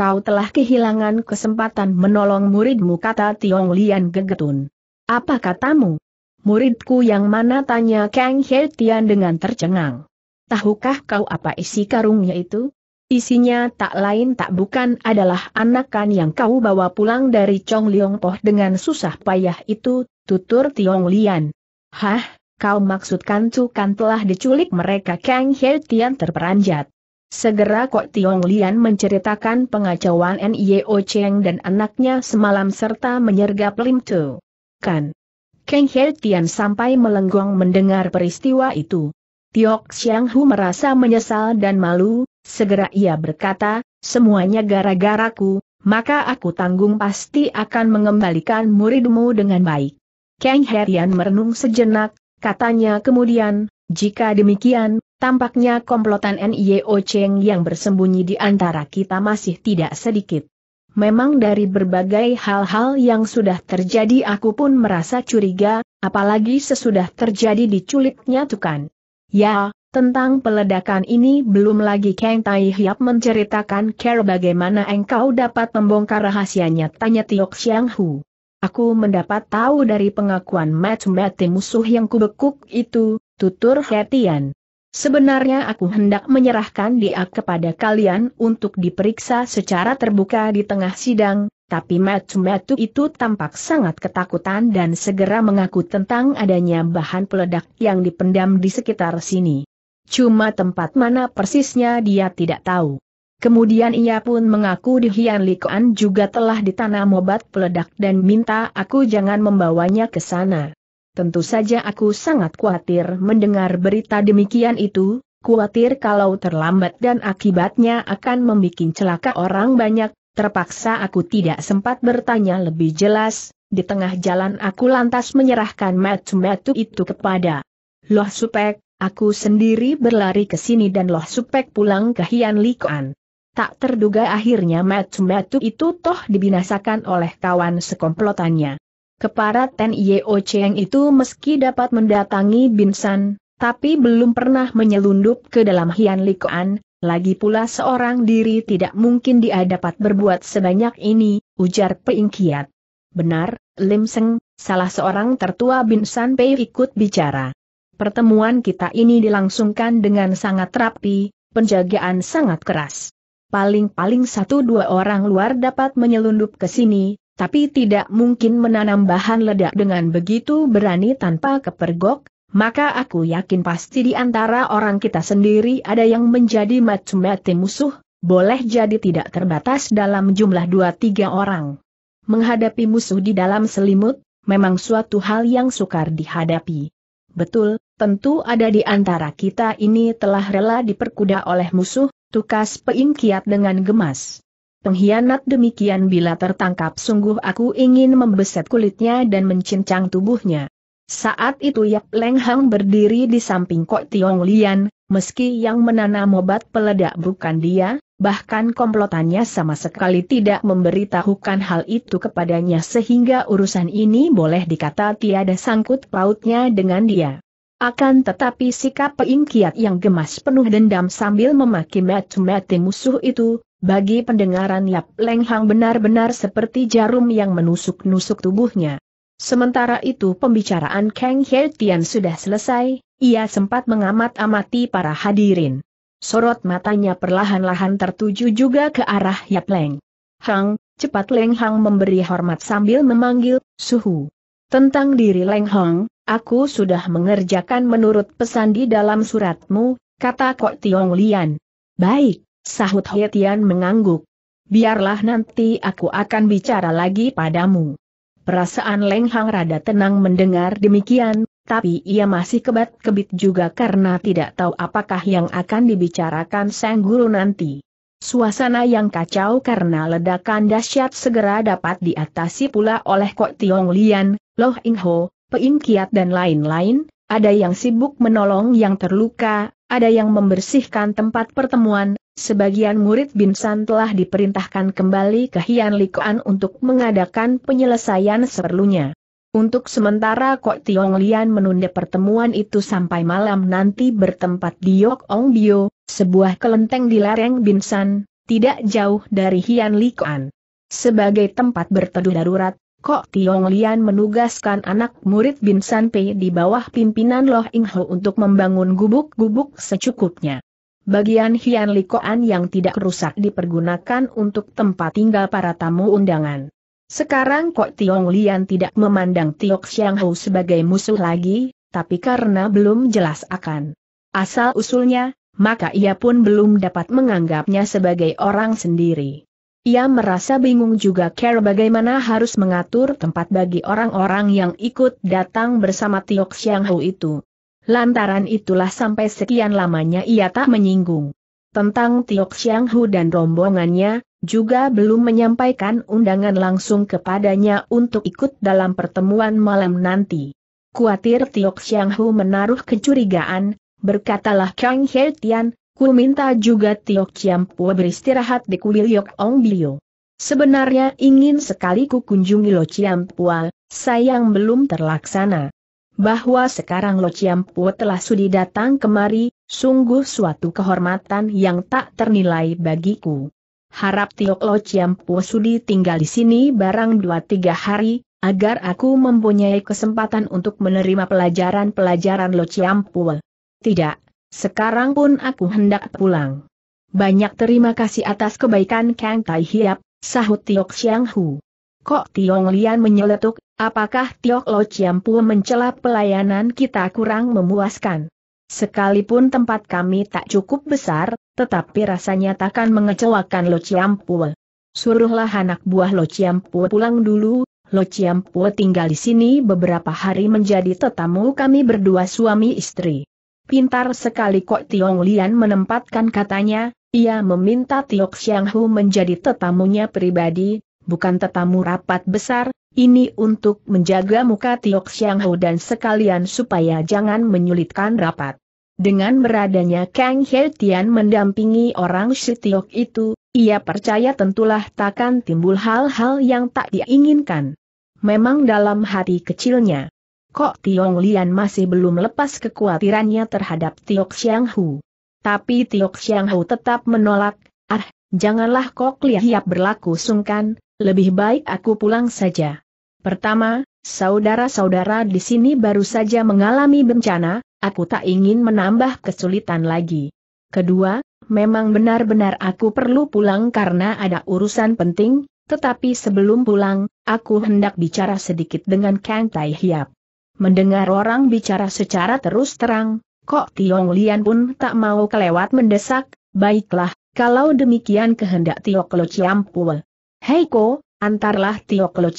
kau telah kehilangan kesempatan menolong muridmu kata Tiong Lian gegetun. Apa katamu? Muridku yang mana tanya Kang He Tian dengan tercengang. Tahukah kau apa isi karungnya itu? Isinya tak lain tak bukan adalah anakan yang kau bawa pulang dari Chong Liong Poh dengan susah payah itu, tutur Tiong Lian. Hah, kau maksudkan Cukan telah diculik mereka Kang He Tian terperanjat. Segera Kok Tiong Lian menceritakan pengacauan Nio Cheng dan anaknya semalam serta menyergap Lim Tu. Kan. Keng He Tian sampai melenggong mendengar peristiwa itu. Tiok Xiang Hu merasa menyesal dan malu, segera ia berkata, semuanya gara-garaku, maka aku tanggung pasti akan mengembalikan muridmu dengan baik. Kang Tian merenung sejenak, katanya kemudian, jika demikian, Tampaknya komplotan NIO Cheng yang bersembunyi di antara kita masih tidak sedikit. Memang dari berbagai hal-hal yang sudah terjadi aku pun merasa curiga, apalagi sesudah terjadi diculiknya Tukan. Ya, tentang peledakan ini belum lagi Kang Tai Hiap menceritakan care bagaimana engkau dapat membongkar rahasianya tanya Tiok Xiang Hu. Aku mendapat tahu dari pengakuan mati-mati musuh yang kubekuk itu, tutur Hetian. Sebenarnya aku hendak menyerahkan dia kepada kalian untuk diperiksa secara terbuka di tengah sidang, tapi Matu itu tampak sangat ketakutan dan segera mengaku tentang adanya bahan peledak yang dipendam di sekitar sini. Cuma tempat mana persisnya dia tidak tahu. Kemudian ia pun mengaku di Hian Likuan juga telah ditanam obat peledak dan minta aku jangan membawanya ke sana. Tentu saja aku sangat khawatir mendengar berita demikian itu, khawatir kalau terlambat dan akibatnya akan membuat celaka orang banyak, terpaksa aku tidak sempat bertanya lebih jelas, di tengah jalan aku lantas menyerahkan metu-metu itu kepada Loh Supek, aku sendiri berlari ke sini dan Loh Supek pulang ke Hian Likuan. Tak terduga akhirnya metu-metu itu toh dibinasakan oleh kawan sekomplotannya. Kepara Ten Yeo Cheng itu meski dapat mendatangi Binsan, tapi belum pernah menyelundup ke dalam Hian Likoan, lagi pula seorang diri tidak mungkin dia dapat berbuat sebanyak ini, ujar Peingkiat. Benar, Lim Seng, salah seorang tertua Binsan Pei ikut bicara. Pertemuan kita ini dilangsungkan dengan sangat rapi, penjagaan sangat keras. Paling-paling satu dua orang luar dapat menyelundup ke sini, tapi tidak mungkin menanam bahan ledak dengan begitu berani tanpa kepergok, maka aku yakin pasti di antara orang kita sendiri ada yang menjadi macam-macam musuh, boleh jadi tidak terbatas dalam jumlah dua tiga orang. Menghadapi musuh di dalam selimut, memang suatu hal yang sukar dihadapi. Betul, tentu ada di antara kita ini telah rela diperkuda oleh musuh, tukas peingkiat dengan gemas. Pengkhianat demikian bila tertangkap sungguh aku ingin membeset kulitnya dan mencincang tubuhnya. Saat itu Yap Leng Hang berdiri di samping Kok Tiong Lian, meski yang menanam obat peledak bukan dia, bahkan komplotannya sama sekali tidak memberitahukan hal itu kepadanya sehingga urusan ini boleh dikata tiada sangkut pautnya dengan dia. Akan tetapi sikap peingkiat yang gemas penuh dendam sambil memaki mati-mati musuh itu, bagi pendengaran Yap Leng Hang benar-benar seperti jarum yang menusuk-nusuk tubuhnya. Sementara itu pembicaraan Kang He Tian sudah selesai, ia sempat mengamat-amati para hadirin. Sorot matanya perlahan-lahan tertuju juga ke arah Yap Leng. Hang, cepat Leng Hang memberi hormat sambil memanggil, Suhu. Tentang diri Leng Hang, aku sudah mengerjakan menurut pesan di dalam suratmu, kata Kok Tiong Lian. Baik, Sahut Hetian mengangguk. Biarlah nanti aku akan bicara lagi padamu. Perasaan Leng Hang rada tenang mendengar demikian, tapi ia masih kebat-kebit juga karena tidak tahu apakah yang akan dibicarakan Sang Guru nanti. Suasana yang kacau karena ledakan dahsyat segera dapat diatasi pula oleh Kok Tiong Lian, Loh Ing Ho, Pein Kiat dan lain-lain, ada yang sibuk menolong yang terluka, ada yang membersihkan tempat pertemuan, Sebagian murid Binsan telah diperintahkan kembali ke Hian Likuan untuk mengadakan penyelesaian seperlunya. Untuk sementara Kok Tiong Lian menunda pertemuan itu sampai malam nanti bertempat di Yok Ong Bio, sebuah kelenteng di lereng Binsan, tidak jauh dari Hian Likuan. Sebagai tempat berteduh darurat, Kok Tiong Lian menugaskan anak murid Binsan Pei di bawah pimpinan Loh Ing Ho untuk membangun gubuk-gubuk secukupnya. Bagian Hian Likoan yang tidak rusak dipergunakan untuk tempat tinggal para tamu undangan. Sekarang Kok Tiong Lian tidak memandang Tiok Xiang Hou sebagai musuh lagi, tapi karena belum jelas akan asal-usulnya, maka ia pun belum dapat menganggapnya sebagai orang sendiri. Ia merasa bingung juga care bagaimana harus mengatur tempat bagi orang-orang yang ikut datang bersama Tiok Xiang Hou itu. Lantaran itulah sampai sekian lamanya ia tak menyinggung. Tentang Tiok Xiang Hu dan rombongannya, juga belum menyampaikan undangan langsung kepadanya untuk ikut dalam pertemuan malam nanti. Kuatir Tiok Xiang Hu menaruh kecurigaan, berkatalah Kang He Tian, ku minta juga Tiok Xiang Hu beristirahat di kuil Yok Ong Bio. Sebenarnya ingin sekali ku kunjungi Lo Pua, sayang belum terlaksana bahwa sekarang Lo Pu telah sudi datang kemari, sungguh suatu kehormatan yang tak ternilai bagiku. Harap Tiok Lo Pu sudi tinggal di sini barang dua tiga hari, agar aku mempunyai kesempatan untuk menerima pelajaran-pelajaran Lo Pu. Tidak, sekarang pun aku hendak pulang. Banyak terima kasih atas kebaikan Kang Tai Hiap, sahut Tiok Xiang Hu. Kok Tiong Lian menyeletuk, apakah Tiok Lo Chiampu mencela pelayanan kita kurang memuaskan? Sekalipun tempat kami tak cukup besar, tetapi rasanya takkan mengecewakan Lo Chiampu. Suruhlah anak buah Lo Chiampu pulang dulu, Lo Chiampu tinggal di sini beberapa hari menjadi tetamu kami berdua suami istri. Pintar sekali kok Tiong Lian menempatkan katanya, ia meminta Tiok Xianghu menjadi tetamunya pribadi, bukan tetamu rapat besar, ini untuk menjaga muka Tiok Siang Ho dan sekalian supaya jangan menyulitkan rapat. Dengan beradanya Kang He Tian mendampingi orang si Tiok itu, ia percaya tentulah takkan timbul hal-hal yang tak diinginkan. Memang dalam hati kecilnya, Kok Tiong Lian masih belum lepas kekhawatirannya terhadap Tiok Siang Hu. Tapi Tiok Siang Hu tetap menolak, ah, janganlah Kok Lian berlaku sungkan, lebih baik aku pulang saja. Pertama, saudara-saudara di sini baru saja mengalami bencana, aku tak ingin menambah kesulitan lagi. Kedua, memang benar-benar aku perlu pulang karena ada urusan penting, tetapi sebelum pulang, aku hendak bicara sedikit dengan Kang Tai Hiap. Mendengar orang bicara secara terus terang, kok Tiong Lian pun tak mau kelewat mendesak, baiklah, kalau demikian kehendak Tiok Lo Pue. Heiko, antarlah Tio Klo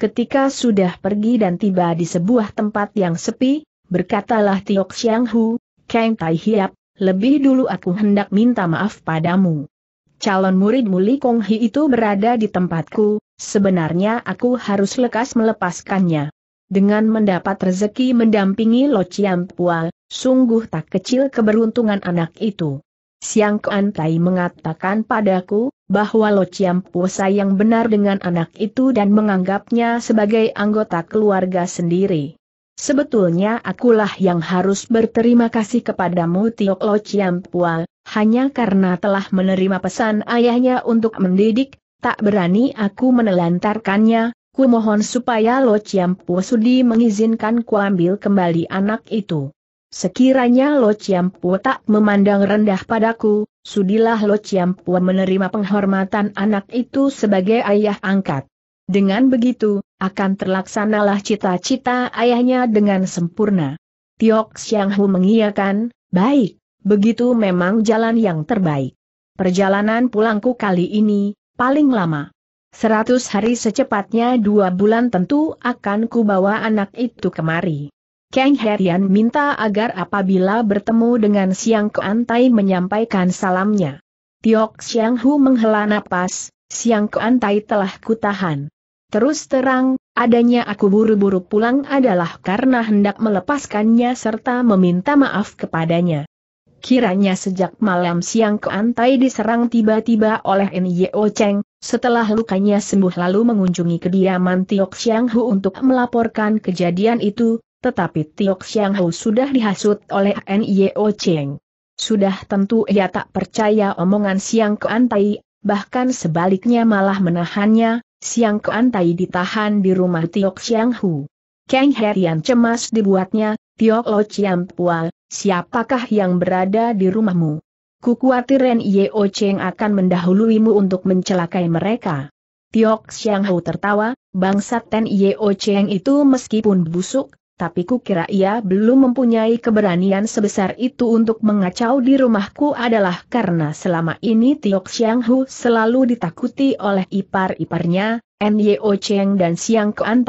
Ketika sudah pergi dan tiba di sebuah tempat yang sepi, berkatalah Tio Xiang Hu, Kang Tai Hiap, lebih dulu aku hendak minta maaf padamu. Calon murid Muli Kong Hi itu berada di tempatku, sebenarnya aku harus lekas melepaskannya. Dengan mendapat rezeki mendampingi Lo Pua, sungguh tak kecil keberuntungan anak itu. Siang Kuan Tai mengatakan padaku, bahwa Lo Chiam Po sayang benar dengan anak itu dan menganggapnya sebagai anggota keluarga sendiri. Sebetulnya akulah yang harus berterima kasih kepadamu Tiok Lo Chiam Pual, hanya karena telah menerima pesan ayahnya untuk mendidik, tak berani aku menelantarkannya, ku mohon supaya Lo Chiam Po sudi mengizinkan ku ambil kembali anak itu. Sekiranya Lo ciampu tak memandang rendah padaku, sudilah Lo ciampu menerima penghormatan anak itu sebagai ayah angkat. Dengan begitu, akan terlaksanalah cita-cita ayahnya dengan sempurna. Tiok Xiang Hu mengiyakan, baik, begitu memang jalan yang terbaik. Perjalanan pulangku kali ini, paling lama. Seratus hari secepatnya dua bulan tentu akan kubawa anak itu kemari. Kang Herian minta agar apabila bertemu dengan Siang Keantai menyampaikan salamnya. Tiok Siang Hu menghela napas, Siang Keantai telah kutahan. Terus terang, adanya aku buru-buru pulang adalah karena hendak melepaskannya serta meminta maaf kepadanya. Kiranya sejak malam siang Keantai diserang tiba-tiba oleh N.Y.O. Cheng, setelah lukanya sembuh lalu mengunjungi kediaman Tiok Xiang Hu untuk melaporkan kejadian itu, tetapi Tiok Xiang Hou sudah dihasut oleh Nio Cheng. Sudah tentu ia tak percaya omongan Siang Keantai, bahkan sebaliknya malah menahannya, Siang Keantai ditahan di rumah Tiok Xiang Hu. Kang Herian cemas dibuatnya, Tiok Lo Chiang Pua, siapakah yang berada di rumahmu? Kukuatir Nio Cheng akan mendahuluimu untuk mencelakai mereka. Tiok Xiang Hou tertawa, bangsa Ten Yeo Cheng itu meskipun busuk, tapi kukira ia belum mempunyai keberanian sebesar itu untuk mengacau di rumahku adalah karena selama ini Tiok Xiang Hu selalu ditakuti oleh ipar-iparnya, Nyo Cheng dan Siang Kuan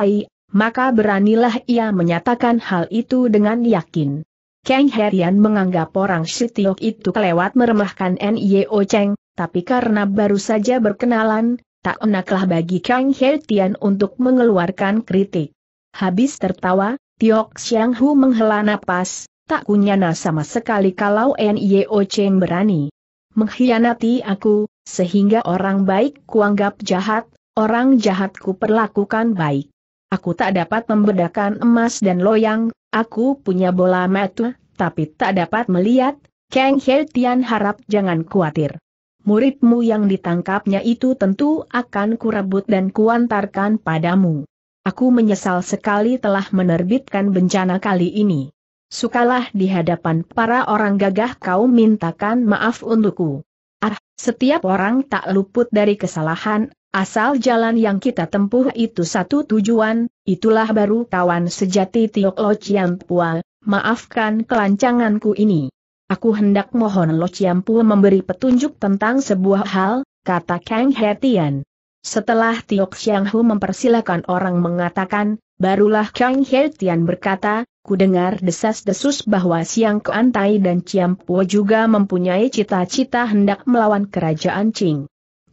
maka beranilah ia menyatakan hal itu dengan yakin. Kang Herian menganggap orang si Tiok itu kelewat meremehkan Nyo Cheng, tapi karena baru saja berkenalan, tak enaklah bagi Kang Herian untuk mengeluarkan kritik. Habis tertawa, Tiok Xiang Hu menghela napas, tak kunyana sama sekali kalau N.I.O. Cheng berani mengkhianati aku, sehingga orang baik kuanggap jahat, orang jahat ku perlakukan baik. Aku tak dapat membedakan emas dan loyang, aku punya bola mata, tapi tak dapat melihat, Kang He Tian harap jangan khawatir. Muridmu yang ditangkapnya itu tentu akan kurebut dan kuantarkan padamu. Aku menyesal sekali telah menerbitkan bencana kali ini. Sukalah di hadapan para orang gagah kau mintakan maaf untukku. Ah, setiap orang tak luput dari kesalahan, asal jalan yang kita tempuh itu satu tujuan, itulah baru kawan sejati Tiok Lo Chiampua, maafkan kelancanganku ini. Aku hendak mohon Lo Pua memberi petunjuk tentang sebuah hal, kata Kang Hetian. Setelah Tiok Xiang Hu mempersilakan orang mengatakan, barulah Kang He Tian berkata, ku dengar desas-desus bahwa Siang Keantai dan Po juga mempunyai cita-cita hendak melawan kerajaan Qing.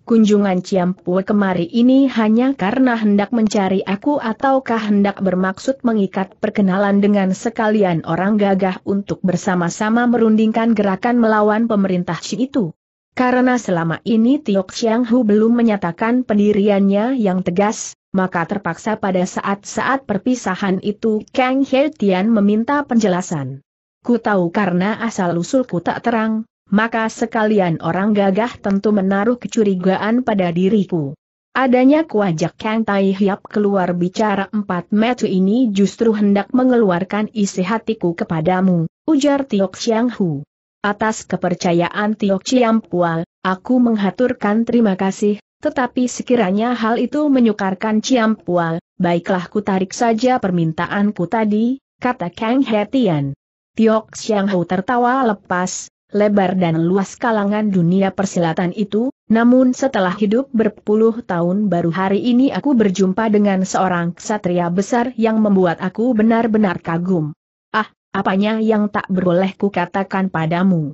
Kunjungan Po kemari ini hanya karena hendak mencari aku ataukah hendak bermaksud mengikat perkenalan dengan sekalian orang gagah untuk bersama-sama merundingkan gerakan melawan pemerintah Qing itu? Karena selama ini Tiok Chiang Hu belum menyatakan pendiriannya yang tegas, maka terpaksa pada saat-saat perpisahan itu Kang He Tian meminta penjelasan. Ku tahu karena asal-usulku tak terang, maka sekalian orang gagah tentu menaruh kecurigaan pada diriku. Adanya kuajak Kang Tai Hiap keluar bicara empat metu ini justru hendak mengeluarkan isi hatiku kepadamu, ujar Tiok Chiang Hu atas kepercayaan Tio Chiam Pual, aku menghaturkan terima kasih, tetapi sekiranya hal itu menyukarkan Ciampual, baiklah ku tarik saja permintaanku tadi, kata Kang Hetian. Tiok Xianghou tertawa lepas, lebar dan luas kalangan dunia persilatan itu, namun setelah hidup berpuluh tahun baru hari ini aku berjumpa dengan seorang ksatria besar yang membuat aku benar-benar kagum apanya yang tak beroleh kukatakan padamu.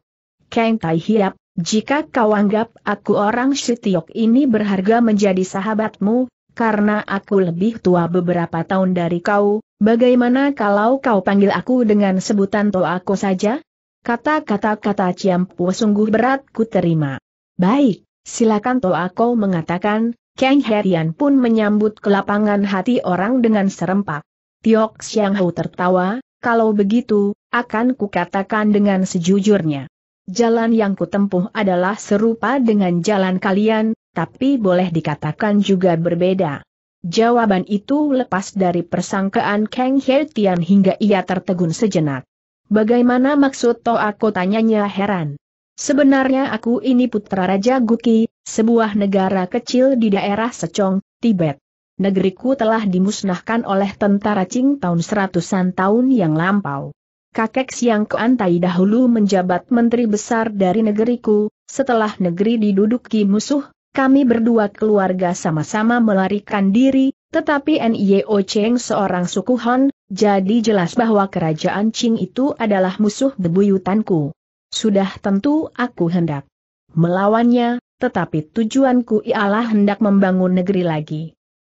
Kang Tai Hiap, jika kau anggap aku orang Sitiok ini berharga menjadi sahabatmu, karena aku lebih tua beberapa tahun dari kau, bagaimana kalau kau panggil aku dengan sebutan aku saja? Kata-kata kata Ciampu sungguh berat ku terima. Baik, silakan aku mengatakan, Kang Herian pun menyambut kelapangan hati orang dengan serempak. Tiok siang hau tertawa, kalau begitu, akan kukatakan dengan sejujurnya. Jalan yang kutempuh adalah serupa dengan jalan kalian, tapi boleh dikatakan juga berbeda. Jawaban itu lepas dari persangkaan Kang He Tian hingga ia tertegun sejenak. Bagaimana maksud Toh aku tanyanya heran. Sebenarnya aku ini putra Raja Guki, sebuah negara kecil di daerah Secong, Tibet negeriku telah dimusnahkan oleh tentara Qing tahun seratusan tahun yang lampau. Kakek Siang Keantai dahulu menjabat menteri besar dari negeriku, setelah negeri diduduki musuh, kami berdua keluarga sama-sama melarikan diri, tetapi NIO Cheng seorang suku Han, jadi jelas bahwa kerajaan Qing itu adalah musuh bebuyutanku. Sudah tentu aku hendak melawannya, tetapi tujuanku ialah hendak membangun negeri lagi.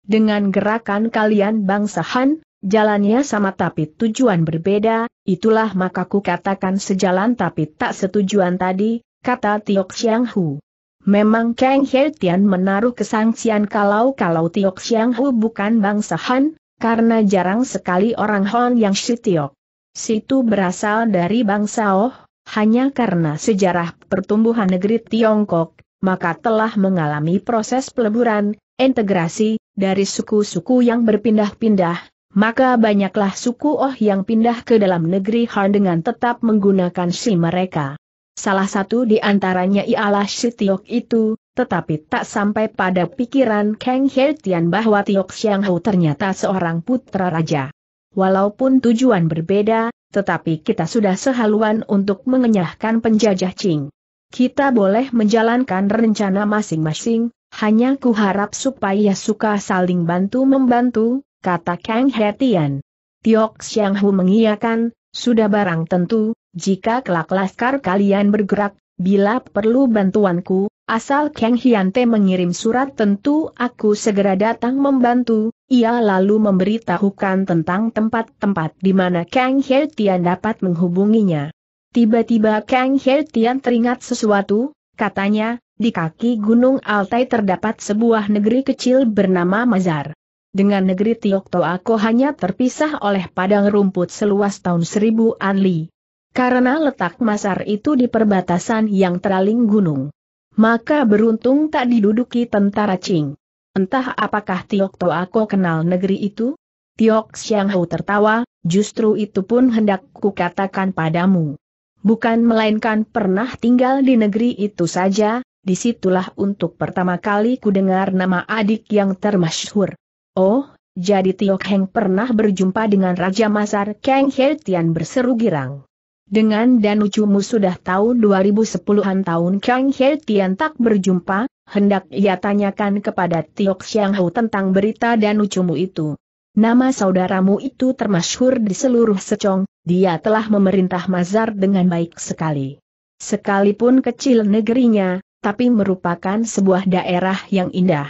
Dengan gerakan kalian bangsa Han, jalannya sama tapi tujuan berbeda, itulah maka ku katakan sejalan tapi tak setujuan tadi, kata Tiok Xiang Hu. Memang Kang He Tian menaruh kesangsian kalau-kalau Tiok Xiang Hu bukan bangsa Han, karena jarang sekali orang Han yang si Tiok. Situ berasal dari bangsa Oh, hanya karena sejarah pertumbuhan negeri Tiongkok, maka telah mengalami proses peleburan, integrasi, dari suku-suku yang berpindah-pindah, maka banyaklah suku Oh yang pindah ke dalam negeri Han dengan tetap menggunakan si mereka. Salah satu di antaranya ialah si Tiok itu, tetapi tak sampai pada pikiran Kang Hertian bahwa Tiok Xiang Hou ternyata seorang putra raja. Walaupun tujuan berbeda, tetapi kita sudah sehaluan untuk mengenyahkan penjajah Qing. Kita boleh menjalankan rencana masing-masing, hanya ku harap supaya suka saling bantu-membantu, kata Kang Hetian. Tiok Xiang Hu mengiyakan, sudah barang tentu, jika kelak laskar kalian bergerak, bila perlu bantuanku, Asal Kang Hiante mengirim surat tentu aku segera datang membantu, ia lalu memberitahukan tentang tempat-tempat di mana Kang Hetian dapat menghubunginya. Tiba-tiba Kang Hetian teringat sesuatu, Katanya, di kaki Gunung Altai terdapat sebuah negeri kecil bernama Mazar. Dengan negeri Tiok Toako hanya terpisah oleh padang rumput seluas tahun seribu anli. Karena letak Mazar itu di perbatasan yang teraling gunung. Maka beruntung tak diduduki tentara Qing. Entah apakah Tiok Toako kenal negeri itu? Tiok Xianghou tertawa, justru itu pun hendak kukatakan padamu bukan melainkan pernah tinggal di negeri itu saja, disitulah untuk pertama kali ku dengar nama adik yang termasyhur. Oh, jadi Tio Heng pernah berjumpa dengan Raja Masar Kang He berseru girang. Dengan dan ucumu sudah tahu 2010-an tahun Kang He tak berjumpa, hendak ia tanyakan kepada Tio Xiang Hau tentang berita dan ucumu itu. Nama saudaramu itu termasyhur di seluruh secong, dia telah memerintah Mazar dengan baik sekali. Sekalipun kecil negerinya, tapi merupakan sebuah daerah yang indah.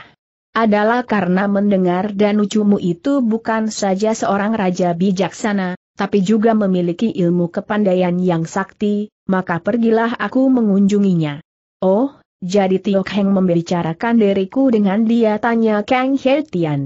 Adalah karena mendengar Danucumu itu bukan saja seorang raja bijaksana, tapi juga memiliki ilmu kepandaian yang sakti, maka pergilah aku mengunjunginya. Oh, jadi Tio Heng membicarakan diriku dengan dia tanya Kang Heltian. Tian.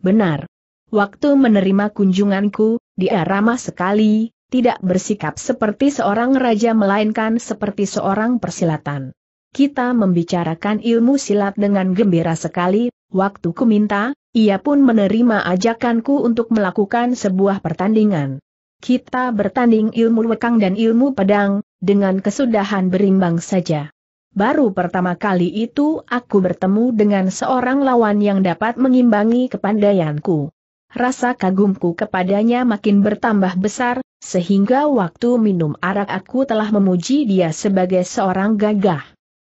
Benar, Waktu menerima kunjunganku, dia ramah sekali, tidak bersikap seperti seorang raja melainkan seperti seorang persilatan. Kita membicarakan ilmu silat dengan gembira sekali, waktu ku minta, ia pun menerima ajakanku untuk melakukan sebuah pertandingan. Kita bertanding ilmu wekang dan ilmu pedang, dengan kesudahan berimbang saja. Baru pertama kali itu aku bertemu dengan seorang lawan yang dapat mengimbangi kepandaianku. Rasa kagumku kepadanya makin bertambah besar, sehingga waktu minum arak aku telah memuji dia sebagai seorang gagah.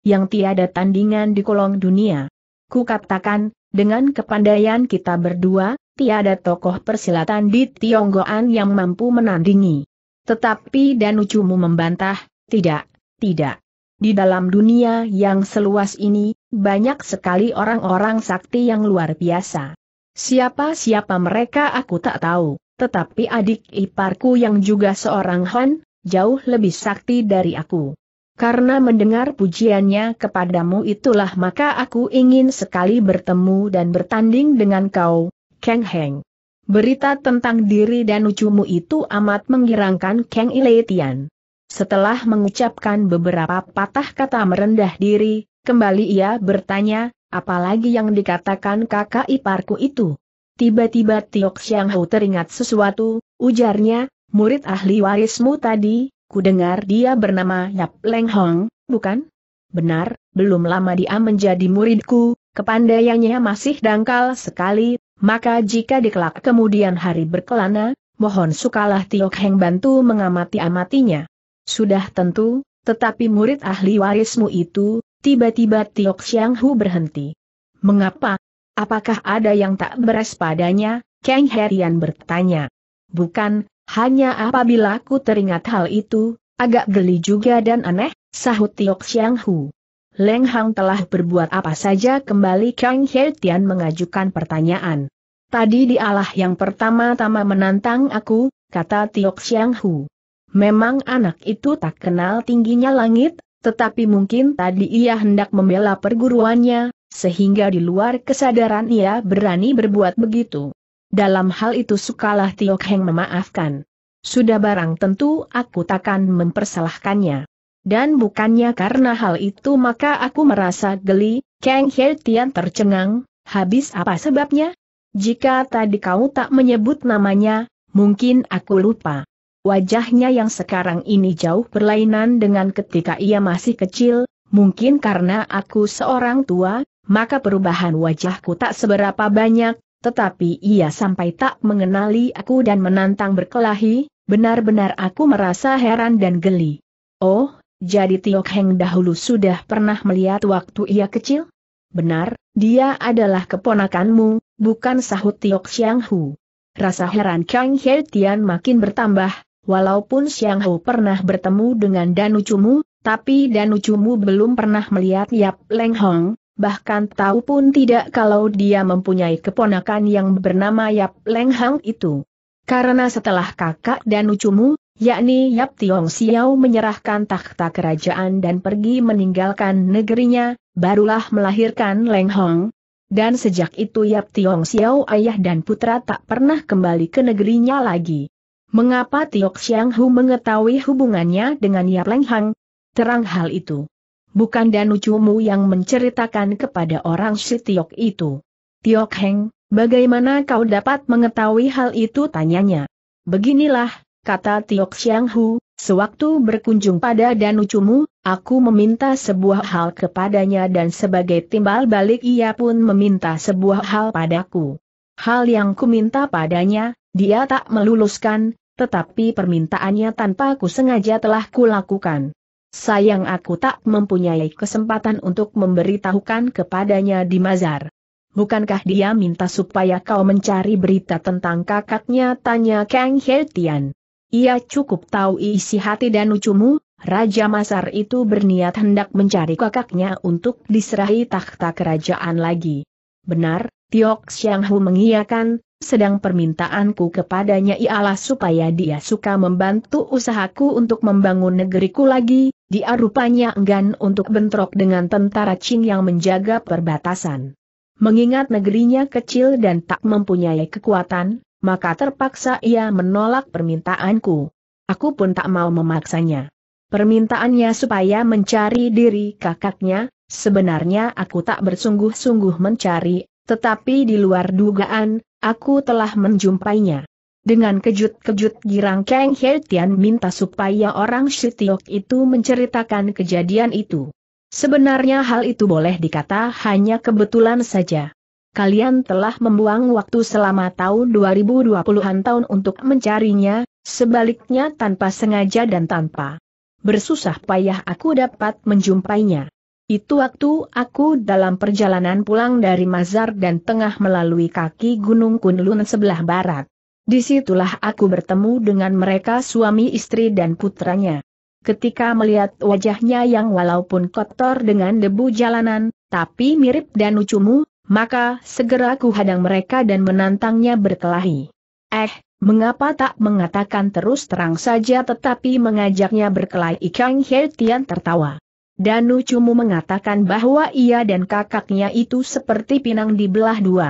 Yang tiada tandingan di kolong dunia. Ku katakan, dengan kepandaian kita berdua, tiada tokoh persilatan di Tionggoan yang mampu menandingi. Tetapi Danucumu membantah, tidak, tidak. Di dalam dunia yang seluas ini, banyak sekali orang-orang sakti yang luar biasa. Siapa-siapa mereka aku tak tahu, tetapi adik iparku yang juga seorang Han, jauh lebih sakti dari aku. Karena mendengar pujiannya kepadamu itulah maka aku ingin sekali bertemu dan bertanding dengan kau, Kang Heng. Berita tentang diri dan ucumu itu amat menggirangkan Kang Iletian. Setelah mengucapkan beberapa patah kata merendah diri, kembali ia bertanya, apalagi yang dikatakan kakak iparku itu. Tiba-tiba Tiok Xiang Hou teringat sesuatu, ujarnya, murid ahli warismu tadi, ku dengar dia bernama Yap Leng Hong, bukan? Benar, belum lama dia menjadi muridku, kepandaiannya masih dangkal sekali, maka jika dikelak kemudian hari berkelana, mohon sukalah Tiok Heng bantu mengamati-amatinya. Sudah tentu, tetapi murid ahli warismu itu, Tiba-tiba Tiok Xiang Hu berhenti. Mengapa? Apakah ada yang tak beres padanya? Kang Herian bertanya. Bukan, hanya apabila ku teringat hal itu, agak geli juga dan aneh, sahut Tiok Xiang Hu. Leng Hang telah berbuat apa saja kembali Kang Herian mengajukan pertanyaan. Tadi dialah yang pertama-tama menantang aku, kata Tiok Xiang Hu. Memang anak itu tak kenal tingginya langit, tetapi mungkin tadi ia hendak membela perguruannya, sehingga di luar kesadaran ia berani berbuat begitu. Dalam hal itu sukalah Tio Heng memaafkan. Sudah barang tentu aku takkan mempersalahkannya. Dan bukannya karena hal itu maka aku merasa geli, Kang He Tian tercengang, habis apa sebabnya? Jika tadi kau tak menyebut namanya, mungkin aku lupa. Wajahnya yang sekarang ini jauh berlainan dengan ketika ia masih kecil, mungkin karena aku seorang tua, maka perubahan wajahku tak seberapa banyak, tetapi ia sampai tak mengenali aku dan menantang berkelahi, benar-benar aku merasa heran dan geli. Oh, jadi Tiok Heng dahulu sudah pernah melihat waktu ia kecil? Benar, dia adalah keponakanmu, bukan sahut Tiok Xiang Hu. Rasa heran Kang He Tian makin bertambah, Walaupun Xiang Hu pernah bertemu dengan Danu Cumu, tapi Danu Cumu belum pernah melihat Yap Leng Hong, bahkan tahu pun tidak kalau dia mempunyai keponakan yang bernama Yap Leng Hong itu. Karena setelah kakak Danu Cumu, yakni Yap Tiong Xiao menyerahkan takhta kerajaan dan pergi meninggalkan negerinya, barulah melahirkan Leng Hong. Dan sejak itu Yap Tiong Xiao ayah dan putra tak pernah kembali ke negerinya lagi. Mengapa Tiok Xiang Hu mengetahui hubungannya dengan Yap Leng Hang? Terang hal itu. Bukan Danu Chumu yang menceritakan kepada orang si Tiok itu. Tiok Heng, bagaimana kau dapat mengetahui hal itu tanyanya. Beginilah, kata Tiok Xiang Hu, sewaktu berkunjung pada Danu Chumu, aku meminta sebuah hal kepadanya dan sebagai timbal balik ia pun meminta sebuah hal padaku. Hal yang kuminta padanya, dia tak meluluskan, tetapi permintaannya tanpa ku sengaja telah kulakukan. Sayang aku tak mempunyai kesempatan untuk memberitahukan kepadanya di Mazar. Bukankah dia minta supaya kau mencari berita tentang kakaknya? Tanya Kang Hertian. Ia cukup tahu isi hati dan ucumu, Raja Masar itu berniat hendak mencari kakaknya untuk diserahi takhta kerajaan lagi. Benar, Tiok Xianghu mengiyakan, sedang permintaanku kepadanya ialah supaya dia suka membantu usahaku untuk membangun negeriku lagi, dia rupanya enggan untuk bentrok dengan tentara Qing yang menjaga perbatasan. Mengingat negerinya kecil dan tak mempunyai kekuatan, maka terpaksa ia menolak permintaanku. Aku pun tak mau memaksanya. Permintaannya supaya mencari diri kakaknya, sebenarnya aku tak bersungguh-sungguh mencari, tetapi di luar dugaan, Aku telah menjumpainya. Dengan kejut-kejut girang Kang Hertian minta supaya orang Shitiok itu menceritakan kejadian itu. Sebenarnya hal itu boleh dikata hanya kebetulan saja. Kalian telah membuang waktu selama tahun 2020-an tahun untuk mencarinya, sebaliknya tanpa sengaja dan tanpa bersusah payah aku dapat menjumpainya. Itu waktu aku dalam perjalanan pulang dari Mazar dan tengah melalui kaki Gunung Kunlun sebelah barat. Disitulah aku bertemu dengan mereka suami istri dan putranya. Ketika melihat wajahnya yang walaupun kotor dengan debu jalanan, tapi mirip dan lucumu, maka segera ku hadang mereka dan menantangnya berkelahi. Eh, mengapa tak mengatakan terus terang saja tetapi mengajaknya berkelahi Kang Hertian tertawa. Danu Cumu mengatakan bahwa ia dan kakaknya itu seperti pinang di belah dua.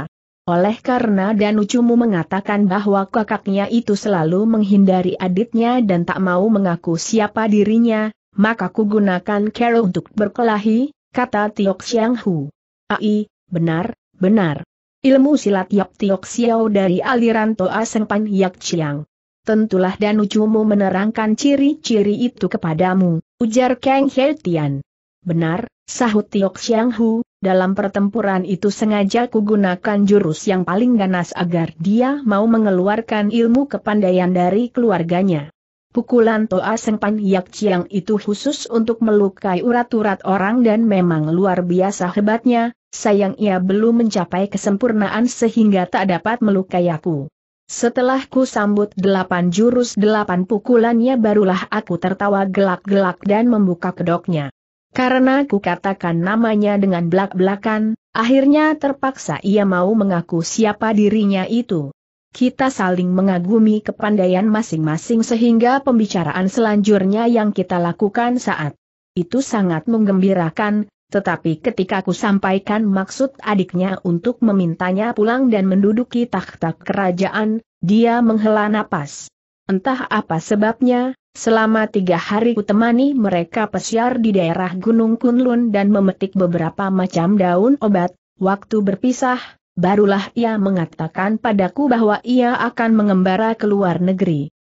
Oleh karena Danu Cumu mengatakan bahwa kakaknya itu selalu menghindari adiknya dan tak mau mengaku siapa dirinya, maka ku gunakan Carol untuk berkelahi, kata Tiok Xiang Hu. Ai, benar, benar. Ilmu silat Yap Tiok Xiao dari aliran Toa Sengpan Yak Chiang. Tentulah Danu Cumu menerangkan ciri-ciri itu kepadamu. Ujar Kang He Tian. Benar, sahut Tiok Xiang Hu, dalam pertempuran itu sengaja kugunakan jurus yang paling ganas agar dia mau mengeluarkan ilmu kepandaian dari keluarganya. Pukulan Toa Sengpan Yak Chiang itu khusus untuk melukai urat-urat orang dan memang luar biasa hebatnya, sayang ia belum mencapai kesempurnaan sehingga tak dapat melukai aku. Setelah ku sambut delapan jurus delapan pukulannya barulah aku tertawa gelak-gelak dan membuka kedoknya. Karena ku katakan namanya dengan belak-belakan, akhirnya terpaksa ia mau mengaku siapa dirinya itu. Kita saling mengagumi kepandaian masing-masing sehingga pembicaraan selanjutnya yang kita lakukan saat itu sangat menggembirakan, tetapi ketika aku sampaikan maksud adiknya untuk memintanya pulang dan menduduki takhta kerajaan, dia menghela napas. Entah apa sebabnya, selama tiga hari kutemani mereka pesiar di daerah Gunung Kunlun dan memetik beberapa macam daun obat, waktu berpisah, barulah ia mengatakan padaku bahwa ia akan mengembara ke luar negeri.